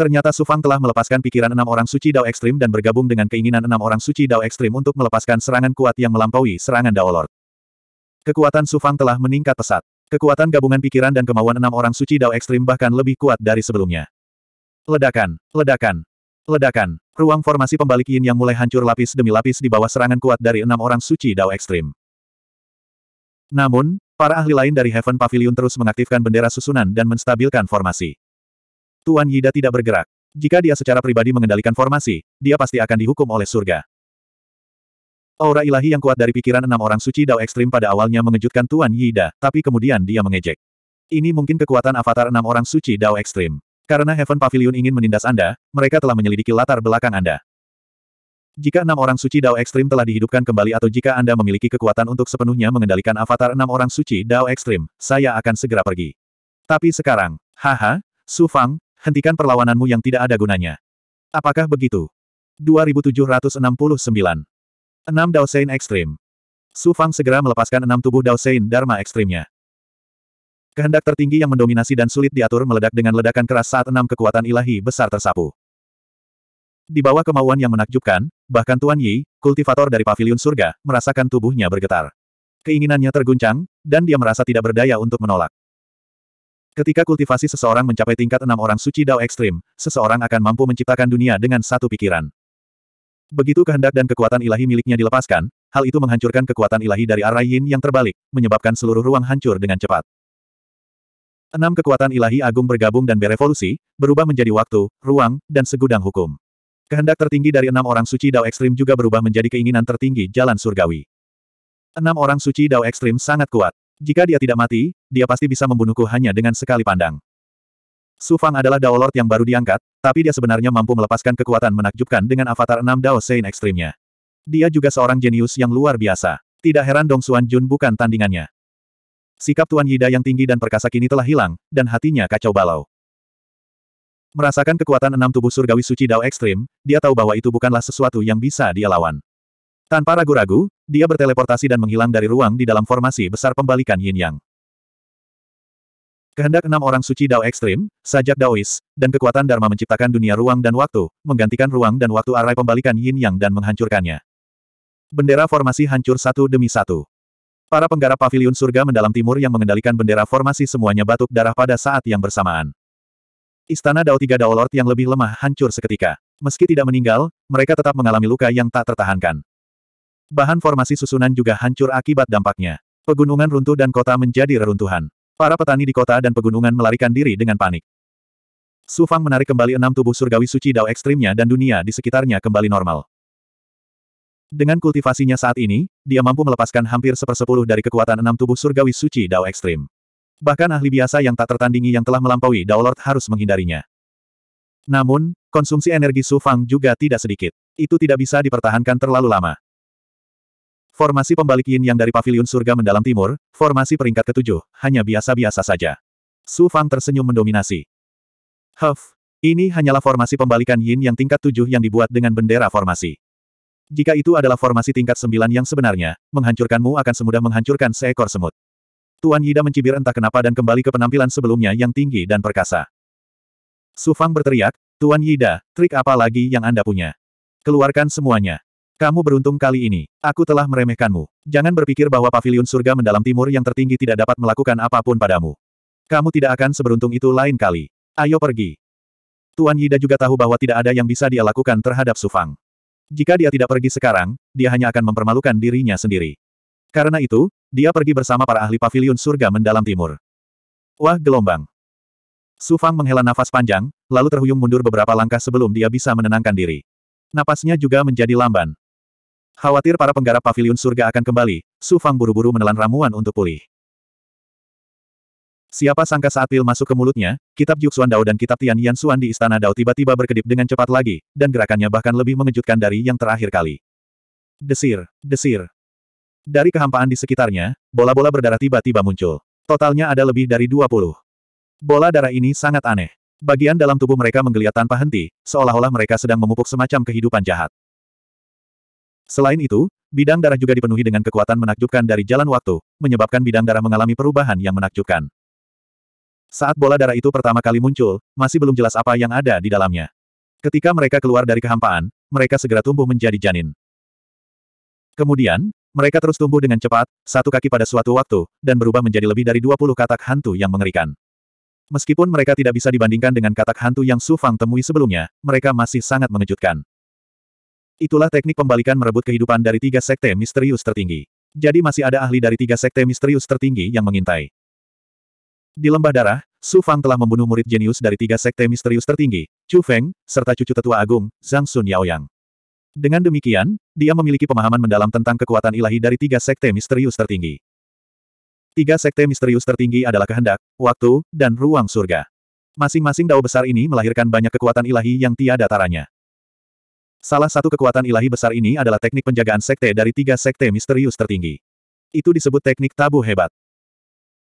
Ternyata Sufang telah melepaskan pikiran enam orang suci Dao Ekstrim dan bergabung dengan keinginan enam orang suci Dao Ekstrim untuk melepaskan serangan kuat yang melampaui serangan Dao Lord. Kekuatan Sufang telah meningkat pesat. Kekuatan gabungan pikiran dan kemauan enam orang suci Dao Ekstrim bahkan lebih kuat dari sebelumnya. Ledakan, ledakan, ledakan. Ruang formasi pembalik yin yang mulai hancur lapis demi lapis di bawah serangan kuat dari enam orang suci Dao Ekstrim. Namun, para ahli lain dari Heaven Pavilion terus mengaktifkan bendera susunan dan menstabilkan formasi. Tuan Yida tidak bergerak. Jika dia secara pribadi mengendalikan formasi, dia pasti akan dihukum oleh surga. Aura ilahi yang kuat dari pikiran enam orang suci Dao ekstrim pada awalnya mengejutkan Tuan Yida, tapi kemudian dia mengejek. Ini mungkin kekuatan avatar enam orang suci Dao ekstrim. Karena Heaven Pavilion ingin menindas Anda, mereka telah menyelidiki latar belakang Anda. Jika enam orang suci Dao Ekstrim telah dihidupkan kembali atau jika Anda memiliki kekuatan untuk sepenuhnya mengendalikan avatar enam orang suci Dao Ekstrim, saya akan segera pergi. Tapi sekarang, haha, Su Fang, hentikan perlawananmu yang tidak ada gunanya. Apakah begitu? 2769. Enam Dao Sein Ekstrim. Su Fang segera melepaskan enam tubuh Dao Sein Dharma Ekstrimnya. Kehendak tertinggi yang mendominasi dan sulit diatur meledak dengan ledakan keras saat enam kekuatan ilahi besar tersapu. Di bawah kemauan yang menakjubkan, bahkan Tuan Yi, kultivator dari pavilion surga, merasakan tubuhnya bergetar. Keinginannya terguncang, dan dia merasa tidak berdaya untuk menolak. Ketika kultivasi seseorang mencapai tingkat enam orang suci dao ekstrim, seseorang akan mampu menciptakan dunia dengan satu pikiran. Begitu kehendak dan kekuatan ilahi miliknya dilepaskan, hal itu menghancurkan kekuatan ilahi dari arah yin yang terbalik, menyebabkan seluruh ruang hancur dengan cepat. Enam kekuatan ilahi agung bergabung dan berevolusi, berubah menjadi waktu, ruang, dan segudang hukum. Kehendak tertinggi dari enam orang suci Dao Ekstrim juga berubah menjadi keinginan tertinggi jalan surgawi. Enam orang suci Dao Ekstrim sangat kuat. Jika dia tidak mati, dia pasti bisa membunuhku hanya dengan sekali pandang. Su Fang adalah Dao Lord yang baru diangkat, tapi dia sebenarnya mampu melepaskan kekuatan menakjubkan dengan avatar enam Dao Sein Ekstrimnya. Dia juga seorang jenius yang luar biasa. Tidak heran Dong Xuan Jun bukan tandingannya. Sikap Tuan Yida yang tinggi dan perkasa kini telah hilang, dan hatinya kacau balau. Merasakan kekuatan enam tubuh surgawi suci Dao ekstrim, dia tahu bahwa itu bukanlah sesuatu yang bisa dia lawan. Tanpa ragu-ragu, dia berteleportasi dan menghilang dari ruang di dalam formasi besar pembalikan yin-yang. Kehendak enam orang suci Dao ekstrim, sajak Daois, dan kekuatan Dharma menciptakan dunia ruang dan waktu, menggantikan ruang dan waktu arai pembalikan yin-yang dan menghancurkannya. Bendera formasi hancur satu demi satu. Para penggarap paviliun surga mendalam timur yang mengendalikan bendera formasi semuanya batuk darah pada saat yang bersamaan. Istana Dao Tiga Dao Lord yang lebih lemah hancur seketika. Meski tidak meninggal, mereka tetap mengalami luka yang tak tertahankan. Bahan formasi susunan juga hancur akibat dampaknya. Pegunungan runtuh dan kota menjadi reruntuhan. Para petani di kota dan pegunungan melarikan diri dengan panik. Su Fang menarik kembali enam tubuh surgawi suci Dao ekstrimnya dan dunia di sekitarnya kembali normal. Dengan kultivasinya saat ini, dia mampu melepaskan hampir sepersepuluh dari kekuatan enam tubuh surgawi suci Dao ekstrim. Bahkan ahli biasa yang tak tertandingi yang telah melampaui Daolord harus menghindarinya. Namun, konsumsi energi Su Fang juga tidak sedikit. Itu tidak bisa dipertahankan terlalu lama. Formasi pembalik yin yang dari paviliun surga mendalam timur, formasi peringkat ketujuh, hanya biasa-biasa saja. Su Fang tersenyum mendominasi. Huff, ini hanyalah formasi pembalikan yin yang tingkat tujuh yang dibuat dengan bendera formasi. Jika itu adalah formasi tingkat sembilan yang sebenarnya, menghancurkanmu akan semudah menghancurkan seekor semut. Tuan Yida mencibir entah kenapa dan kembali ke penampilan sebelumnya yang tinggi dan perkasa. Su Fang berteriak, Tuan Yida, trik apa lagi yang Anda punya? Keluarkan semuanya. Kamu beruntung kali ini. Aku telah meremehkanmu. Jangan berpikir bahwa pavilion surga mendalam timur yang tertinggi tidak dapat melakukan apapun padamu. Kamu tidak akan seberuntung itu lain kali. Ayo pergi. Tuan Yida juga tahu bahwa tidak ada yang bisa dia lakukan terhadap Su Fang. Jika dia tidak pergi sekarang, dia hanya akan mempermalukan dirinya sendiri. Karena itu, dia pergi bersama para ahli pavilion surga mendalam timur. Wah gelombang. Su Fang menghela nafas panjang, lalu terhuyung mundur beberapa langkah sebelum dia bisa menenangkan diri. Napasnya juga menjadi lamban. Khawatir para penggarap pavilion surga akan kembali, Su Fang buru-buru menelan ramuan untuk pulih. Siapa sangka saat pil masuk ke mulutnya, kitab Yuxuan Dao dan kitab Tian Yan Xuan di istana Dao tiba-tiba berkedip dengan cepat lagi, dan gerakannya bahkan lebih mengejutkan dari yang terakhir kali. Desir, desir, dari kehampaan di sekitarnya, bola-bola berdarah tiba-tiba muncul. Totalnya ada lebih dari 20. Bola darah ini sangat aneh. Bagian dalam tubuh mereka menggeliat tanpa henti, seolah-olah mereka sedang memupuk semacam kehidupan jahat. Selain itu, bidang darah juga dipenuhi dengan kekuatan menakjubkan dari jalan waktu, menyebabkan bidang darah mengalami perubahan yang menakjubkan. Saat bola darah itu pertama kali muncul, masih belum jelas apa yang ada di dalamnya. Ketika mereka keluar dari kehampaan, mereka segera tumbuh menjadi janin. Kemudian, mereka terus tumbuh dengan cepat, satu kaki pada suatu waktu, dan berubah menjadi lebih dari 20 katak hantu yang mengerikan. Meskipun mereka tidak bisa dibandingkan dengan katak hantu yang Su Fang temui sebelumnya, mereka masih sangat mengejutkan. Itulah teknik pembalikan merebut kehidupan dari tiga sekte misterius tertinggi. Jadi masih ada ahli dari tiga sekte misterius tertinggi yang mengintai. Di Lembah Darah, Su Fang telah membunuh murid jenius dari tiga sekte misterius tertinggi, Chu Feng, serta cucu tetua agung, Zhang Sun Yaoyang. Dengan demikian, dia memiliki pemahaman mendalam tentang kekuatan ilahi dari tiga sekte misterius tertinggi. Tiga sekte misterius tertinggi adalah kehendak, waktu, dan ruang surga. Masing-masing dao besar ini melahirkan banyak kekuatan ilahi yang tiada taranya. Salah satu kekuatan ilahi besar ini adalah teknik penjagaan sekte dari tiga sekte misterius tertinggi. Itu disebut teknik tabu hebat.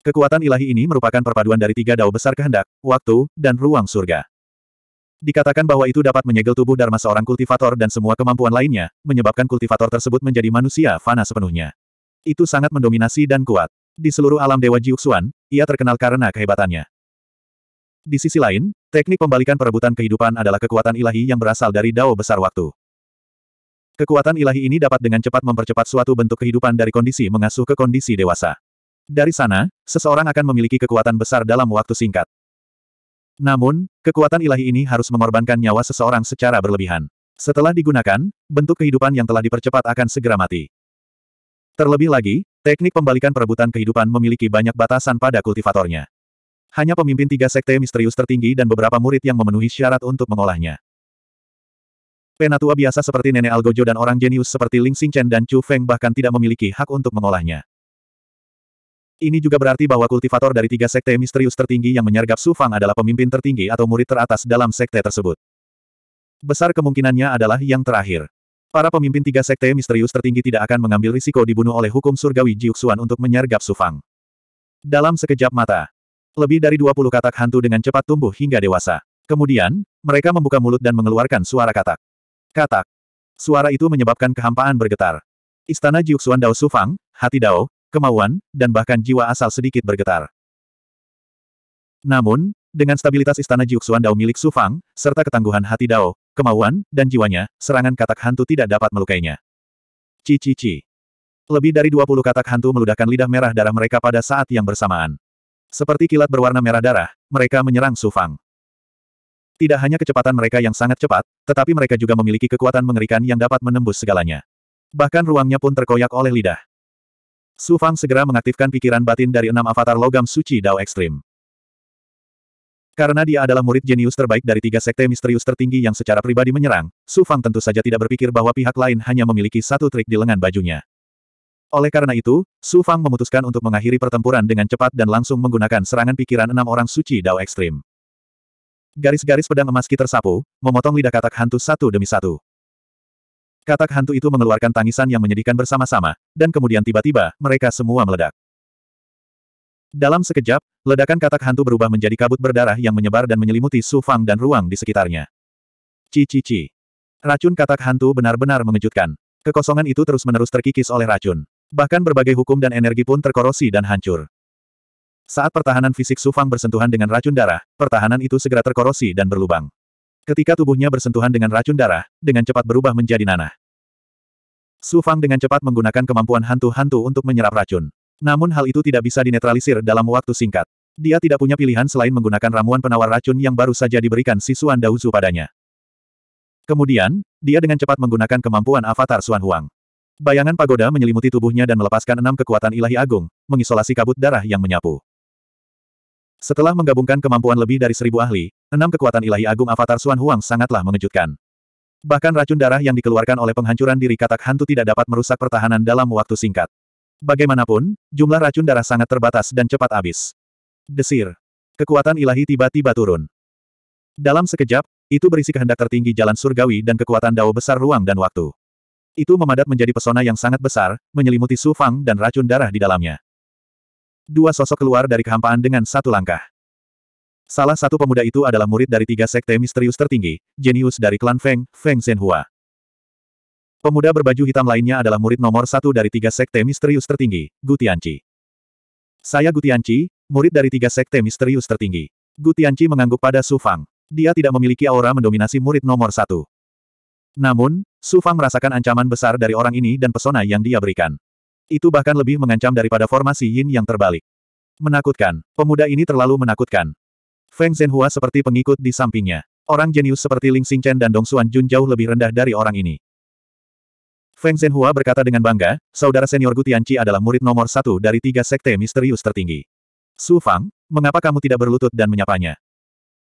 Kekuatan ilahi ini merupakan perpaduan dari tiga dao besar kehendak, waktu, dan ruang surga. Dikatakan bahwa itu dapat menyegel tubuh Dharma seorang kultivator dan semua kemampuan lainnya, menyebabkan kultivator tersebut menjadi manusia fana sepenuhnya. Itu sangat mendominasi dan kuat. Di seluruh alam Dewa Jiuxuan, ia terkenal karena kehebatannya. Di sisi lain, teknik pembalikan perebutan kehidupan adalah kekuatan ilahi yang berasal dari dao besar waktu. Kekuatan ilahi ini dapat dengan cepat mempercepat suatu bentuk kehidupan dari kondisi mengasuh ke kondisi dewasa. Dari sana, seseorang akan memiliki kekuatan besar dalam waktu singkat. Namun, kekuatan ilahi ini harus mengorbankan nyawa seseorang secara berlebihan. Setelah digunakan, bentuk kehidupan yang telah dipercepat akan segera mati. Terlebih lagi, teknik pembalikan perebutan kehidupan memiliki banyak batasan pada kultivatornya. Hanya pemimpin tiga sekte misterius tertinggi dan beberapa murid yang memenuhi syarat untuk mengolahnya. Penatua biasa seperti Nenek Algojo dan orang jenius seperti Ling Xingchen dan Chu Feng bahkan tidak memiliki hak untuk mengolahnya. Ini juga berarti bahwa kultivator dari tiga sekte misterius tertinggi yang menyergap Su Fang adalah pemimpin tertinggi atau murid teratas dalam sekte tersebut. Besar kemungkinannya adalah yang terakhir. Para pemimpin tiga sekte misterius tertinggi tidak akan mengambil risiko dibunuh oleh hukum surgawi Jiuxuan untuk menyergap Su Fang. Dalam sekejap mata, lebih dari 20 katak hantu dengan cepat tumbuh hingga dewasa. Kemudian, mereka membuka mulut dan mengeluarkan suara katak. Katak. Suara itu menyebabkan kehampaan bergetar. Istana Jiuxuan Dao Su Fang, hati Dao, kemauan, dan bahkan jiwa asal sedikit bergetar. Namun, dengan stabilitas istana Jiuxuan Dao milik Su Fang, serta ketangguhan hati Dao, kemauan, dan jiwanya, serangan katak hantu tidak dapat melukainya. Cici-ci. Lebih dari 20 katak hantu meludahkan lidah merah darah mereka pada saat yang bersamaan. Seperti kilat berwarna merah darah, mereka menyerang Su Fang. Tidak hanya kecepatan mereka yang sangat cepat, tetapi mereka juga memiliki kekuatan mengerikan yang dapat menembus segalanya. Bahkan ruangnya pun terkoyak oleh lidah. Su Fang segera mengaktifkan pikiran batin dari enam avatar logam suci Dao Ekstrim. Karena dia adalah murid jenius terbaik dari tiga sekte misterius tertinggi yang secara pribadi menyerang, Su Fang tentu saja tidak berpikir bahwa pihak lain hanya memiliki satu trik di lengan bajunya. Oleh karena itu, Su Fang memutuskan untuk mengakhiri pertempuran dengan cepat dan langsung menggunakan serangan pikiran enam orang suci Dao Ekstrim. Garis-garis pedang emas ki tersapu, memotong lidah katak hantu satu demi satu. Katak hantu itu mengeluarkan tangisan yang menyedihkan bersama-sama, dan kemudian tiba-tiba, mereka semua meledak. Dalam sekejap, ledakan katak hantu berubah menjadi kabut berdarah yang menyebar dan menyelimuti Su Fang dan ruang di sekitarnya. Cici-ci. Racun katak hantu benar-benar mengejutkan. Kekosongan itu terus-menerus terkikis oleh racun. Bahkan berbagai hukum dan energi pun terkorosi dan hancur. Saat pertahanan fisik Su Fang bersentuhan dengan racun darah, pertahanan itu segera terkorosi dan berlubang. Ketika tubuhnya bersentuhan dengan racun darah, dengan cepat berubah menjadi nanah. Su Fang dengan cepat menggunakan kemampuan hantu-hantu untuk menyerap racun. Namun hal itu tidak bisa dinetralisir dalam waktu singkat. Dia tidak punya pilihan selain menggunakan ramuan penawar racun yang baru saja diberikan si Suan Daozu padanya. Kemudian, dia dengan cepat menggunakan kemampuan avatar Suan Huang. Bayangan pagoda menyelimuti tubuhnya dan melepaskan enam kekuatan ilahi agung, mengisolasi kabut darah yang menyapu. Setelah menggabungkan kemampuan lebih dari seribu ahli, Enam kekuatan ilahi agung avatar Xuan Huang sangatlah mengejutkan. Bahkan racun darah yang dikeluarkan oleh penghancuran diri katak hantu tidak dapat merusak pertahanan dalam waktu singkat. Bagaimanapun, jumlah racun darah sangat terbatas dan cepat habis. Desir. Kekuatan ilahi tiba-tiba turun. Dalam sekejap, itu berisi kehendak tertinggi jalan surgawi dan kekuatan dao besar ruang dan waktu. Itu memadat menjadi pesona yang sangat besar, menyelimuti Su Fang dan racun darah di dalamnya. Dua sosok keluar dari kehampaan dengan satu langkah. Salah satu pemuda itu adalah murid dari tiga sekte misterius tertinggi, jenius dari klan Feng, Feng Zhenhua. Pemuda berbaju hitam lainnya adalah murid nomor satu dari tiga sekte misterius tertinggi, Gu Tianci. Saya Gu Tianci, murid dari tiga sekte misterius tertinggi. Gu Tianci mengangguk pada Su Fang. Dia tidak memiliki aura mendominasi murid nomor satu. Namun, Su Fang merasakan ancaman besar dari orang ini dan pesona yang dia berikan. Itu bahkan lebih mengancam daripada formasi Yin yang terbalik. Menakutkan, pemuda ini terlalu menakutkan. Feng Zhenhua seperti pengikut di sampingnya. Orang jenius seperti Ling Xingchen dan Dong Xuan Jun jauh lebih rendah dari orang ini. Feng Zhenhua berkata dengan bangga, saudara senior Tianqi adalah murid nomor satu dari tiga sekte misterius tertinggi. Su Fang, mengapa kamu tidak berlutut dan menyapanya?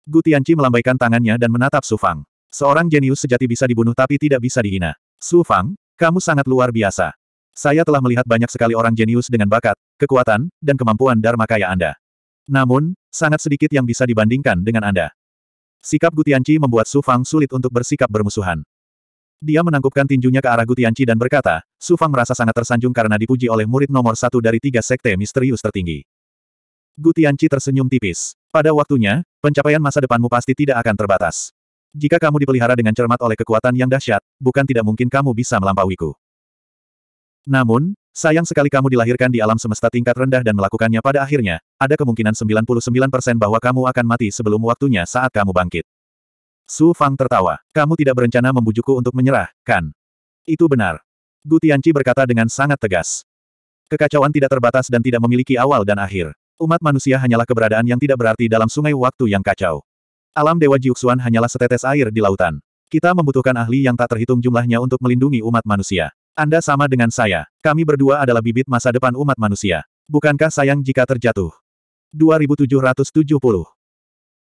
Gu Tianqi melambaikan tangannya dan menatap Su Fang. Seorang jenius sejati bisa dibunuh tapi tidak bisa dihina. Su Fang, kamu sangat luar biasa. Saya telah melihat banyak sekali orang jenius dengan bakat, kekuatan, dan kemampuan dharma kaya Anda. Namun, Sangat sedikit yang bisa dibandingkan dengan Anda. Sikap Gutianci membuat Su Fang sulit untuk bersikap bermusuhan. Dia menangkupkan tinjunya ke arah Gutianci dan berkata, Su Fang merasa sangat tersanjung karena dipuji oleh murid nomor satu dari tiga sekte misterius tertinggi. Gutianci tersenyum tipis. Pada waktunya, pencapaian masa depanmu pasti tidak akan terbatas. Jika kamu dipelihara dengan cermat oleh kekuatan yang dahsyat, bukan tidak mungkin kamu bisa melampauiku. Namun, sayang sekali kamu dilahirkan di alam semesta tingkat rendah dan melakukannya pada akhirnya, ada kemungkinan 99% bahwa kamu akan mati sebelum waktunya saat kamu bangkit. Su Fang tertawa. Kamu tidak berencana membujukku untuk menyerah, kan? Itu benar. Gu Tianqi berkata dengan sangat tegas. Kekacauan tidak terbatas dan tidak memiliki awal dan akhir. Umat manusia hanyalah keberadaan yang tidak berarti dalam sungai waktu yang kacau. Alam Dewa Jiuxuan hanyalah setetes air di lautan. Kita membutuhkan ahli yang tak terhitung jumlahnya untuk melindungi umat manusia. Anda sama dengan saya. Kami berdua adalah bibit masa depan umat manusia. Bukankah sayang jika terjatuh? 2770.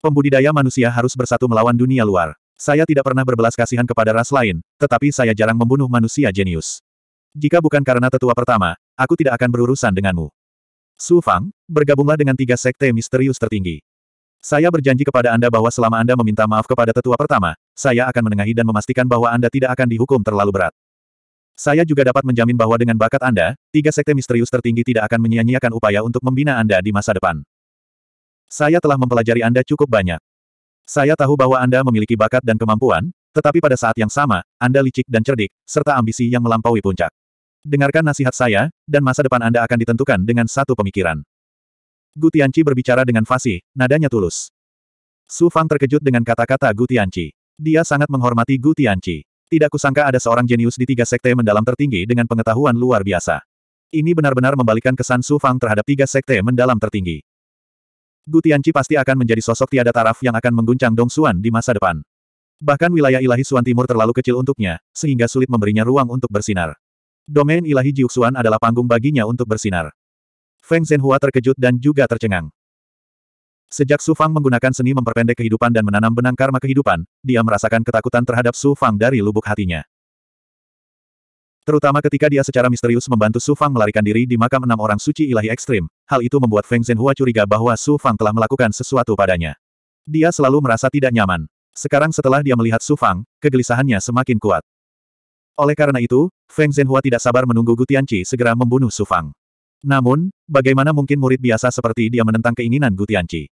Pembudidaya manusia harus bersatu melawan dunia luar. Saya tidak pernah berbelas kasihan kepada ras lain, tetapi saya jarang membunuh manusia jenius. Jika bukan karena tetua pertama, aku tidak akan berurusan denganmu. Su Fang, bergabunglah dengan tiga sekte misterius tertinggi. Saya berjanji kepada Anda bahwa selama Anda meminta maaf kepada tetua pertama, saya akan menengahi dan memastikan bahwa Anda tidak akan dihukum terlalu berat. Saya juga dapat menjamin bahwa dengan bakat Anda, tiga sekte misterius tertinggi tidak akan menyia-nyiakan upaya untuk membina Anda di masa depan. Saya telah mempelajari Anda cukup banyak. Saya tahu bahwa Anda memiliki bakat dan kemampuan, tetapi pada saat yang sama, Anda licik dan cerdik, serta ambisi yang melampaui puncak. Dengarkan nasihat saya, dan masa depan Anda akan ditentukan dengan satu pemikiran. Gutianci berbicara dengan fasih, nadanya tulus. Su Fang terkejut dengan kata-kata Gutianci. Dia sangat menghormati Gutianci. Tidak kusangka ada seorang jenius di tiga sekte mendalam tertinggi dengan pengetahuan luar biasa. Ini benar-benar membalikkan kesan Su Fang terhadap tiga sekte mendalam tertinggi. Gu Tianqi pasti akan menjadi sosok tiada taraf yang akan mengguncang Dong Xuan di masa depan. Bahkan wilayah ilahi Suan Timur terlalu kecil untuknya, sehingga sulit memberinya ruang untuk bersinar. Domain ilahi Xuan adalah panggung baginya untuk bersinar. Feng Zhenhua terkejut dan juga tercengang. Sejak Su Fang menggunakan seni memperpendek kehidupan dan menanam benang karma kehidupan, dia merasakan ketakutan terhadap Su Fang dari lubuk hatinya. Terutama ketika dia secara misterius membantu Su Fang melarikan diri di makam enam orang suci ilahi ekstrim, hal itu membuat Feng Zhenhua curiga bahwa Su Fang telah melakukan sesuatu padanya. Dia selalu merasa tidak nyaman. Sekarang setelah dia melihat Su Fang, kegelisahannya semakin kuat. Oleh karena itu, Feng Zhenhua tidak sabar menunggu Gutianci segera membunuh Su Fang. Namun, bagaimana mungkin murid biasa seperti dia menentang keinginan Gutianci?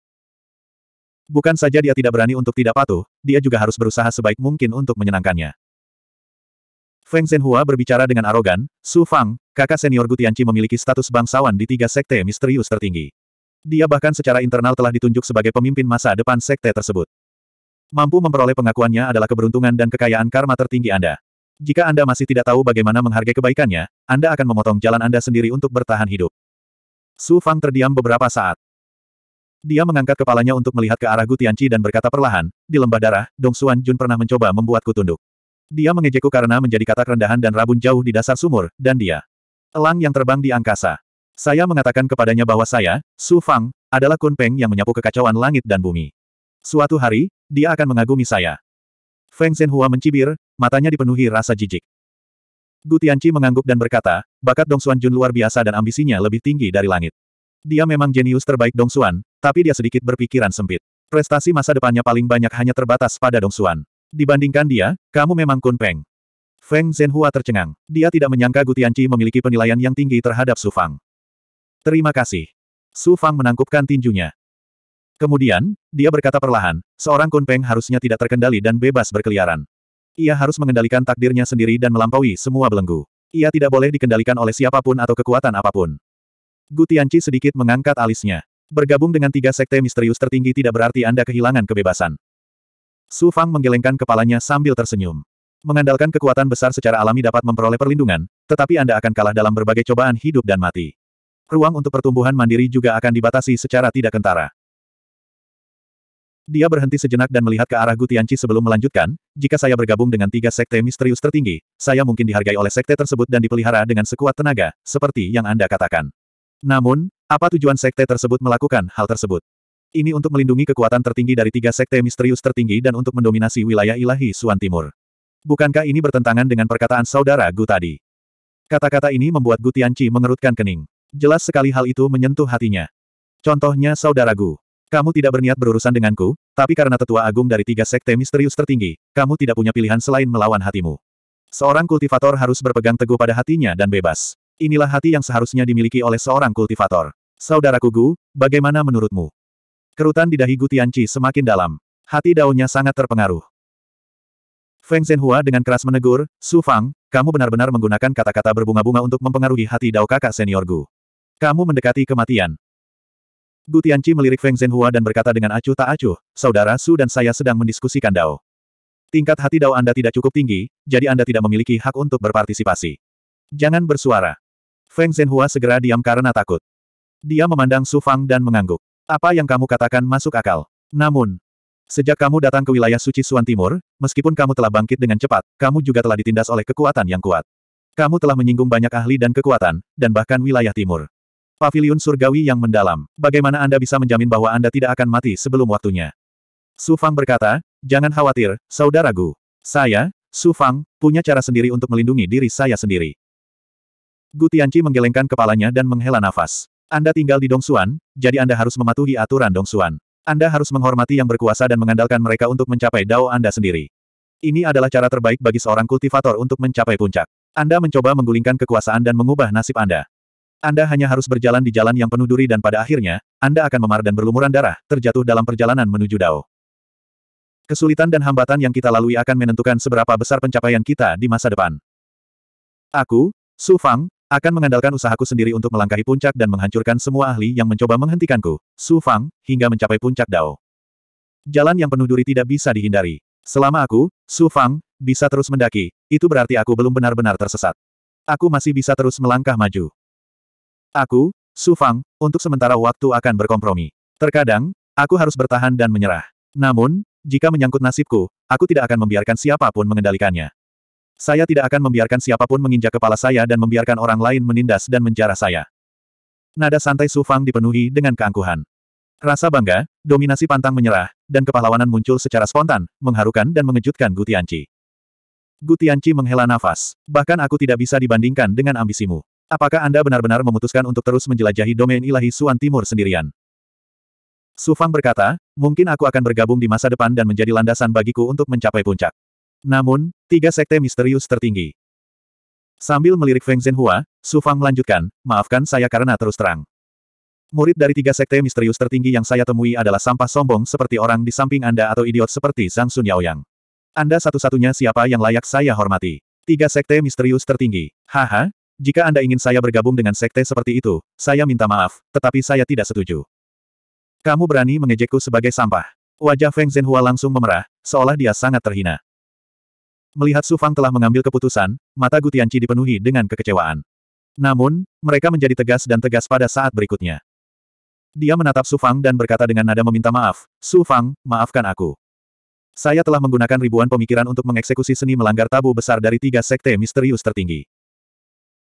Bukan saja dia tidak berani untuk tidak patuh, dia juga harus berusaha sebaik mungkin untuk menyenangkannya. Feng Zhenhua berbicara dengan arogan, Su Fang, kakak senior Gutianci memiliki status bangsawan di tiga sekte misterius tertinggi. Dia bahkan secara internal telah ditunjuk sebagai pemimpin masa depan sekte tersebut. Mampu memperoleh pengakuannya adalah keberuntungan dan kekayaan karma tertinggi Anda. Jika Anda masih tidak tahu bagaimana menghargai kebaikannya, Anda akan memotong jalan Anda sendiri untuk bertahan hidup. Su Fang terdiam beberapa saat. Dia mengangkat kepalanya untuk melihat ke arah Gutianci dan berkata perlahan, di lembah darah, Dong Xuan Jun pernah mencoba membuatku tunduk. Dia mengejekku karena menjadi kata kerendahan dan rabun jauh di dasar sumur, dan dia. Elang yang terbang di angkasa. Saya mengatakan kepadanya bahwa saya, Su Fang, adalah Kunpeng yang menyapu kekacauan langit dan bumi. Suatu hari, dia akan mengagumi saya. Feng Zhenhua mencibir, matanya dipenuhi rasa jijik. Gu Tianci mengangguk dan berkata, bakat Dong Xuan Jun luar biasa dan ambisinya lebih tinggi dari langit. Dia memang jenius terbaik Dong Xuan, tapi dia sedikit berpikiran sempit. Prestasi masa depannya paling banyak hanya terbatas pada Dong Xuan. Dibandingkan dia, kamu memang kunpeng. Feng Zhenhua tercengang. Dia tidak menyangka Gu Tianci memiliki penilaian yang tinggi terhadap Su Fang. Terima kasih. Su Fang menangkupkan tinjunya. Kemudian, dia berkata perlahan, seorang kunpeng harusnya tidak terkendali dan bebas berkeliaran. Ia harus mengendalikan takdirnya sendiri dan melampaui semua belenggu. Ia tidak boleh dikendalikan oleh siapapun atau kekuatan apapun. Gu Tianci sedikit mengangkat alisnya. Bergabung dengan tiga sekte misterius tertinggi tidak berarti Anda kehilangan kebebasan. Su Fang menggelengkan kepalanya sambil tersenyum. Mengandalkan kekuatan besar secara alami dapat memperoleh perlindungan, tetapi Anda akan kalah dalam berbagai cobaan hidup dan mati. Ruang untuk pertumbuhan mandiri juga akan dibatasi secara tidak kentara. Dia berhenti sejenak dan melihat ke arah Gutianci sebelum melanjutkan, jika saya bergabung dengan tiga sekte misterius tertinggi, saya mungkin dihargai oleh sekte tersebut dan dipelihara dengan sekuat tenaga, seperti yang Anda katakan. Namun, apa tujuan sekte tersebut melakukan hal tersebut? ini untuk melindungi kekuatan tertinggi dari tiga sekte misterius tertinggi dan untuk mendominasi wilayah ilahi Suan Timur. Bukankah ini bertentangan dengan perkataan saudara Gu tadi? Kata-kata ini membuat Gu Tianqi mengerutkan kening. Jelas sekali hal itu menyentuh hatinya. Contohnya saudara Gu. Kamu tidak berniat berurusan denganku, tapi karena tetua agung dari tiga sekte misterius tertinggi, kamu tidak punya pilihan selain melawan hatimu. Seorang kultivator harus berpegang teguh pada hatinya dan bebas. Inilah hati yang seharusnya dimiliki oleh seorang kultivator. Saudaraku Gu, bagaimana menurutmu? Kerutan di dahi Gutianci semakin dalam. Hati daunnya sangat terpengaruh. Feng Zhenhua dengan keras menegur, Su Fang, kamu benar-benar menggunakan kata-kata berbunga-bunga untuk mempengaruhi hati dao kakak senior Gu Kamu mendekati kematian. Gutianci melirik Feng Zhenhua dan berkata dengan acuh tak acuh, saudara Su dan saya sedang mendiskusikan dao. Tingkat hati dao Anda tidak cukup tinggi, jadi Anda tidak memiliki hak untuk berpartisipasi. Jangan bersuara. Feng Zhenhua segera diam karena takut. Dia memandang Su Fang dan mengangguk. Apa yang kamu katakan masuk akal. Namun, sejak kamu datang ke wilayah suci Suan Timur, meskipun kamu telah bangkit dengan cepat, kamu juga telah ditindas oleh kekuatan yang kuat. Kamu telah menyinggung banyak ahli dan kekuatan, dan bahkan wilayah timur. Paviliun surgawi yang mendalam. Bagaimana Anda bisa menjamin bahwa Anda tidak akan mati sebelum waktunya? Su Fang berkata, jangan khawatir, saudaraku. Saya, Su Fang, punya cara sendiri untuk melindungi diri saya sendiri. Gu Tianqi menggelengkan kepalanya dan menghela nafas. Anda tinggal di Dongsuan, jadi Anda harus mematuhi aturan Dongsuan. Anda harus menghormati yang berkuasa dan mengandalkan mereka untuk mencapai dao Anda sendiri. Ini adalah cara terbaik bagi seorang kultivator untuk mencapai puncak. Anda mencoba menggulingkan kekuasaan dan mengubah nasib Anda. Anda hanya harus berjalan di jalan yang penuh duri dan pada akhirnya, Anda akan memar dan berlumuran darah, terjatuh dalam perjalanan menuju dao. Kesulitan dan hambatan yang kita lalui akan menentukan seberapa besar pencapaian kita di masa depan. Aku, Su Fang, akan mengandalkan usahaku sendiri untuk melangkahi puncak dan menghancurkan semua ahli yang mencoba menghentikanku, Su Fang, hingga mencapai puncak Dao. Jalan yang penuh duri tidak bisa dihindari. Selama aku, Su Fang, bisa terus mendaki, itu berarti aku belum benar-benar tersesat. Aku masih bisa terus melangkah maju. Aku, Su Fang, untuk sementara waktu akan berkompromi. Terkadang, aku harus bertahan dan menyerah. Namun, jika menyangkut nasibku, aku tidak akan membiarkan siapapun mengendalikannya. Saya tidak akan membiarkan siapapun menginjak kepala saya dan membiarkan orang lain menindas dan menjarah saya. Nada santai Su Fang dipenuhi dengan keangkuhan. Rasa bangga, dominasi pantang menyerah, dan kepahlawanan muncul secara spontan, mengharukan dan mengejutkan Gutianci. Gutianci menghela nafas. Bahkan aku tidak bisa dibandingkan dengan ambisimu. Apakah Anda benar-benar memutuskan untuk terus menjelajahi domain ilahi Suan Timur sendirian? Su Fang berkata, mungkin aku akan bergabung di masa depan dan menjadi landasan bagiku untuk mencapai puncak. Namun, tiga sekte misterius tertinggi. Sambil melirik Feng Zhenhua, Su Fang melanjutkan, maafkan saya karena terus terang. Murid dari tiga sekte misterius tertinggi yang saya temui adalah sampah sombong seperti orang di samping Anda atau idiot seperti Zhang Sun Yaoyang. Anda satu-satunya siapa yang layak saya hormati. Tiga sekte misterius tertinggi. Haha, jika Anda ingin saya bergabung dengan sekte seperti itu, saya minta maaf, tetapi saya tidak setuju. Kamu berani mengejekku sebagai sampah. Wajah Feng Zhenhua langsung memerah, seolah dia sangat terhina. Melihat Su Fang telah mengambil keputusan, mata Gu Tianci dipenuhi dengan kekecewaan. Namun, mereka menjadi tegas dan tegas pada saat berikutnya. Dia menatap Su Fang dan berkata dengan nada meminta maaf, Su Fang, maafkan aku. Saya telah menggunakan ribuan pemikiran untuk mengeksekusi seni melanggar tabu besar dari tiga sekte misterius tertinggi.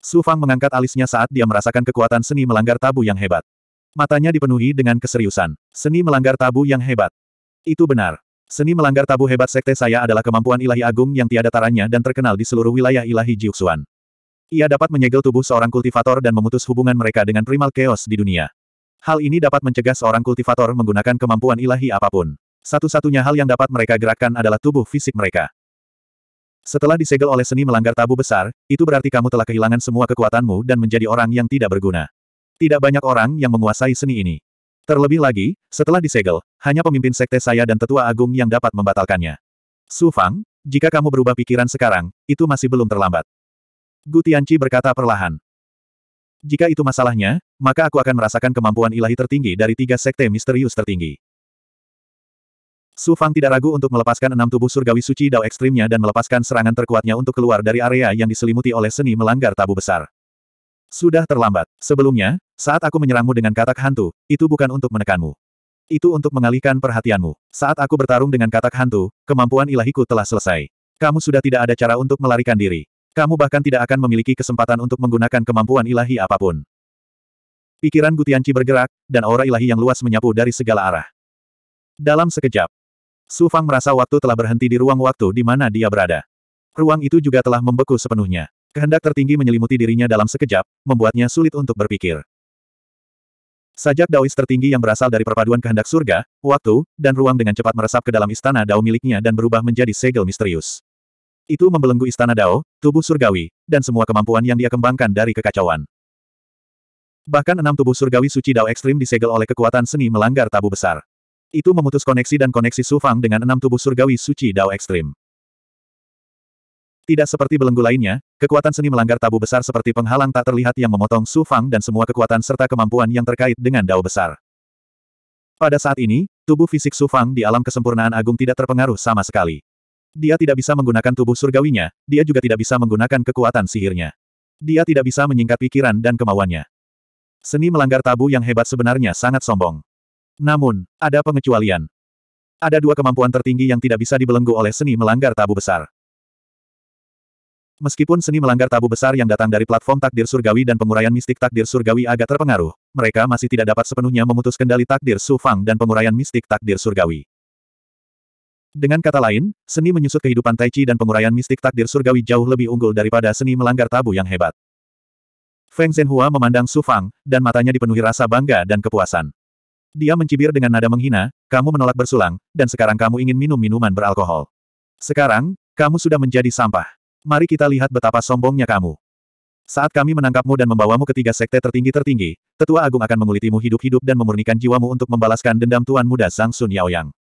Su Fang mengangkat alisnya saat dia merasakan kekuatan seni melanggar tabu yang hebat. Matanya dipenuhi dengan keseriusan. Seni melanggar tabu yang hebat. Itu benar. Seni melanggar tabu hebat sekte saya adalah kemampuan ilahi agung yang tiada taranya dan terkenal di seluruh wilayah ilahi Jiuxuan. Ia dapat menyegel tubuh seorang kultivator dan memutus hubungan mereka dengan primal chaos di dunia. Hal ini dapat mencegah seorang kultivator menggunakan kemampuan ilahi apapun. Satu-satunya hal yang dapat mereka gerakkan adalah tubuh fisik mereka. Setelah disegel oleh seni melanggar tabu besar, itu berarti kamu telah kehilangan semua kekuatanmu dan menjadi orang yang tidak berguna. Tidak banyak orang yang menguasai seni ini. Terlebih lagi, setelah disegel, hanya pemimpin sekte saya dan tetua agung yang dapat membatalkannya. Su Fang, jika kamu berubah pikiran sekarang, itu masih belum terlambat. Gu Tianci berkata perlahan. Jika itu masalahnya, maka aku akan merasakan kemampuan ilahi tertinggi dari tiga sekte misterius tertinggi. Su Fang tidak ragu untuk melepaskan enam tubuh surgawi suci Dao ekstrimnya dan melepaskan serangan terkuatnya untuk keluar dari area yang diselimuti oleh seni melanggar tabu besar. Sudah terlambat. Sebelumnya, saat aku menyerangmu dengan katak hantu, itu bukan untuk menekanmu. Itu untuk mengalihkan perhatianmu. Saat aku bertarung dengan katak hantu, kemampuan ilahiku telah selesai. Kamu sudah tidak ada cara untuk melarikan diri. Kamu bahkan tidak akan memiliki kesempatan untuk menggunakan kemampuan ilahi apapun. Pikiran Gutianci bergerak, dan aura ilahi yang luas menyapu dari segala arah. Dalam sekejap, Su Fang merasa waktu telah berhenti di ruang waktu di mana dia berada. Ruang itu juga telah membeku sepenuhnya. Kehendak tertinggi menyelimuti dirinya dalam sekejap, membuatnya sulit untuk berpikir. Sajak Daois tertinggi yang berasal dari perpaduan kehendak surga, waktu, dan ruang dengan cepat meresap ke dalam istana Dao miliknya dan berubah menjadi segel misterius. Itu membelenggu istana Dao, tubuh surgawi, dan semua kemampuan yang dia kembangkan dari kekacauan. Bahkan enam tubuh surgawi suci Dao ekstrim disegel oleh kekuatan seni melanggar tabu besar. Itu memutus koneksi dan koneksi Sufang dengan enam tubuh surgawi suci Dao ekstrim. Tidak seperti belenggu lainnya, kekuatan seni melanggar tabu besar seperti penghalang tak terlihat yang memotong Su Fang dan semua kekuatan serta kemampuan yang terkait dengan dao besar. Pada saat ini, tubuh fisik Su Fang di alam kesempurnaan agung tidak terpengaruh sama sekali. Dia tidak bisa menggunakan tubuh surgawinya, dia juga tidak bisa menggunakan kekuatan sihirnya. Dia tidak bisa menyingkat pikiran dan kemauannya. Seni melanggar tabu yang hebat sebenarnya sangat sombong. Namun, ada pengecualian. Ada dua kemampuan tertinggi yang tidak bisa dibelenggu oleh seni melanggar tabu besar. Meskipun seni melanggar tabu besar yang datang dari platform takdir surgawi dan penguraian mistik takdir surgawi agak terpengaruh, mereka masih tidak dapat sepenuhnya memutus kendali takdir Su Fang dan penguraian mistik takdir surgawi. Dengan kata lain, seni menyusut kehidupan Tai Chi dan penguraian mistik takdir surgawi jauh lebih unggul daripada seni melanggar tabu yang hebat. Feng Zhenhua memandang Su Fang, dan matanya dipenuhi rasa bangga dan kepuasan. Dia mencibir dengan nada menghina, kamu menolak bersulang, dan sekarang kamu ingin minum minuman beralkohol. Sekarang, kamu sudah menjadi sampah. Mari kita lihat betapa sombongnya kamu. Saat kami menangkapmu dan membawamu ke tiga sekte tertinggi-tertinggi, tetua agung akan mengulitimu hidup-hidup dan memurnikan jiwamu untuk membalaskan dendam Tuan Muda Sang Sun Yaoyang.